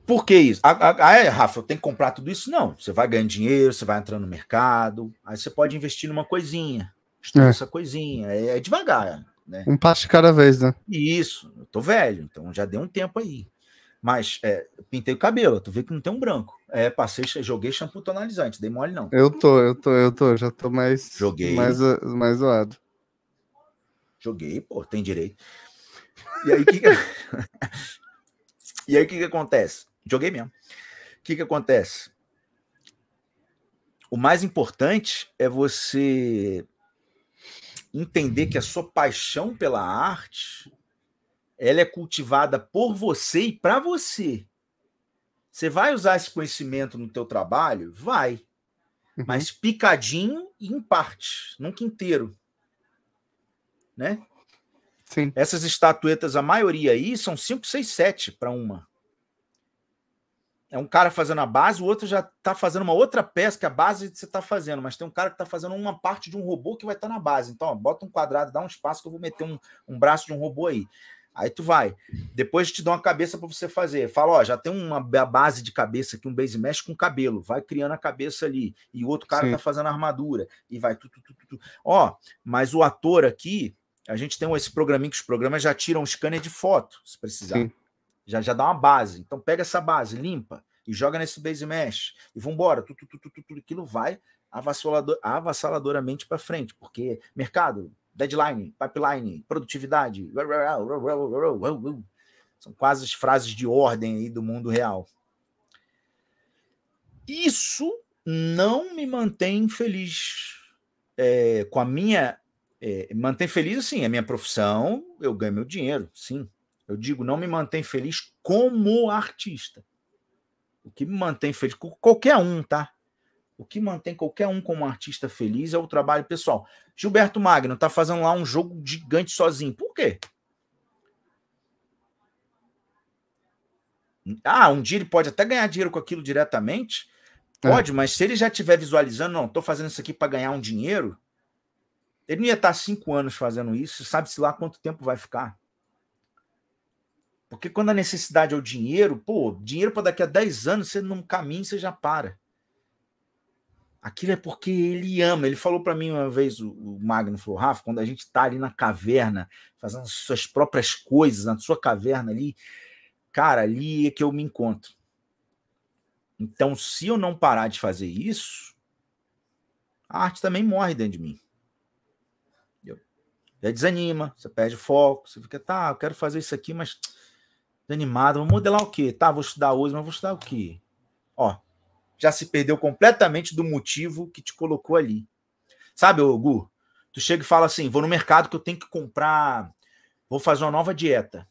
Por que isso? Ah, ah, ah, é, Rafa, eu tenho que comprar tudo isso? Não. Você vai ganhando dinheiro, você vai entrando no mercado, aí você pode investir numa coisinha é. essa coisinha, é, é devagar, né? Um passo de cada vez, né? Isso, eu tô velho, então já deu um tempo aí. Mas é, pintei o cabelo, tu vê que não tem um branco. É, passei, joguei shampoo tonalizante, dei mole não. Eu tô, eu tô, eu tô, já tô mais. Joguei. Mais, eh, mais zoado. Joguei, pô, tem direito. E aí que. (laughs) e aí o que, que acontece? Joguei mesmo. O que, que acontece? O mais importante é você entender que a sua paixão pela arte ela é cultivada por você e para você. Você vai usar esse conhecimento no teu trabalho? Vai. Uhum. Mas picadinho e em parte, nunca inteiro. Né? Sim. Essas estatuetas, a maioria aí, são 5, 6, 7 para uma é um cara fazendo a base, o outro já está fazendo uma outra peça que a base você está fazendo, mas tem um cara que está fazendo uma parte de um robô que vai estar tá na base. Então, ó, bota um quadrado, dá um espaço que eu vou meter um, um braço de um robô aí. Aí tu vai. Depois te dá uma cabeça para você fazer. Fala, ó, já tem uma base de cabeça aqui, um base mesh com cabelo. Vai criando a cabeça ali. E o outro cara Sim. tá fazendo a armadura. E vai tu, tu, tu, tu, Ó, mas o ator aqui, a gente tem esse programinha que os programas já tiram um scanner de foto, se precisar. Sim. Já, já dá uma base. Então pega essa base, limpa e joga nesse base mesh e vambora. Tudo, tudo, tudo, tudo aquilo vai avassalador, avassaladoramente para frente, porque mercado, deadline, pipeline, produtividade. São quase as frases de ordem aí do mundo real. Isso não me mantém feliz é, com a minha. É, mantém feliz, assim, a minha profissão, eu ganho meu dinheiro, sim. Eu digo, não me mantém feliz como artista. O que me mantém feliz, qualquer um, tá? O que mantém qualquer um como artista feliz é o trabalho pessoal. Gilberto Magno tá fazendo lá um jogo gigante sozinho. Por quê? Ah, um dia ele pode até ganhar dinheiro com aquilo diretamente. É. Pode, é. mas se ele já estiver visualizando, não, estou fazendo isso aqui para ganhar um dinheiro, ele não ia estar tá cinco anos fazendo isso, sabe-se lá quanto tempo vai ficar. Porque quando a necessidade é o dinheiro, pô, dinheiro para daqui a 10 anos, você não caminha, você já para. Aquilo é porque ele ama. Ele falou para mim uma vez, o, Magno falou, Rafa, quando a gente está ali na caverna, fazendo suas próprias coisas, na sua caverna ali, cara, ali é que eu me encontro. Então, se eu não parar de fazer isso, a arte também morre dentro de mim. Já desanima, você perde foco, você fica, tá, eu quero fazer isso aqui, mas animado, vou modelar o quê? Tá, vou estudar hoje, mas vou estudar o quê? Ó, já se perdeu completamente do motivo que te colocou ali. Sabe, ô, Gu, tu chega e fala assim: vou no mercado que eu tenho que comprar, vou fazer uma nova dieta.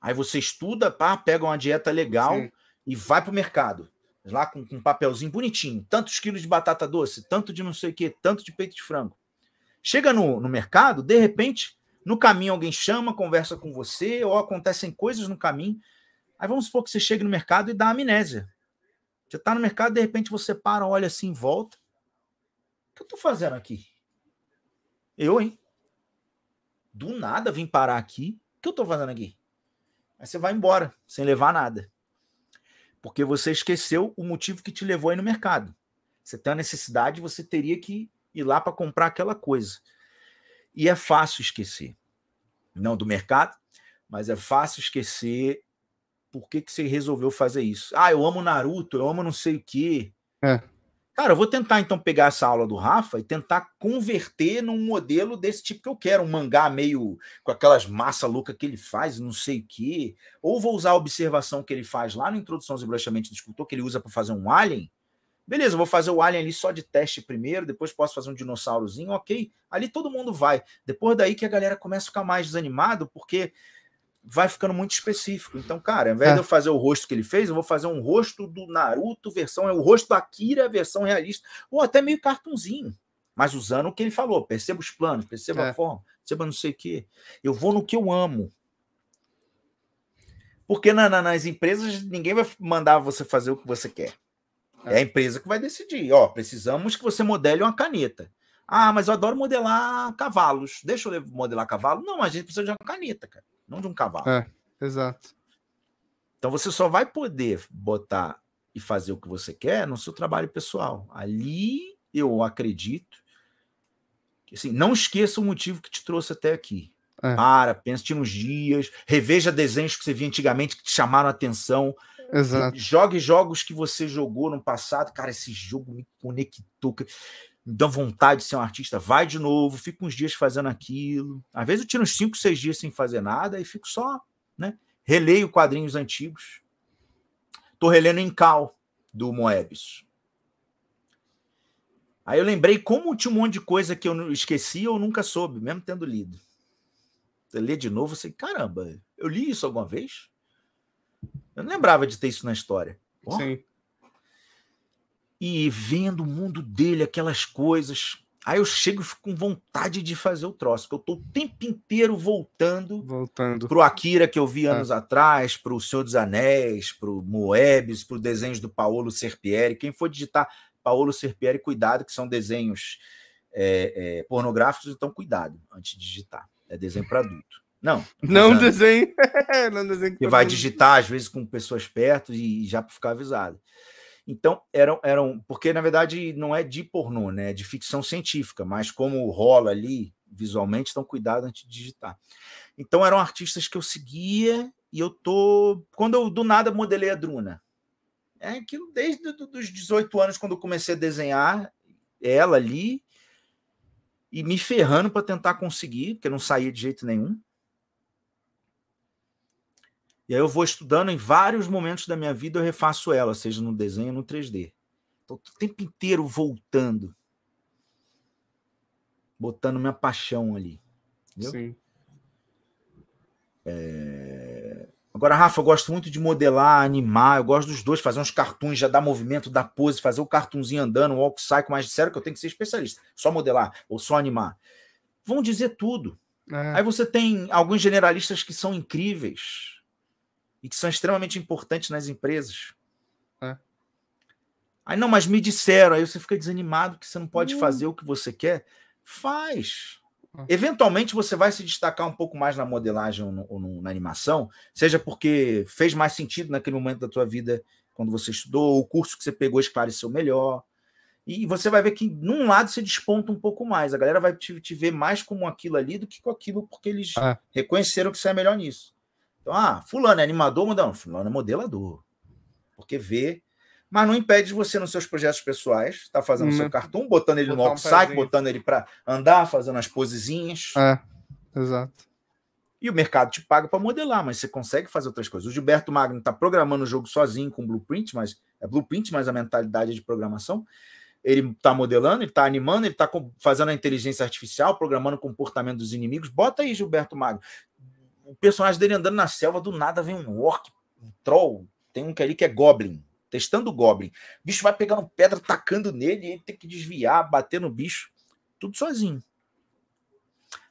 Aí você estuda, pá, pega uma dieta legal Sim. e vai pro mercado. Lá com, com um papelzinho bonitinho, tantos quilos de batata doce, tanto de não sei o quê, tanto de peito de frango. Chega no, no mercado, de repente, no caminho, alguém chama, conversa com você, ou acontecem coisas no caminho. Aí vamos supor que você chegue no mercado e dá amnésia. Você está no mercado, de repente você para, olha assim em volta. O que eu estou fazendo aqui? Eu, hein? Do nada vim parar aqui. O que eu estou fazendo aqui? Aí você vai embora, sem levar nada. Porque você esqueceu o motivo que te levou aí no mercado. Você tem a necessidade, você teria que ir lá para comprar aquela coisa. E é fácil esquecer. Não do mercado, mas é fácil esquecer por que, que você resolveu fazer isso. Ah, eu amo Naruto, eu amo não sei o quê. É. Cara, eu vou tentar então pegar essa aula do Rafa e tentar converter num modelo desse tipo que eu quero, um mangá meio com aquelas massa louca que ele faz, não sei o quê. Ou vou usar a observação que ele faz lá na introdução ao desbranchamentos do escultor, que ele usa para fazer um alien, Beleza, vou fazer o Alien ali só de teste primeiro, depois posso fazer um dinossaurozinho, ok. Ali todo mundo vai. Depois daí que a galera começa a ficar mais desanimado, porque vai ficando muito específico. Então, cara, ao invés é. de eu fazer o rosto que ele fez, eu vou fazer um rosto do Naruto, versão, é o rosto da Akira, versão realista, ou até meio cartunzinho. Mas usando o que ele falou, perceba os planos, perceba é. a forma, perceba não sei o quê. Eu vou no que eu amo. Porque na, na, nas empresas ninguém vai mandar você fazer o que você quer. É, é. a empresa que vai decidir. Ó, precisamos que você modele uma caneta. Ah, mas eu adoro modelar cavalos. Deixa eu modelar cavalo? Não, a gente precisa de uma caneta, cara, não de um cavalo. É, exato. Então você só vai poder botar e fazer o que você quer no seu trabalho pessoal. Ali eu acredito. assim, não esqueça o motivo que te trouxe até aqui. É. Para, pense nos dias, reveja desenhos que você via antigamente que te chamaram a atenção. Exato. Jogue jogos que você jogou no passado. Cara, esse jogo me conectou. Me dá vontade de ser um artista. Vai de novo, fica uns dias fazendo aquilo. Às vezes eu tiro uns 5, 6 dias sem fazer nada e fico só, né? Releio quadrinhos antigos. Tô relendo em Cal, do Moebius. Aí eu lembrei como tinha um monte de coisa que eu esqueci ou nunca soube, mesmo tendo lido. Você lê de novo, você, caramba, eu li isso alguma vez? Eu não lembrava de ter isso na história. Sim. E vendo o mundo dele, aquelas coisas. Aí eu chego e fico com vontade de fazer o troço, porque eu tô o tempo inteiro voltando, voltando. pro Akira que eu vi é. anos é. atrás, pro Senhor dos Anéis, pro Moebius, pro desenhos do Paolo Serpieri. Quem for digitar Paolo Serpieri, cuidado, que são desenhos é, é, pornográficos, então cuidado antes de digitar. É desenho para adulto. Não. Não desenho. (laughs) não Que vai digitar, às vezes, com pessoas perto e já para ficar avisado. Então, eram, eram. Porque, na verdade, não é de pornô, né? É de ficção científica, mas como rola ali visualmente, então cuidado antes de digitar. Então, eram artistas que eu seguia e eu tô. Quando eu do nada modelei a Druna. É aquilo desde os 18 anos, quando eu comecei a desenhar ela ali e me ferrando para tentar conseguir, porque não saía de jeito nenhum. E aí eu vou estudando em vários momentos da minha vida, eu refaço ela, seja no desenho no 3D. Estou o tempo inteiro voltando. Botando minha paixão ali. Entendeu? Sim. É... Agora, Rafa, eu gosto muito de modelar, animar, eu gosto dos dois, fazer uns cartoons, já dar movimento, dar pose, fazer o cartunzinho andando, o walk cycle, mas disseram que eu tenho que ser especialista, só modelar ou só animar. Vão dizer tudo. É. Aí você tem alguns generalistas que são incríveis, e que são extremamente importantes nas empresas. É. Aí não, mas me disseram, aí você fica desanimado que você não pode hum. fazer o que você quer. Faz. É. Eventualmente você vai se destacar um pouco mais na modelagem ou, no, ou na animação, seja porque fez mais sentido naquele momento da tua vida quando você estudou, o curso que você pegou esclareceu melhor. E você vai ver que num lado você desponta um pouco mais. A galera vai te, te ver mais como aquilo ali do que com aquilo, porque eles é. reconheceram que você é melhor nisso. Então, ah, fulano é animador, muda. Não, fulano é modelador. Porque vê. Mas não impede você, nos seus projetos pessoais, tá fazendo hum. seu cartoon, botando ele Botar no offsite, um botando ele para andar, fazendo as posezinhas. É, exato. E o mercado te paga para modelar, mas você consegue fazer outras coisas. O Gilberto Magno está programando o jogo sozinho com blueprint, mas é blueprint, mas a mentalidade é de programação ele está modelando, ele está animando, ele está fazendo a inteligência artificial, programando o comportamento dos inimigos. Bota aí, Gilberto Magno o personagem dele andando na selva, do nada vem um orc, um troll, tem um que é ali que é goblin, testando o goblin. O bicho vai pegando pedra, tacando nele, ele tem que desviar, bater no bicho, tudo sozinho.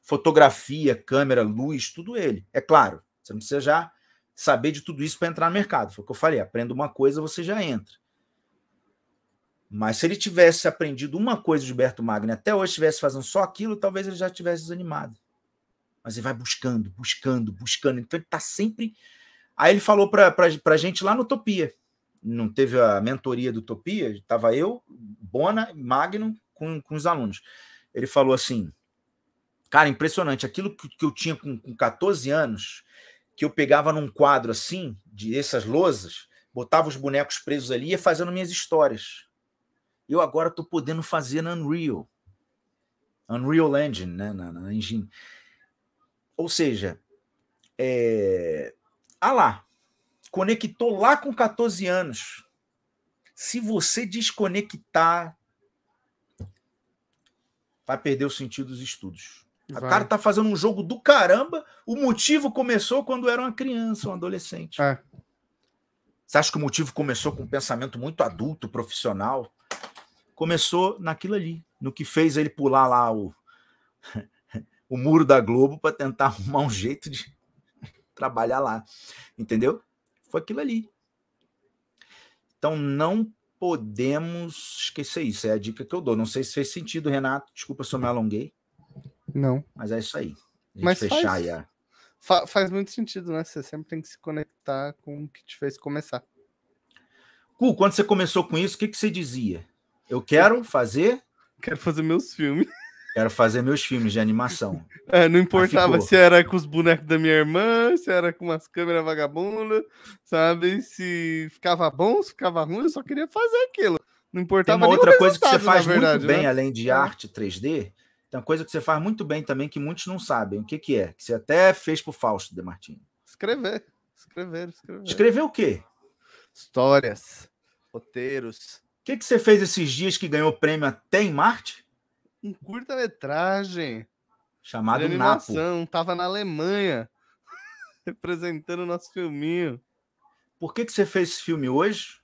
Fotografia, câmera, luz, tudo ele. É claro, você não precisa já saber de tudo isso para entrar no mercado. Foi o que eu falei, aprenda uma coisa, você já entra. Mas se ele tivesse aprendido uma coisa de Gilberto Magno até hoje estivesse fazendo só aquilo, talvez ele já tivesse desanimado. Mas ele vai buscando, buscando, buscando. Então ele está sempre. Aí ele falou para a gente lá no Utopia. Não teve a mentoria do Utopia, estava eu, Bona, Magno com, com os alunos. Ele falou assim: Cara, impressionante. Aquilo que, que eu tinha com, com 14 anos, que eu pegava num quadro assim, de essas lousas, botava os bonecos presos ali e ia fazendo minhas histórias. Eu agora estou podendo fazer na Unreal. Unreal Engine, né? Na, na Engine. Ou seja, é... ah lá, conectou lá com 14 anos. Se você desconectar, vai perder o sentido dos estudos. Vai. O cara tá fazendo um jogo do caramba. O motivo começou quando era uma criança, um adolescente. É. Você acha que o motivo começou com um pensamento muito adulto, profissional? Começou naquilo ali, no que fez ele pular lá o o muro da Globo para tentar (laughs) arrumar um jeito de (laughs) trabalhar lá. Entendeu? Foi aquilo ali. Então não podemos esquecer isso. É a dica que eu dou. Não sei se fez sentido, Renato. Desculpa se eu me alonguei. Não. Mas é isso aí. Mas fechar faz, a... fa faz muito sentido, né? Você sempre tem que se conectar com o que te fez começar. Cu, quando você começou com isso, o que, que você dizia? Eu quero fazer. Quero fazer meus filmes. Quero fazer meus filmes de animação. É, não importava se era com os bonecos da minha irmã, se era com umas câmeras vagabundas, sabe? Se ficava bom, se ficava ruim, eu só queria fazer aquilo. Não importava Tem uma outra coisa que você faz verdade, muito bem, né? além de é. arte 3D, tem uma coisa que você faz muito bem também que muitos não sabem. O que, que é? Que você até fez pro Fausto De Martini. Escrever. Escrever, escrever. Escrever o quê? Histórias, roteiros. O que, que você fez esses dias que ganhou prêmio até em Marte? Um curta-metragem. Chamado animação, Napo. Tava na Alemanha. (laughs) representando o nosso filminho. Por que, que você fez esse filme hoje?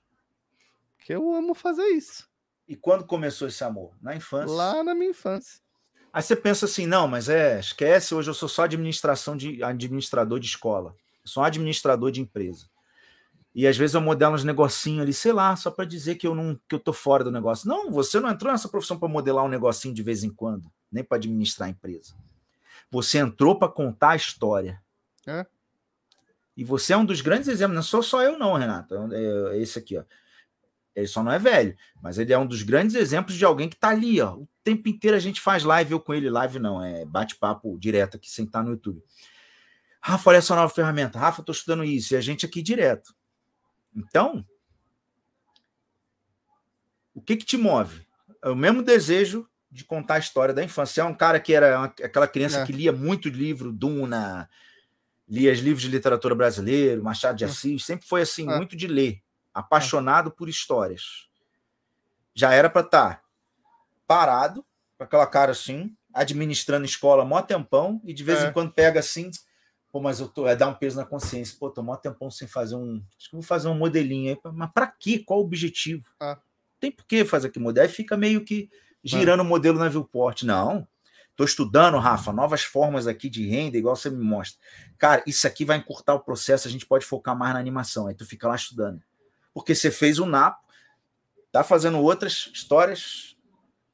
Porque eu amo fazer isso. E quando começou esse amor? Na infância? Lá na minha infância. Aí você pensa assim, não, mas é, esquece, hoje eu sou só administração de administrador de escola. sou um administrador de empresa. E às vezes eu modelo uns negocinhos ali, sei lá, só para dizer que eu não que eu tô fora do negócio. Não, você não entrou nessa profissão para modelar um negocinho de vez em quando, nem para administrar a empresa. Você entrou para contar a história. É. E você é um dos grandes exemplos, não sou só eu não, Renato, é, é esse aqui, ó. Ele só não é velho, mas ele é um dos grandes exemplos de alguém que tá ali, ó. O tempo inteiro a gente faz live, eu com ele, live não, é bate-papo direto aqui sem estar tá no YouTube. Rafa, olha essa nova ferramenta. Rafa, tô estudando isso. E a gente aqui direto. Então, o que, que te move? É o mesmo desejo de contar a história da infância. Você é um cara que era uma, aquela criança é. que lia muito livro, Duna, lia os livros de literatura brasileira, Machado de é. Assis, sempre foi assim, é. muito de ler, é. apaixonado por histórias. Já era para estar tá parado, com aquela cara assim, administrando escola mó tempão, e de vez é. em quando pega assim, Pô, mas eu tô, é dar um peso na consciência. Pô, tô mó tempão sem fazer um. Acho que vou fazer um modelinho aí. Mas pra quê? Qual o objetivo? Ah. Tem por que fazer aqui modelo? Aí fica meio que ah. girando o ah. modelo na viewport. Não. Tô estudando, Rafa, novas formas aqui de renda, igual você me mostra. Cara, isso aqui vai encurtar o processo, a gente pode focar mais na animação. Aí tu fica lá estudando. Porque você fez o NAPO, tá fazendo outras histórias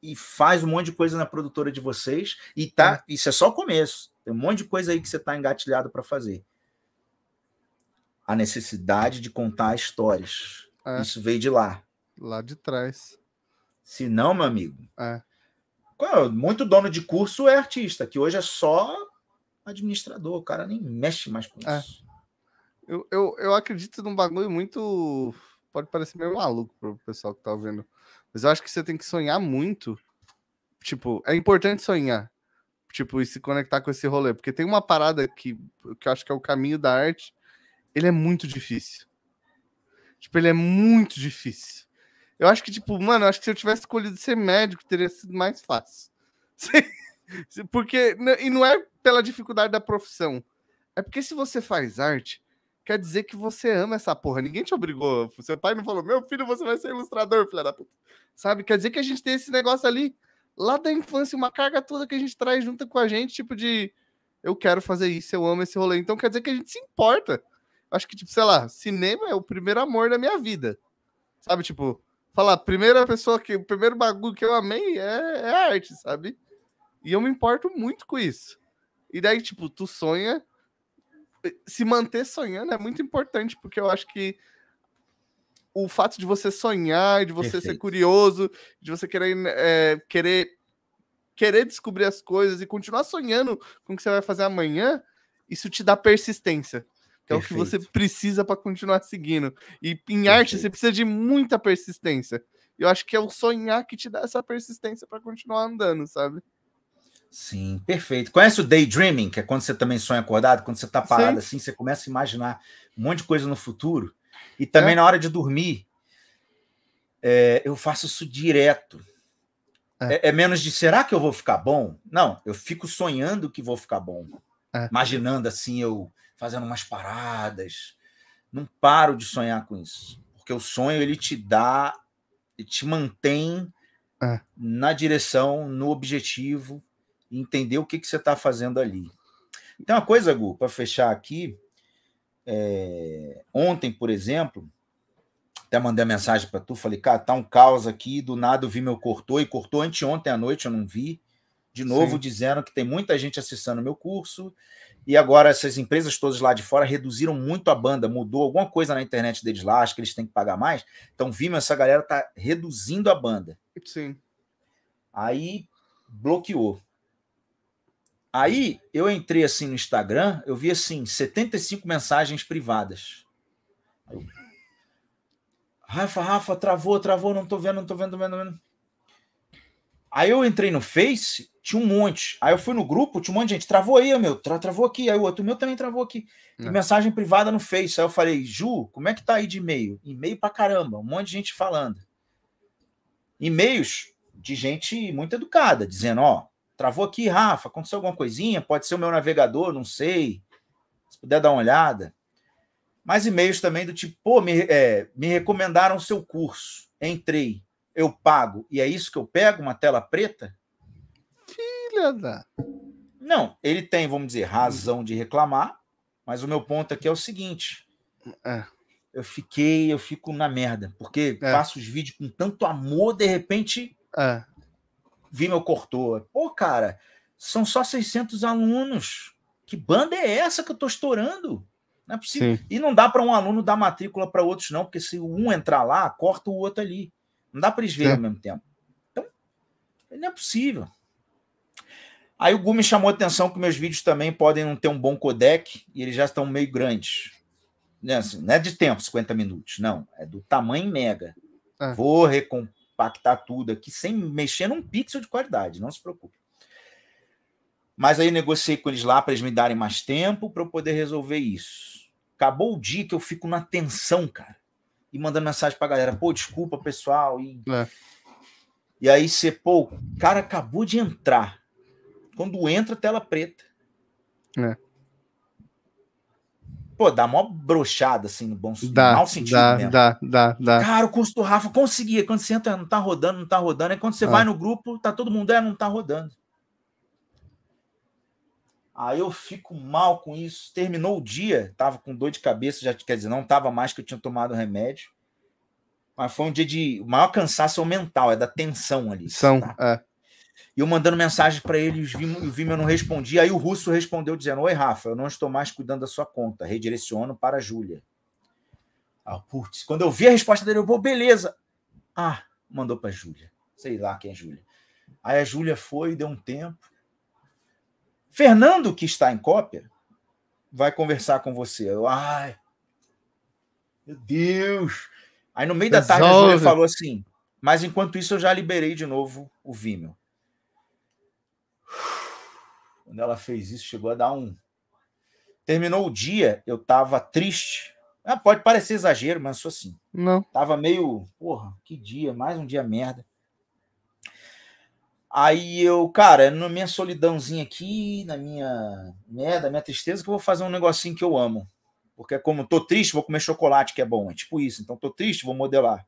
e faz um monte de coisa na produtora de vocês e tá, ah. isso é só o começo tem um monte de coisa aí que você está engatilhado para fazer. A necessidade de contar histórias. É. Isso veio de lá. Lá de trás. Se não, meu amigo. É. é muito dono de curso é artista, que hoje é só administrador. O cara nem mexe mais com é. isso. Eu, eu, eu acredito num bagulho muito. Pode parecer meio maluco pro pessoal que tá ouvindo Mas eu acho que você tem que sonhar muito. Tipo, é importante sonhar tipo, e se conectar com esse rolê. Porque tem uma parada que, que eu acho que é o caminho da arte, ele é muito difícil. Tipo, ele é muito difícil. Eu acho que, tipo, mano, eu acho que se eu tivesse escolhido ser médico, teria sido mais fácil. (laughs) Porque, e não é pela dificuldade da profissão. É porque se você faz arte, quer dizer que você ama essa porra. Ninguém te obrigou. Seu pai não falou, meu filho, você vai ser ilustrador, filha da puta. Sabe? Quer dizer que a gente tem esse negócio ali lá da infância, uma carga toda que a gente traz junto com a gente, tipo de eu quero fazer isso, eu amo esse rolê. Então quer dizer que a gente se importa. Acho que, tipo, sei lá, cinema é o primeiro amor da minha vida. Sabe, tipo, falar, primeira pessoa que. O primeiro bagulho que eu amei é, é arte, sabe? E eu me importo muito com isso. E daí, tipo, tu sonha. Eh, se manter sonhando é muito importante, porque eu acho que o fato de você sonhar, de você Perfeito. ser curioso, de você querer, é, querer, querer descobrir as coisas e continuar sonhando com o que você vai fazer amanhã, isso te dá persistência. Que é o que você precisa para continuar seguindo. E em Perfeito. arte você precisa de muita persistência. Eu acho que é o sonhar que te dá essa persistência para continuar andando, sabe? Sim, perfeito. Conhece o daydreaming, que é quando você também sonha acordado, quando você está parado Sim. assim, você começa a imaginar um monte de coisa no futuro. E também é. na hora de dormir, é, eu faço isso direto. É. é. é. menos de será que eu vou ficar bom? Não, eu fico sonhando que vou ficar bom. É. Imaginando assim, eu fazendo umas paradas. Não paro de sonhar com isso. Porque o sonho ele te dá, ele te mantém é. na direção, no objetivo, entender o que, que você está fazendo ali. Tem uma coisa, Gu, para fechar aqui, é, ontem, por exemplo, até mandei mensagem para tu, falei, cara, tá um caos aqui, do nada eu vi meu cortou, e cortou anteontem à noite, eu não vi. De novo, Sim. dizendo que tem muita gente acessando meu curso, e agora essas empresas todas lá de fora reduziram muito a banda, mudou alguma coisa na internet deles lá, acho que eles têm que pagar mais. Então, Vimeo, essa galera tá reduzindo a banda. Sim. Aí bloqueou. Aí eu entrei assim no Instagram, eu vi assim 75 mensagens privadas. Rafa, Rafa, travou, travou, não tô vendo, não tô vendo, não tô vendo. Aí eu entrei no Face, tinha um monte. Aí eu fui no grupo, tinha um monte de gente. Travou aí, meu, tra travou aqui. Aí o outro meu também travou aqui. É. mensagem privada no Face. Aí eu falei, Ju, como é que tá aí de e-mail? E-mail pra caramba, um monte de gente falando. E-mails de gente muito educada, dizendo, ó, Travou aqui, Rafa, aconteceu alguma coisinha? Pode ser o meu navegador, não sei. Se puder dar uma olhada. Mais e-mails também do tipo, pô, me, é, me recomendaram seu curso. Entrei, eu pago. E é isso que eu pego? Uma tela preta? Filha da. Não, ele tem, vamos dizer, razão de reclamar, mas o meu ponto aqui é o seguinte. É. Eu fiquei, eu fico na merda, porque é. faço os vídeos com tanto amor, de repente. É. Vimeo cortou. Pô, cara, são só 600 alunos. Que banda é essa que eu estou estourando? Não é possível. Sim. E não dá para um aluno dar matrícula para outros, não, porque se um entrar lá, corta o outro ali. Não dá para eles verem é. ao mesmo tempo. Então, não é possível. Aí o Gumi chamou atenção que meus vídeos também podem não ter um bom codec e eles já estão meio grandes. Não é, assim, não é de tempo, 50 minutos, não. É do tamanho mega. É. Vou recompor pactar tudo aqui sem mexer num pixel de qualidade, não se preocupe. Mas aí negociei com eles lá para eles me darem mais tempo para eu poder resolver isso. Acabou o dia que eu fico na tensão, cara, e mandando mensagem para a galera: pô, desculpa, pessoal. E, é. e aí você, pô, o cara acabou de entrar. Quando entra, tela preta. É. Pô, dá mó brochada, assim, no bom dá, mau sentido dá, mesmo. Dá, dá, dá. Cara, o curso do Rafa conseguia. Quando você entra, não tá rodando, não tá rodando. Aí quando você ah. vai no grupo, tá todo mundo, é, não tá rodando. Aí eu fico mal com isso. Terminou o dia, tava com dor de cabeça, já quer dizer, não tava mais que eu tinha tomado remédio. Mas foi um dia de maior cansaço mental, é da tensão ali. São, tá? é. E eu mandando mensagem para ele, o Vimeo não respondia. Aí o russo respondeu dizendo: Oi, Rafa, eu não estou mais cuidando da sua conta, redireciono para a Júlia. Ah, putz, quando eu vi a resposta dele, eu vou, beleza. Ah, mandou para a Júlia. Sei lá quem é a Júlia. Aí a Júlia foi, deu um tempo. Fernando, que está em cópia, vai conversar com você. Eu, ai, meu Deus. Aí no meio Resolve. da tarde a Júlia falou assim: Mas enquanto isso, eu já liberei de novo o Vimeo. Quando ela fez isso, chegou a dar um. Terminou o dia, eu tava triste. Ah, pode parecer exagero, mas sou assim. Não. Tava meio, porra, que dia, mais um dia merda. Aí eu, cara, na minha solidãozinha aqui, na minha merda, minha tristeza, que eu vou fazer um negocinho que eu amo. Porque como tô triste, vou comer chocolate, que é bom. É tipo isso. Então tô triste, vou modelar.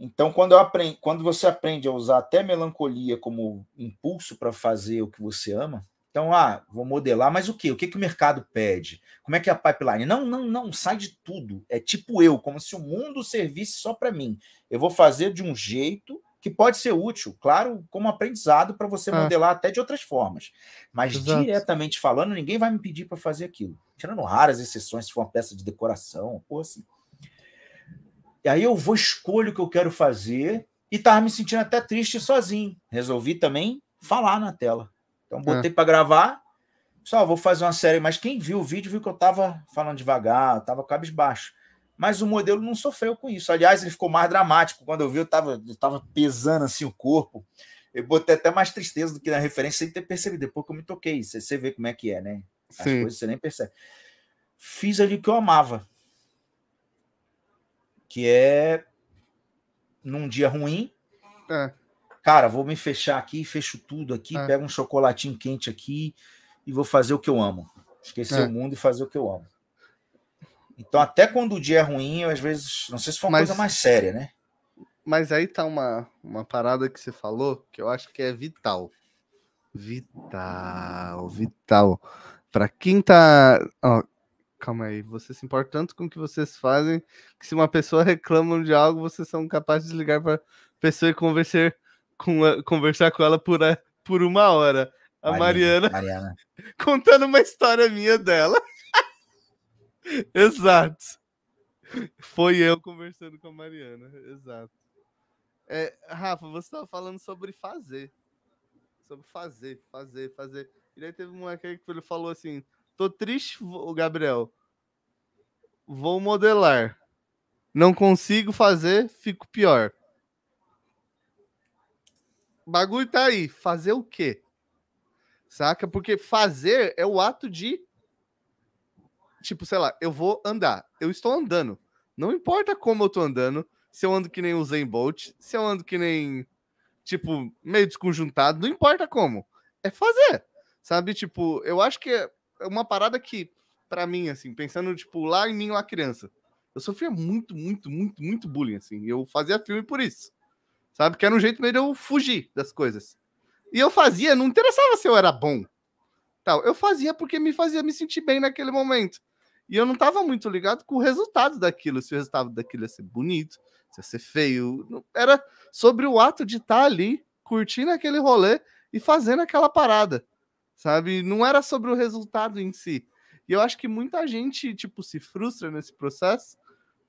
Então, quando, aprend... quando você aprende a usar até melancolia como impulso para fazer o que você ama, então, ah, vou modelar, mas o quê? O que, que o mercado pede? Como é que é a pipeline? Não, não, não, sai de tudo. É tipo eu, como se o mundo servisse só para mim. Eu vou fazer de um jeito que pode ser útil, claro, como aprendizado para você é. modelar até de outras formas. Mas Exato. diretamente falando, ninguém vai me pedir para fazer aquilo. Tirando raras exceções, se for uma peça de decoração, ou assim. E aí eu vou escolho o que eu quero fazer e tava me sentindo até triste sozinho. Resolvi também falar na tela. Então botei é. Ah. para gravar. Só vou fazer uma série, mas quem viu o vídeo viu que eu tava falando devagar, tava cabisbaixo. Mas o modelo não sofreu com isso. Aliás, ele ficou mais dramático. Quando eu vi, eu tava, eu tava pesando assim o corpo. Eu botei até mais tristeza do que na referência sem ter percebido. Depois que eu me toquei, você, você vê como é que é, né? As Sim. coisas você nem percebe. Fiz ali o que eu amava que é num dia ruim. É. Cara, vou me fechar aqui, fecho tudo aqui, é. pego um chocolatinho quente aqui e vou fazer o que eu amo. Esquecer é. o mundo e fazer o que eu amo. Então, até quando o dia é ruim, eu, às vezes, não sei se foi uma mas, coisa mais séria, né? Mas aí tá uma, uma parada que você falou que eu acho que é vital. Vital, vital. Para quem tá. Ó, calma aí, você se importa tanto com o que vocês fazem que se uma pessoa reclama de algo, vocês são capazes de ligar para pessoa e conversar com, a, conversar com ela por, a, por uma hora. A Mariana, Mariana, Mariana, (laughs) contando uma história minha dela. (laughs) Exato. Foi eu conversando com a Mariana. Exato. É, Rafa, você estava falando sobre fazer. Sobre fazer, fazer, fazer. E daí teve um moleque que ele falou assim: Tô triste, Gabriel. Vou modelar. Não consigo fazer, fico pior. bagulho tá aí. Fazer o quê? Saca? Porque fazer é o ato de. Tipo, sei lá, eu vou andar. Eu estou andando. Não importa como eu tô andando. Se eu ando que nem o Zen Bolt, se eu ando que nem. Tipo, meio desconjuntado. Não importa como. É fazer. Sabe? Tipo, eu acho que é é uma parada que, para mim, assim, pensando, tipo, lá em mim, lá criança, eu sofria muito, muito, muito, muito bullying, assim. Eu fazia filme por isso. Sabe? Que era um jeito meio de eu fugir das coisas. E eu fazia, não interessava se eu era bom. Tal. Eu fazia porque me fazia me sentir bem naquele momento. E eu não estava muito ligado com o resultado daquilo, se o resultado daquilo ia ser bonito, se ia ser feio. Era sobre o ato de estar tá ali, curtindo aquele rolê e fazendo aquela parada sabe? Não era sobre o resultado em si. E eu acho que muita gente, tipo, se frustra nesse processo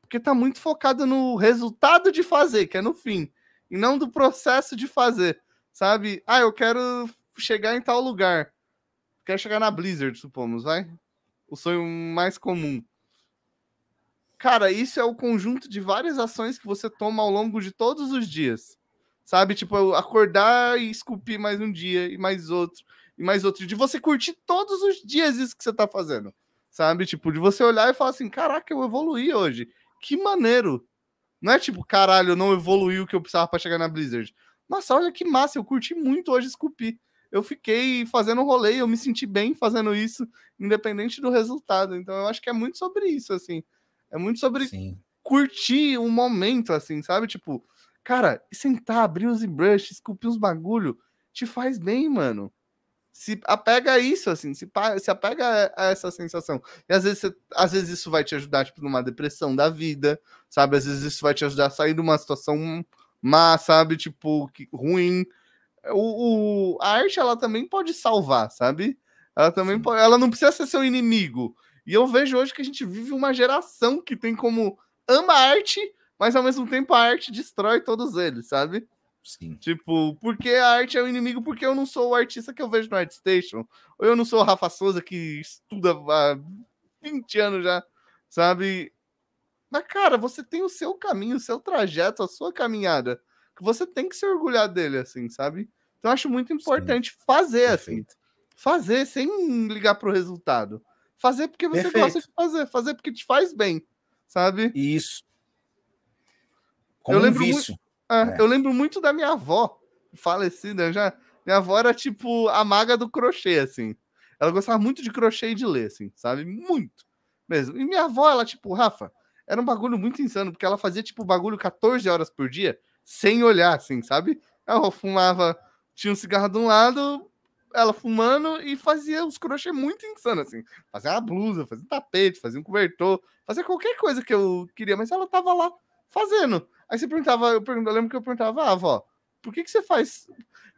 porque tá muito focado no resultado de fazer, que é no fim, e não do processo de fazer, sabe? Ah, eu quero chegar em tal lugar. Quero chegar na Blizzard, supomos, vai? O sonho mais comum. Cara, isso é o conjunto de várias ações que você toma ao longo de todos os dias. Sabe? Tipo, acordar e esculpir mais um dia e mais outro e mais outro, de você curtir todos os dias isso que você tá fazendo, sabe? Tipo, de você olhar e falar assim: caraca, eu evoluí hoje, que maneiro. Não é tipo, caralho, eu não evoluí o que eu precisava para chegar na Blizzard. Nossa, olha que massa, eu curti muito hoje esculpir. Eu fiquei fazendo rolê, eu me senti bem fazendo isso, independente do resultado. Então eu acho que é muito sobre isso, assim. É muito sobre Sim. curtir um momento, assim, sabe? Tipo, cara, sentar, abrir os brush, esculpir uns bagulho, te faz bem, mano se apega a isso, assim, se, se apega a essa sensação. E às vezes, você, às vezes isso vai te ajudar, tipo, numa depressão da vida, sabe? Às vezes isso vai te ajudar a sair de uma situação má, sabe? Tipo, que, ruim. O, o, a arte, ela também pode salvar, sabe? Ela também Sim. pode, ela não precisa ser seu inimigo. E eu vejo hoje que a gente vive uma geração que tem como ama a arte, mas ao mesmo tempo a arte destrói todos eles, sabe? Sim. Tipo, porque a arte é o inimigo, porque eu não sou o artista que eu vejo no ArtStation. Ou eu não sou o Rafa Souza que estuda há 20 anos já, sabe? Mas, cara, você tem o seu caminho, o seu trajeto, a sua caminhada. Que você tem que se orgulhar dele, assim, sabe? Então, eu acho muito importante Sim. fazer, assim, Perfeito. assim. Fazer sem ligar pro resultado. Fazer porque você Perfeito. gosta de fazer. Fazer porque te faz bem, sabe? Isso. Como eu um lembro vício. Ah, é. Eu lembro muito da minha avó, falecida já. Minha avó era tipo a maga do crochê, assim. Ela gostava muito de crochê e de ler, assim, sabe? Muito mesmo. E minha avó, ela, tipo, Rafa, era um bagulho muito insano, porque ela fazia, tipo, bagulho 14 horas por dia, sem olhar, assim, sabe? Ela fumava, tinha um cigarro de um lado, ela fumando e fazia os crochê muito insano, assim. Fazia uma blusa, fazia um tapete, fazia um cobertor, fazia qualquer coisa que eu queria, mas ela tava lá fazendo. Aí você perguntava, eu, perguntava, eu lembro que eu perguntava, ah, avó, por que que você faz,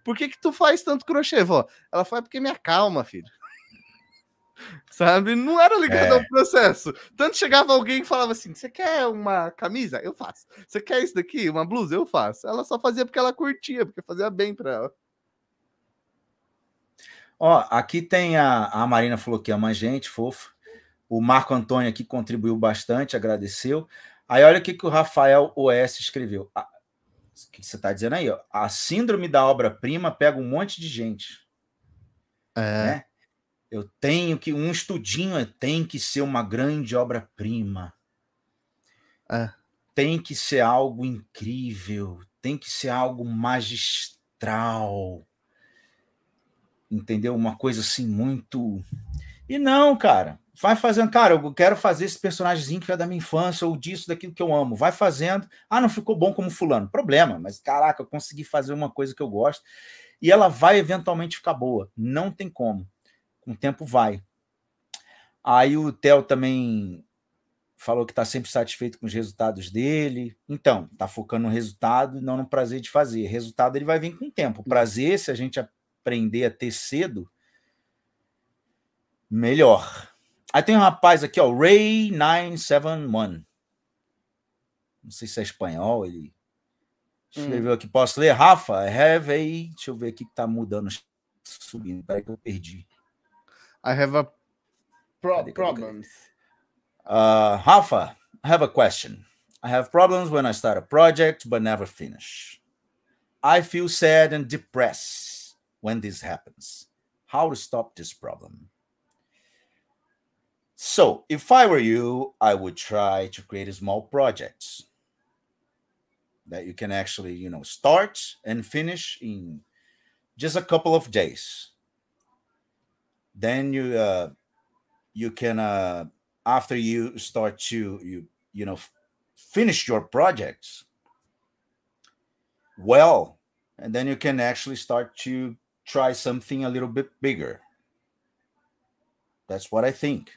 por que que tu faz tanto crochê, vó? Ela falou, é porque me acalma, filho. (laughs) Sabe? Não era ligado é. ao processo. Tanto chegava alguém e falava assim: você quer uma camisa? Eu faço. Você quer isso daqui? Uma blusa? Eu faço. Ela só fazia porque ela curtia, porque fazia bem para ela. Ó, aqui tem a, a Marina falou que ama a gente, fofa. O Marco Antônio aqui contribuiu bastante, agradeceu. Aí olha o que, que o Rafael O.S. escreveu. o que você está dizendo aí? Ó? A síndrome da obra-prima pega um monte de gente. É. Né? Eu tenho que. Um estudinho tem que ser uma grande obra-prima. É. Tem que ser algo incrível. Tem que ser algo magistral. Entendeu? Uma coisa assim muito. E não, cara. Vai fazendo, cara, eu quero fazer esse personagemzinho que é da minha infância, ou disso, daquilo que eu amo. Vai fazendo. Ah, não ficou bom como fulano. Problema, mas caraca, eu consegui fazer uma coisa que eu gosto. E ela vai eventualmente ficar boa. Não tem como. Com o tempo vai. Aí o Theo também falou que está sempre satisfeito com os resultados dele. Então, está focando no resultado e não no prazer de fazer. Resultado ele vai vir com o tempo. O prazer, se a gente aprender a ter cedo, melhor. Aí tem um rapaz aqui, ó, Ray971. Não sei se é espanhol, ele hum. escreveu hum. aqui. Posso ler, Rafa? I Have a... Deixa eu ver aqui que tá mudando, subindo. Peraí que eu perdi. I have a pro cadê, problems. Cadê? Uh, Rafa, I have a question. I have problems when I start a project but never finish. I feel sad and depressed when this happens. How to stop this problem? So, if I were you, I would try to create small projects that you can actually, you know, start and finish in just a couple of days. Then you uh, you can uh, after you start to you you know finish your projects well, and then you can actually start to try something a little bit bigger. That's what I think.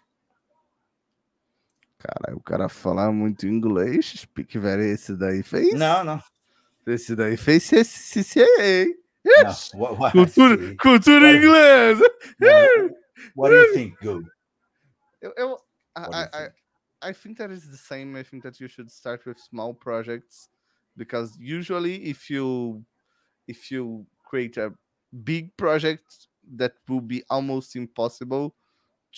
Cara, o cara fala muito inglês, speak very, esse daí fez. Não, não. Esse daí fez CCA. Yes. No, what, what cultura, see. cultura what, inglesa. No, what do you think, Go? Eu, eu I, I, I, I think that is the same. I think that you should start with small projects because usually if you if you create a big project that will be almost impossible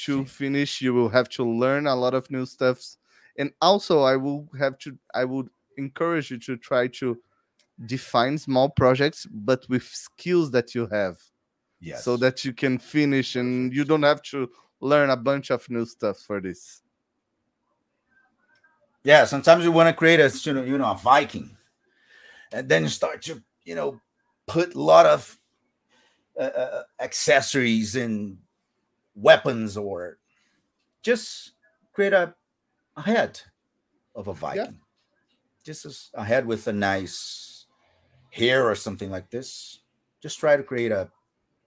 to finish you will have to learn a lot of new stuffs and also i will have to i would encourage you to try to define small projects but with skills that you have yes. so that you can finish and you don't have to learn a bunch of new stuff for this yeah sometimes you want to create a you know, you know a viking and then start to you know put a lot of uh, uh accessories and weapons or just create a, a head of a Viking. Yeah. Just a head with a nice hair or something like this. Just try to create a,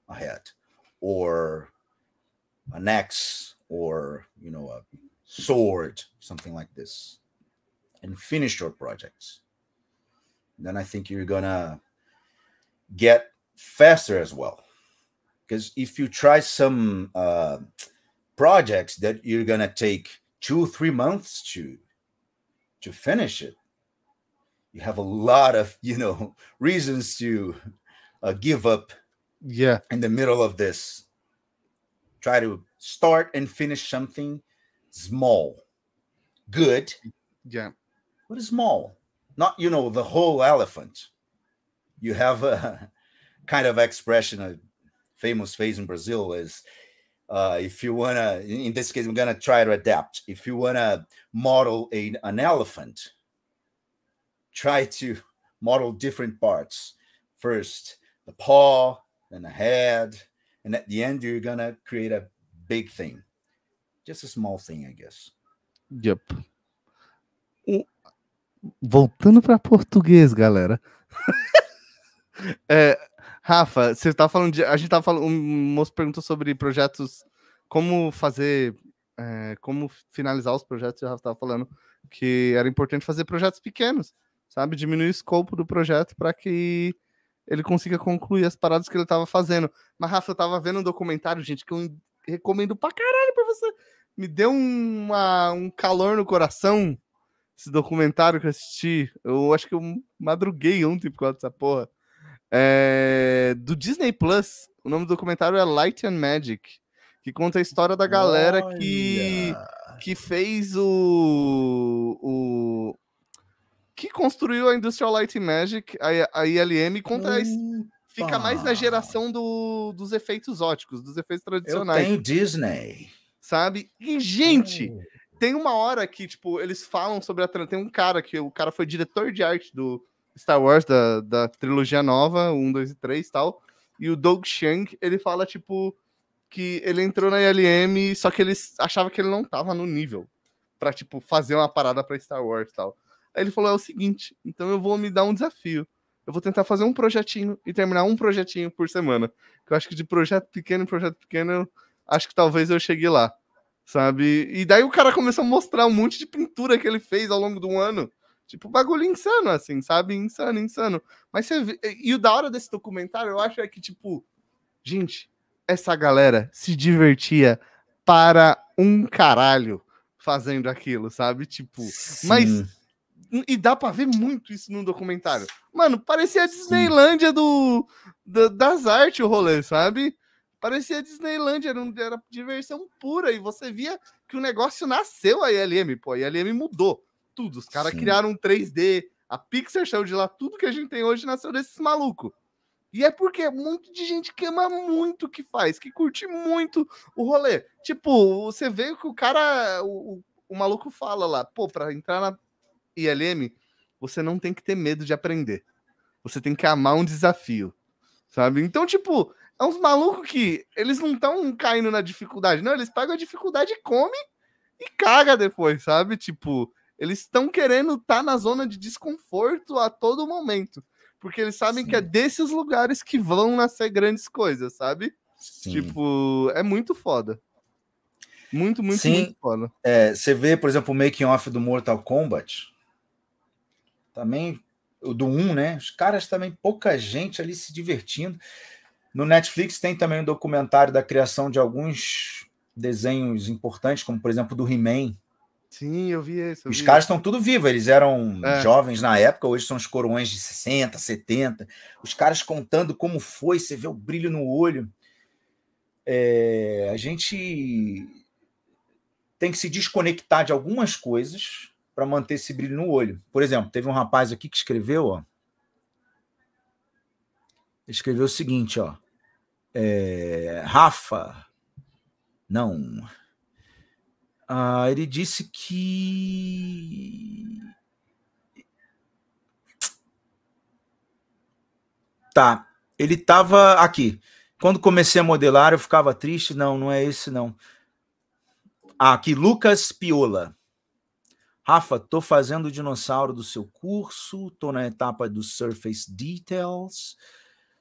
a head or an axe or you know a sword, something like this, and finish your projects. Then I think you're gonna get faster as well because if you try some uh, projects that you're gonna take two three months to to finish it you have a lot of you know (laughs) reasons to uh, give up yeah in the middle of this try to start and finish something small good yeah what is small not you know the whole elephant you have a (laughs) kind of expression of famous phrase in Brazil is uh, if you want to, in this case, I'm going to try to adapt. If you want to model a, an elephant, try to (laughs) model different parts. First, the paw, then the head. And at the end, you're going to create a big thing. Just a small thing, I guess. Yep. voltando para português, galera. (laughs) é, Rafa, você tá falando de. A gente tava falando. Um moço perguntou sobre projetos. Como fazer. É, como finalizar os projetos, o Rafa tava falando que era importante fazer projetos pequenos, sabe? Diminuir o escopo do projeto para que ele consiga concluir as paradas que ele tava fazendo. Mas, Rafa, eu tava vendo um documentário, gente, que eu recomendo pra caralho pra você. Me deu uma, um calor no coração esse documentário que eu assisti. Eu acho que eu madruguei ontem por causa dessa porra. É, do Disney Plus. O nome do documentário é Light and Magic, que conta a história da galera que, que fez o, o. que construiu a Industrial Light and Magic, a, a ILM, conta a, fica mais na geração do, dos efeitos óticos, dos efeitos tradicionais. Tem Disney. Sabe? E, gente, hum. tem uma hora que, tipo, eles falam sobre a. Tem um cara que o cara foi diretor de arte do Star Wars, da, da trilogia nova, 1, 2 e 3 e tal. E o Doug Chang, ele fala, tipo, que ele entrou na ILM, só que ele achava que ele não tava no nível para tipo, fazer uma parada pra Star Wars e tal. Aí ele falou, é o seguinte, então eu vou me dar um desafio. Eu vou tentar fazer um projetinho e terminar um projetinho por semana. Eu acho que de projeto pequeno em projeto pequeno, eu acho que talvez eu chegue lá, sabe? E daí o cara começou a mostrar um monte de pintura que ele fez ao longo do ano Tipo, bagulho insano, assim, sabe? Insano, insano. Mas você vê... E o da hora desse documentário, eu acho é que, tipo, gente, essa galera se divertia para um caralho fazendo aquilo, sabe? Tipo, Sim. mas e dá para ver muito isso no documentário. Mano, parecia a Disneylândia do, do, das artes o rolê, sabe? Parecia a Disneylândia, era, era diversão pura e você via que o negócio nasceu a ILM, pô, a ILM mudou tudo. Os caras criaram um 3D, a Pixar saiu de lá, tudo que a gente tem hoje nasceu desses malucos. E é porque um monte de gente que ama muito o que faz, que curte muito o rolê. Tipo, você vê que o cara, o, o maluco fala lá, pô, pra entrar na ILM, você não tem que ter medo de aprender. Você tem que amar um desafio, sabe? Então, tipo, é uns malucos que eles não estão caindo na dificuldade, não, eles pagam a dificuldade e comem e caga depois, sabe? Tipo, eles estão querendo estar tá na zona de desconforto a todo momento. Porque eles sabem Sim. que é desses lugares que vão nascer grandes coisas, sabe? Sim. Tipo, é muito foda. Muito, muito, Sim. muito foda. É, você vê, por exemplo, o making off do Mortal Kombat. Também, do 1, né? Os caras também, pouca gente ali se divertindo. No Netflix tem também um documentário da criação de alguns desenhos importantes, como por exemplo do He-Man, Sim, eu vi isso. Eu Os vi caras estão tudo vivos, eles eram é. jovens na época, hoje são os coroões de 60, 70. Os caras contando como foi, você vê o brilho no olho. É, a gente tem que se desconectar de algumas coisas para manter esse brilho no olho. Por exemplo, teve um rapaz aqui que escreveu, ó, escreveu o seguinte, ó, é, Rafa, não, ah, ele disse que. Tá, ele estava aqui. Quando comecei a modelar, eu ficava triste. Não, não é esse, não. Ah, aqui, Lucas Piola. Rafa, tô fazendo o dinossauro do seu curso, tô na etapa do Surface Details,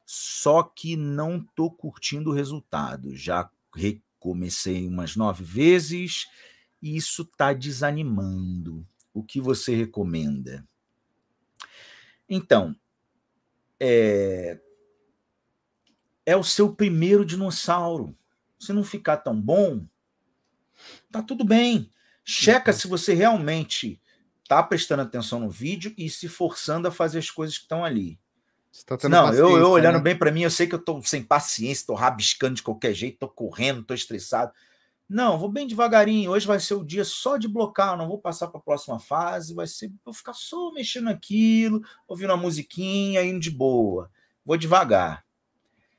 só que não tô curtindo o resultado. Já recomecei umas nove vezes e isso está desanimando. O que você recomenda? Então, é, é o seu primeiro dinossauro. Se não ficar tão bom, tá tudo bem. Checa uhum. se você realmente está prestando atenção no vídeo e se forçando a fazer as coisas que estão ali. Tá não, eu, eu, olhando né? bem para mim, eu sei que eu estou sem paciência, estou rabiscando de qualquer jeito, estou correndo, estou estressado. Não, vou bem devagarinho. Hoje vai ser o dia só de blocar, não vou passar para a próxima fase, vai ser vou ficar só mexendo aquilo, ouvindo uma musiquinha, indo de boa. Vou devagar.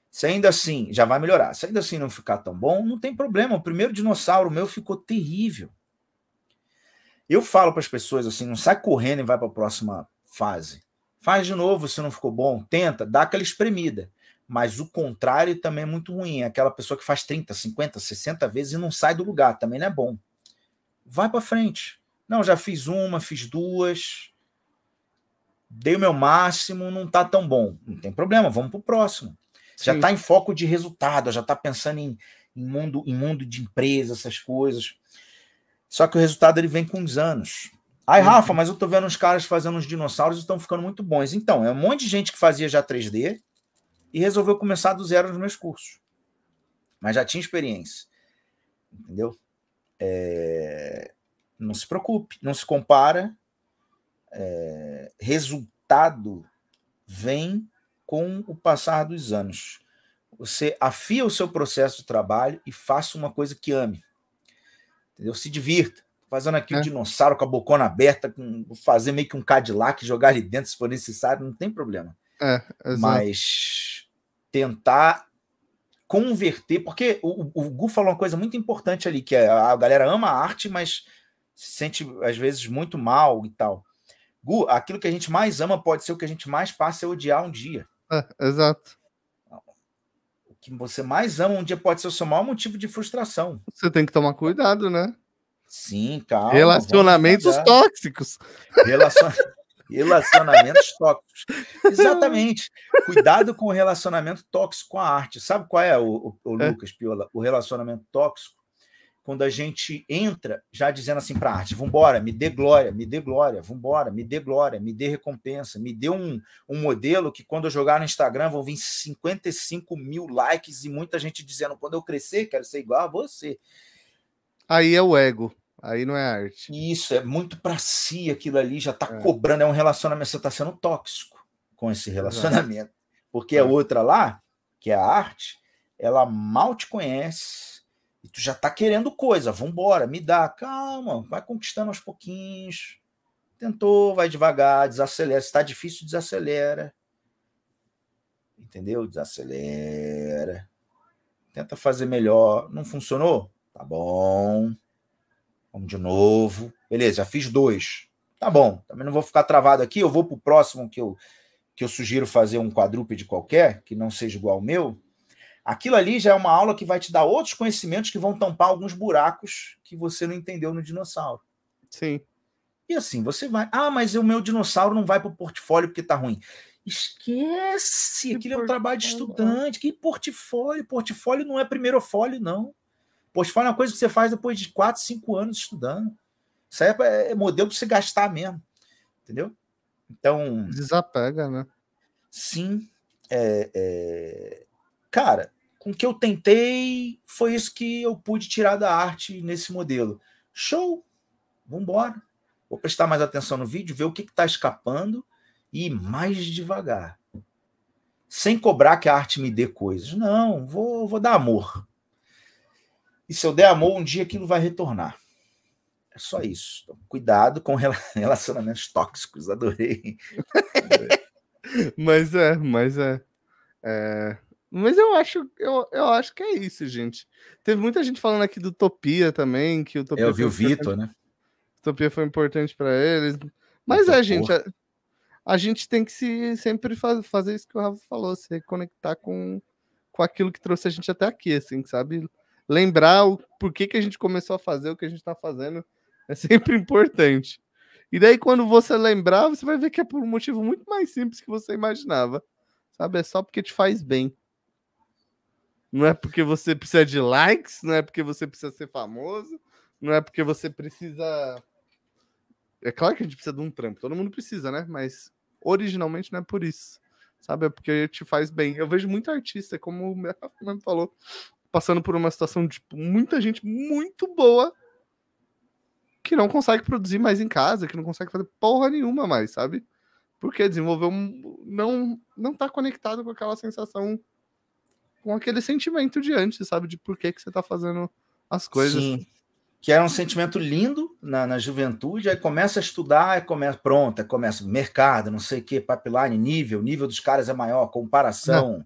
Se ainda assim, já vai melhorar. Se ainda assim não ficar tão bom, não tem problema. O primeiro dinossauro meu ficou terrível. Eu falo para as pessoas assim, não sai correndo e vai para a próxima fase. Faz de novo se não ficou bom, tenta, dá aquela espremida mas o contrário também é muito ruim. É aquela pessoa que faz 30, 50, 60 vezes e não sai do lugar, também não é bom. Vai para frente. Não, já fiz uma, fiz duas, dei o meu máximo, não tá tão bom. Não tem problema, vamos pro próximo. Sim. Já tá em foco de resultado, já tá pensando em, em mundo, em mundo de empresa, essas coisas. Só que o resultado ele vem com os anos. Aí, uhum. Rafa, mas eu tô vendo uns caras fazendo uns dinossauros e estão ficando muito bons. Então, é um monte de gente que fazia já 3D, e resolveu começar do zero nos meus cursos. Mas já tinha experiência. Entendeu? É... Não se preocupe, não se compara. É... Resultado vem com o passar dos anos. Você afia o seu processo de trabalho e faça uma coisa que ame. Entendeu? Se divirta. Fazendo aqui é. um dinossauro com a bocona aberta, com, fazer meio que um Cadillac, jogar ali dentro se for necessário, não tem problema. É, mas tentar converter, porque o, o Gu falou uma coisa muito importante ali, que é, a, a galera ama a arte, mas se sente às vezes muito mal e tal. Gu, aquilo que a gente mais ama pode ser o que a gente mais passa a odiar um dia. É, exato. O que você mais ama um dia pode ser o seu maior motivo de frustração. Você tem que tomar cuidado, né? Sim, calma. Relacionamentos tóxicos. Relacionamentos. (laughs) Relacionamentos (laughs) tóxicos. Exatamente. Cuidado com o relacionamento tóxico com a arte. Sabe qual é, o, o, o é. Lucas Piola? O relacionamento tóxico quando a gente entra já dizendo assim para a arte: vambora, me dê glória, me dê glória, vambora, me dê glória, me dê recompensa, me dê um, um modelo que quando eu jogar no Instagram vão vir 55 mil likes e muita gente dizendo: quando eu crescer, quero ser igual a você. Aí é o ego. Aí não é arte. Isso, é muito para si aquilo ali, já tá é. cobrando, é um relacionamento, você está sendo tóxico com esse relacionamento. Porque a é. outra lá, que é a arte, ela mal te conhece e tu já tá querendo coisa, vambora, me dá, calma, vai conquistando aos pouquinhos. Tentou, vai devagar, desacelera. Se está difícil, desacelera. Entendeu? Desacelera. Tenta fazer melhor. Não funcionou? Tá bom. Vamos de novo. Beleza, já fiz dois. Tá bom, também não vou ficar travado aqui. Eu vou para o próximo que eu, que eu sugiro fazer um quadrúpede qualquer, que não seja igual ao meu. Aquilo ali já é uma aula que vai te dar outros conhecimentos que vão tampar alguns buracos que você não entendeu no dinossauro. Sim. E assim, você vai. Ah, mas o meu dinossauro não vai para o portfólio porque tá ruim. Esquece! Que Aquilo é um trabalho de estudante. Que portfólio? Portfólio não é primeiro fólio, não. Portfólio é uma coisa que você faz depois de 4, 5 anos estudando. Isso aí é, é modelo para você gastar mesmo. Entendeu? Então. Desapega, né? Sim. É, é... Cara, com o que eu tentei, foi isso que eu pude tirar da arte nesse modelo. Show! Vambora! Vou prestar mais atenção no vídeo, ver o que está escapando e ir mais devagar. Sem cobrar que a arte me dê coisas. Não, vou, vou dar amor. E se eu der amor, um dia aquilo vai retornar. É só isso. Então, cuidado com (laughs) relacionamentos tóxicos. Adorei. (laughs) mas é, mas é, é. Mas eu acho, eu, eu acho que é isso, gente. Teve muita gente falando aqui do Topia também, que é, Eu vi o Vitor, né? Topia foi importante para eles. Mas Muito é, gente, a, a, gente tem que se sempre faz, fazer isso que o Rafa falou, se reconectar com, com aquilo que trouxe a gente até aqui, assim, sabe? lembrar o porquê que a gente começou a fazer o que a gente está fazendo é sempre (laughs) importante. E daí, quando você lembrar, você vai ver que é por um motivo muito mais simples que você imaginava. Sabe? É só porque te faz bem. Não é porque você precisa de likes, não é porque você precisa ser famoso, não é porque você precisa. É claro que a gente precisa de um trampo, todo mundo precisa, né? Mas originalmente não é por isso. Sabe? É porque te faz bem. Eu vejo muito artista, como o meu falou, passando por uma situação de tipo, muita gente muito boa que não consegue produzir mais em casa, que não consegue fazer porra nenhuma mais, sabe? Porque desenvolveu um, não não tá conectado com aquela sensação com aquele sentimento de antes, sabe? De por que que você tá fazendo as coisas. Sim. Que era um sentimento lindo na, na juventude, aí começa a estudar, aí começa, pronto, aí começa mercado, não sei o que, pipeline, nível, nível dos caras é maior, comparação. Não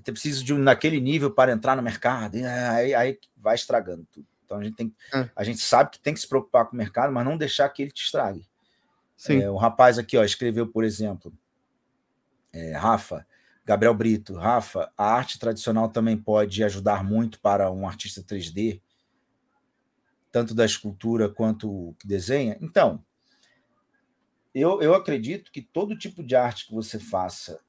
ter então, preciso de um naquele nível para entrar no mercado, e, aí, aí vai estragando tudo. Então a gente tem, é. a gente sabe que tem que se preocupar com o mercado, mas não deixar que ele te estrague. Sim. É, o rapaz aqui, ó, escreveu, por exemplo, é, Rafa, Gabriel Brito, Rafa, a arte tradicional também pode ajudar muito para um artista 3D, tanto da escultura quanto que desenha. Então, eu, eu acredito que todo tipo de arte que você faça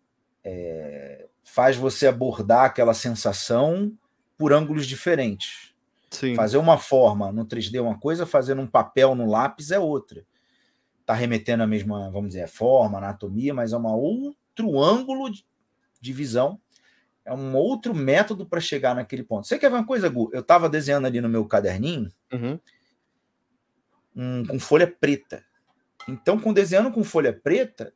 é, faz você abordar aquela sensação por ângulos diferentes. Sim. Fazer uma forma no 3D é uma coisa, fazer um papel no lápis é outra. Está remetendo à mesma, vamos dizer, forma, anatomia, mas é um outro ângulo de visão, é um outro método para chegar naquele ponto. Você quer ver uma coisa, Gu? Eu estava desenhando ali no meu caderninho uhum. um, com folha preta. Então, com desenhando com folha preta,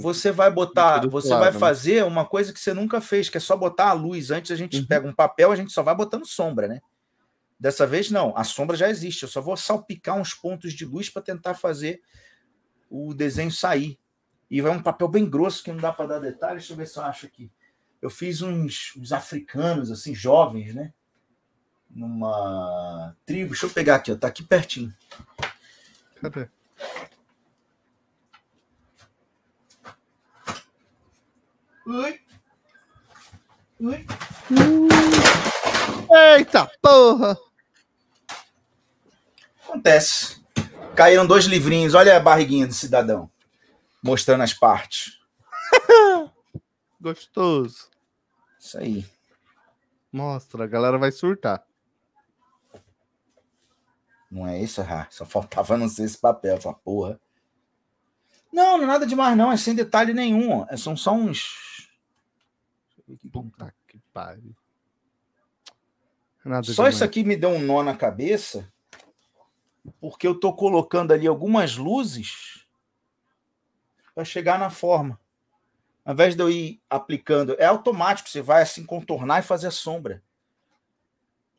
você vai botar, você claro, vai né? fazer uma coisa que você nunca fez, que é só botar a luz. Antes a gente uhum. pega um papel, a gente só vai botando sombra, né? Dessa vez não, a sombra já existe. Eu só vou salpicar uns pontos de luz para tentar fazer o desenho sair. E vai um papel bem grosso que não dá para dar detalhes. Deixa eu ver se eu acho aqui. Eu fiz uns, uns africanos assim jovens, né? Numa tribo. Deixa eu pegar aqui, ó. Tá aqui pertinho. Cadê? Eita porra! Acontece. Caíram dois livrinhos. Olha a barriguinha do cidadão. Mostrando as partes. (laughs) Gostoso. Isso aí. Mostra, a galera vai surtar. Não é isso, Rá? Só faltava não ser esse papel, essa porra. Não, não é nada demais, não. É sem detalhe nenhum. É, são só uns Puta que pariu. Nada Só demais. isso aqui me deu um nó na cabeça, porque eu tô colocando ali algumas luzes para chegar na forma. Ao invés de eu ir aplicando, é automático, você vai assim contornar e fazer a sombra.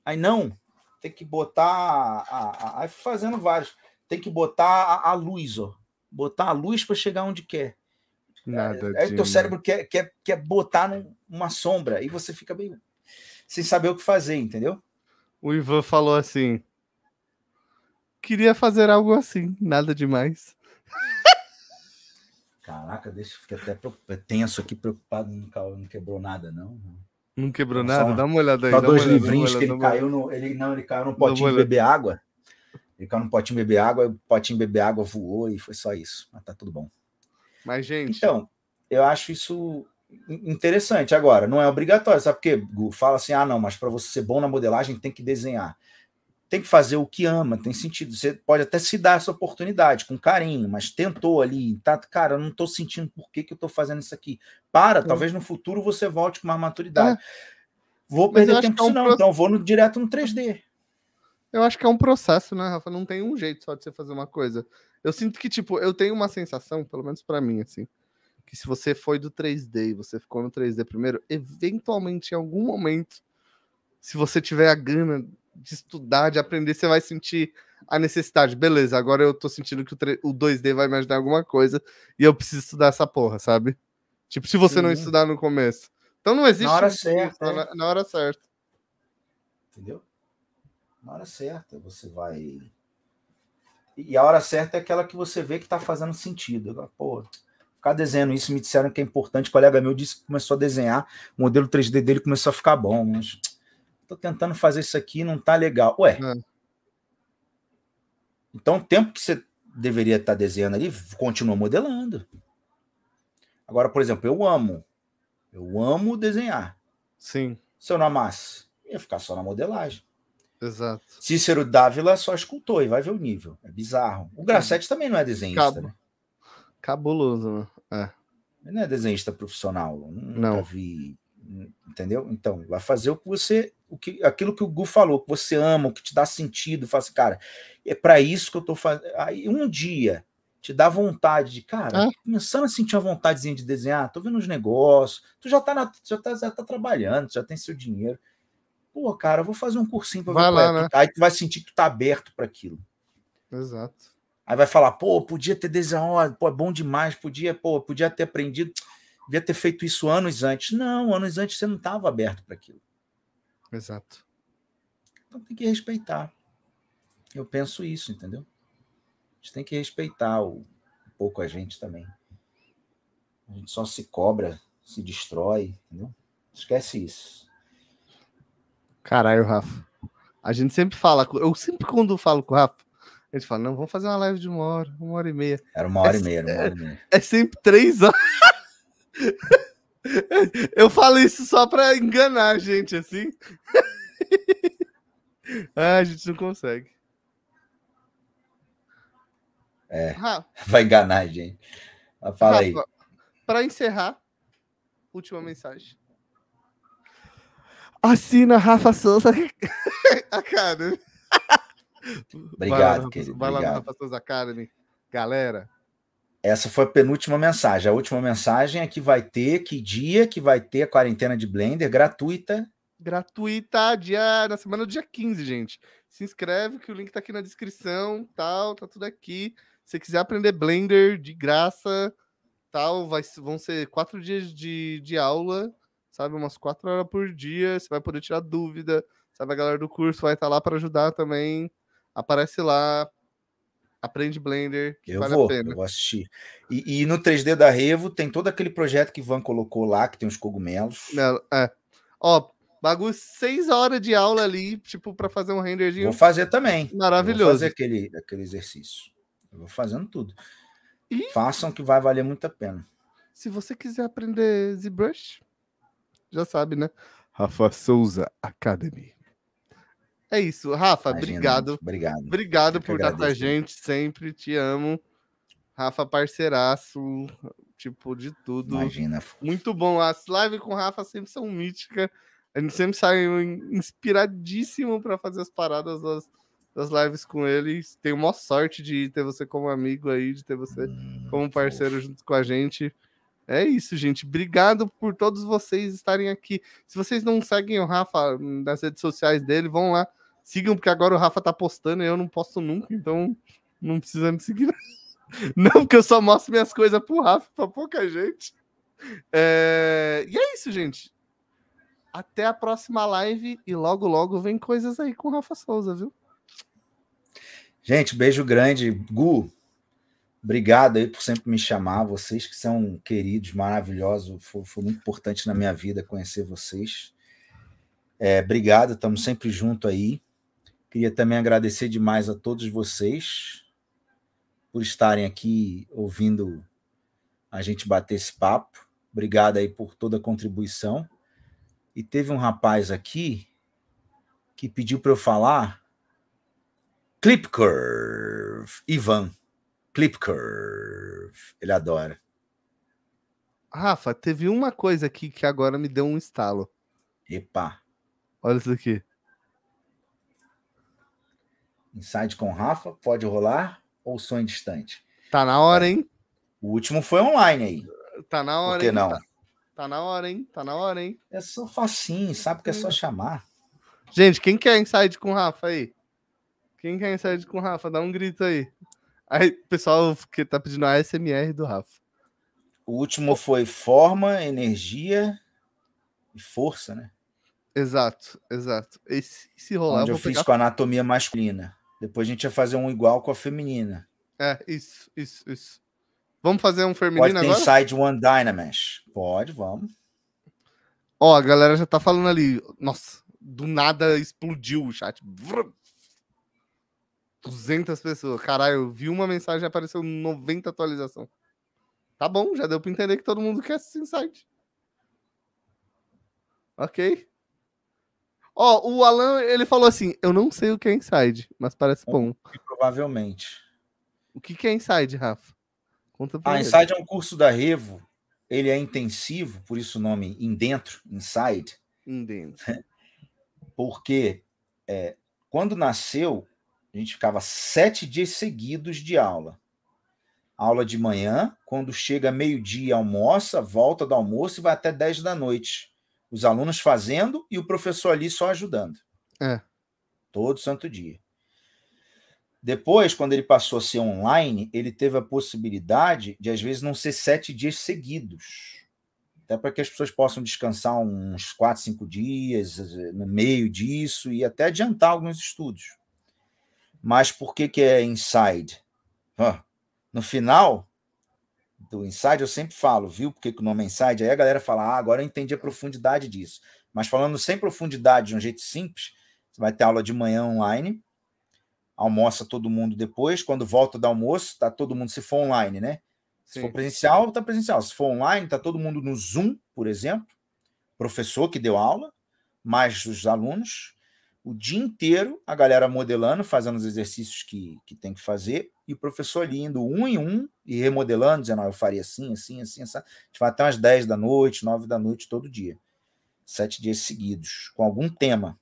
Aí não, tem que botar. Aí fazendo vários. Tem que botar a, a luz, ó. Botar a luz para chegar onde quer. Nada Aí é, é o teu cérebro quer, quer, quer botar num, uma sombra e você fica meio sem saber o que fazer, entendeu? O Ivan falou assim: queria fazer algo assim, nada demais. (laughs) Caraca, deixa eu ficar até tenso aqui, preocupado, não, quebrou nada, não. Né? Não quebrou nada? dá uma olhada aí. Só dois livrinhos que ele caiu no. Ele, não, ele caiu num potinho de beber água. Ele caiu num potinho de beber água, o potinho de beber água voou e foi só isso. Mas tá tudo bom. Mas, gente. Então, eu acho isso interessante. Agora, não é obrigatório, sabe porque quê? Fala assim: ah, não, mas para você ser bom na modelagem tem que desenhar. Tem que fazer o que ama, tem sentido. Você pode até se dar essa oportunidade com carinho, mas tentou ali, tá, cara, eu não estou sentindo por que, que eu estou fazendo isso aqui. Para, hum. talvez no futuro você volte com mais maturidade. É. Vou perder tempo é um não, pro... então vou no, direto no 3D. Eu acho que é um processo, né, Rafa? Não tem um jeito só de você fazer uma coisa. Eu sinto que, tipo, eu tenho uma sensação, pelo menos para mim, assim, que se você foi do 3D e você ficou no 3D primeiro, eventualmente, em algum momento, se você tiver a gana de estudar, de aprender, você vai sentir a necessidade. Beleza, agora eu tô sentindo que o, 3, o 2D vai me ajudar em alguma coisa e eu preciso estudar essa porra, sabe? Tipo, se você Sim. não estudar no começo. Então não existe. Na hora né? certa. Na, né? na hora certa. Entendeu? Na hora certa você vai e a hora certa é aquela que você vê que está fazendo sentido. Pô, ficar desenhando isso, me disseram que é importante. O colega meu disse que começou a desenhar, o modelo 3D dele começou a ficar bom, mas tô tentando fazer isso aqui não tá legal. Ué. É. Então, o tempo que você deveria estar tá desenhando ali, continua modelando. Agora, por exemplo, eu amo. Eu amo desenhar. Sim. Se eu não amasse, ia ficar só na modelagem. Exato. Cícero Dávila só escultou e vai ver o nível. É bizarro. O Grassetti é. também não é desenhista. Né? Cabuloso, né? É. Ele não é desenhista profissional. Nunca não. vi. Entendeu? Então, vai fazer o que você. O que, aquilo que o Gu falou, que você ama, o que te dá sentido, faz, assim, cara, é para isso que eu tô fazendo. Aí um dia te dá vontade de, cara, é. começando a sentir a vontadezinha de desenhar, tô vendo os negócios, tu já tá, na, já tá, já tá trabalhando, já tem seu dinheiro pô, cara, vou fazer um cursinho para ver lá, qual é. Né? Aí tu vai sentir que tu tá aberto para aquilo. Exato. Aí vai falar, pô, podia ter desenhado, pô, é bom demais, podia, pô, podia ter aprendido, podia ter feito isso anos antes. Não, anos antes você não estava aberto para aquilo. Exato. Então tem que respeitar. Eu penso isso, entendeu? A gente tem que respeitar o, um pouco a gente também. A gente só se cobra, se destrói, entendeu? Esquece isso. Caralho, Rafa. A gente sempre fala, eu sempre quando falo com o Rafa, a gente fala, não, vamos fazer uma live de uma hora, uma hora e meia. Era uma hora é, e meia, era uma hora e meia. É, é sempre três horas. (laughs) eu falo isso só pra enganar a gente, assim. (laughs) ah, a gente não consegue. É, Rafa, vai enganar a gente. Fala Rafa, aí. Pra encerrar, última mensagem. Assina Rafa Souza Academy. (laughs) Obrigado, querido. Vai lá obrigado. no Rafa Souza Academy. Galera. Essa foi a penúltima mensagem. A última mensagem é que vai ter, que dia que vai ter a quarentena de Blender gratuita. Gratuita, dia, na semana do dia 15, gente. Se inscreve que o link tá aqui na descrição, tal, tá tudo aqui. Se quiser aprender Blender de graça, tal, vai, vão ser quatro dias de, de aula sabe? Umas quatro horas por dia, você vai poder tirar dúvida, sabe? A galera do curso vai estar tá lá para ajudar também. Aparece lá, aprende Blender, eu vale vou, Eu vou assistir. E, e, no 3D da Revo tem todo aquele projeto que Van colocou lá, que tem os cogumelos. Não, é. Ó, bagulho seis horas de aula ali, tipo, para fazer um renderzinho. Vou fazer também. Maravilhoso. vou fazer aquele, aquele exercício. Eu vou fazendo tudo. E... Façam que vai valer muito a pena. Se você quiser aprender ZBrush, já sabe, né? Rafa Souza Academy. É isso, Rafa, Imagina, obrigado. Obrigado. Obrigado por estar com a gente sempre, te amo. Rafa, parceiraço, tipo, de tudo. Imagina. Muito bom. As lives com Rafa sempre são míticas. A gente sempre sai inspiradíssimo para fazer as paradas das, das lives com ele. Tenho maior sorte de ter você como amigo aí, de ter você hum, como parceiro fofo. junto com a gente. É isso, gente. Obrigado por todos vocês estarem aqui. Se vocês não seguem o Rafa hum, nas redes sociais dele, vão lá. Sigam, porque agora o Rafa tá postando e eu não posto nunca, então não precisa me seguir. (laughs) Não, porque eu só mostro minhas coisas pro Rafa, pra pouca gente. É... E é isso, gente. Até a próxima live e logo, logo vem coisas aí com o Rafa Souza, viu? Gente, beijo grande. Gu, Obrigado aí por sempre me chamar. Vocês que são queridos, maravilhosos, foi, foi muito importante na minha vida conhecer vocês. É, obrigado, estamos sempre junto aí. Queria também agradecer demais a todos vocês por estarem aqui ouvindo a gente bater esse papo. Obrigado aí por toda a contribuição. E teve um rapaz aqui que pediu para eu falar Clip Curve, Ivan. Clip Curve. Ele adora. Rafa, teve uma coisa aqui que agora me deu um estalo. Epa. Olha isso aqui. Inside com Rafa, pode rolar ou sonho distante? Tá na hora, tá. hein? O último foi online aí. Tá na hora, Por que hein? não? Tá, tá, na hora, hein? Tá na hora, hein? É só facinho, sabe que é só hum. chamar. Gente, quem quer inside com Rafa aí? Quem quer inside com Rafa? Dá um grito aí. Aí, pessoal que tá pedindo a SMR do Rafa. O último foi forma, energia e força, né? Exato, exato. Esse se, rolar, Onde eu, eu fiz pegar... com a anatomia masculina. Depois a gente ia fazer um igual com a feminina. É, isso, isso, isso. Vamos fazer um feminino Pode agora? Inside One Dynamash. Pode, vamos. Ó, a galera já tá falando ali. Nossa, do nada explodiu o chat. Vrum. 200 pessoas. Caralho, eu vi uma mensagem e apareceu 90 atualização. Tá bom, já deu pra entender que todo mundo quer esse insight. Ok. Ó, oh, o Alan, ele falou assim, eu não sei o que é inside, mas parece bom. Provavelmente. O que, que é inside, Rafa? Conta pra ah, inside é um curso da Revo. Ele é intensivo, por isso o nome em dentro, inside. Em dentro. (laughs) Porque é, quando nasceu, a gente ficava sete dias seguidos de aula. Aula de manhã, quando chega meio-dia, almoça, volta do almoço e vai até dez da noite. Os alunos fazendo e o professor ali só ajudando. É. Todo santo dia. Depois, quando ele passou a ser online, ele teve a possibilidade de, às vezes, não ser sete dias seguidos. Até para que as pessoas possam descansar uns quatro, cinco dias no meio disso e até adiantar alguns estudos. Mas por que, que é inside? no final do inside, eu sempre falo, viu? Porque que o nome é inside? Aí a galera fala, ah, agora eu entendi a profundidade disso. Mas falando sem profundidade, de um jeito simples, você vai ter aula de manhã online, almoça todo mundo depois, quando volta do almoço, tá todo mundo, se for online, né? Se Sim. for presencial, tá presencial. Se for online, tá todo mundo no Zoom, por exemplo, professor que deu aula, mais os alunos, o dia inteiro, a galera modelando, fazendo os exercícios que, que tem que fazer, e o professor ali indo um em um e remodelando, dizendo, ah, eu faria assim, assim, assim, assim. A gente vai até umas 10 da noite, 9 da noite, todo dia. Sete dias seguidos, com algum tema.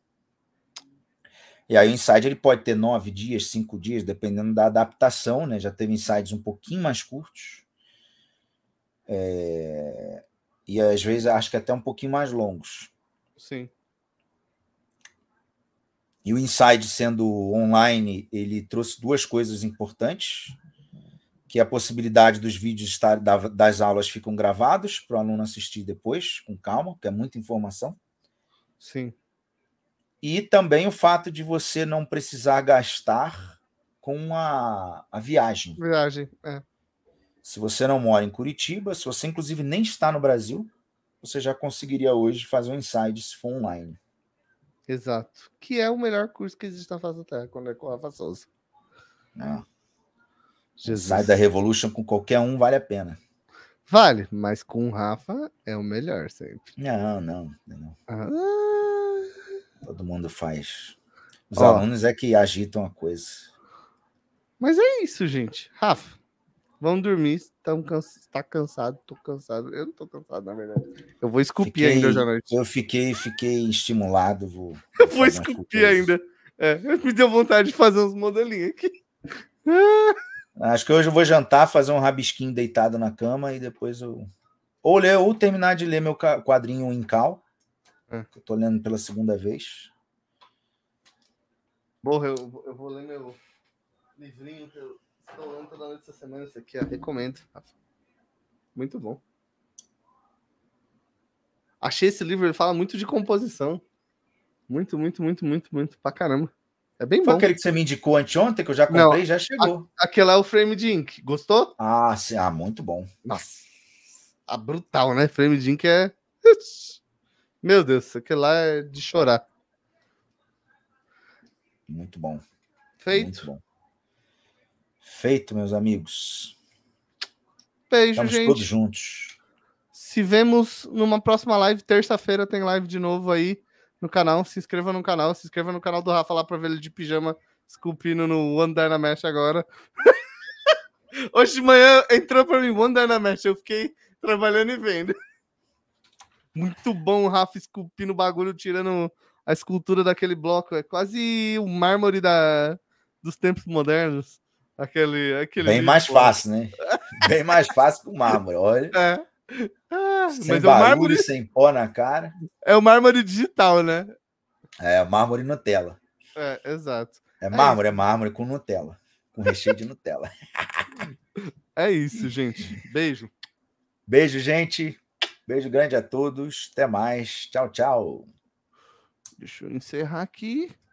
E aí o inside ele pode ter nove dias, cinco dias, dependendo da adaptação, né? Já teve insights um pouquinho mais curtos. É... E às vezes acho que até um pouquinho mais longos. Sim. E o Inside sendo online, ele trouxe duas coisas importantes, que é a possibilidade dos vídeos estar, das aulas ficam gravados para o aluno assistir depois, com calma, porque é muita informação. Sim. E também o fato de você não precisar gastar com a, a viagem. Viagem, é. Se você não mora em Curitiba, se você inclusive nem está no Brasil, você já conseguiria hoje fazer um inside se for online. Exato. Que é o melhor curso que existe na face da Terra, quando é com o Rafa Souza. Não. Jesus. Sai da Revolution com qualquer um, vale a pena. Vale, mas com o Rafa é o melhor sempre. Não, não. não. Ah. Todo mundo faz. Os Ó. alunos é que agitam a coisa. Mas é isso, gente. Rafa, Vamos dormir, tão cansa... tá cansado, tô cansado. Eu não tô cansado, na verdade. Eu vou esculpir fiquei, ainda hoje à noite. Eu fiquei, fiquei estimulado. Vou, (laughs) eu vou esculpir ainda. É, (laughs) me deu vontade de fazer uns modelinhos aqui. (laughs) Acho que hoje eu vou jantar, fazer um rabisquinho deitado na cama e depois eu. Ou ler, ou terminar de ler meu quadrinho em cal. É. Que eu tô lendo pela segunda vez. Porra, eu, eu vou ler meu livrinho pelo. Estou lendo toda noite essa semana isso aqui, ó. Recomendo. Muito bom. Achei esse livro, ele fala muito de composição. Muito, muito, muito, muito, muito. Pra caramba. É bem Foi bom. Foi aquele que você me indicou anteontem, que eu já comprei e já chegou. A, aquele é o Frame de Ink. Gostou? Ah, sim. Ah, muito bom. Nossa. Ah, brutal, né? Frame de Ink é... Meu Deus, aquele lá é de chorar. Muito bom. Feito. Muito bom. Feito, meus amigos. Beijo, Estamos gente. todos juntos. Se vemos numa próxima live, terça-feira tem live de novo aí no canal. Se inscreva no canal, se inscreva no canal do Rafa lá pra ver ele de pijama esculpindo no One mesh agora. (laughs) Hoje de manhã entrou pra mim One mesh eu fiquei trabalhando e vendo. Muito bom o Rafa esculpindo o bagulho, tirando a escultura daquele bloco. É quase o mármore da... dos tempos modernos. Aquele, aquele Bem mais fácil, né? (laughs) Bem mais fácil que o mármore, olha. É. Ah, sem é barulho, é mármore... sem pó na cara. É o mármore digital, né? É, mármore Nutella. É, exato. É, é mármore, é, é mármore com Nutella. Com recheio de Nutella. (laughs) é isso, gente. Beijo. Beijo, gente. Beijo grande a todos. Até mais. Tchau, tchau. Deixa eu encerrar aqui.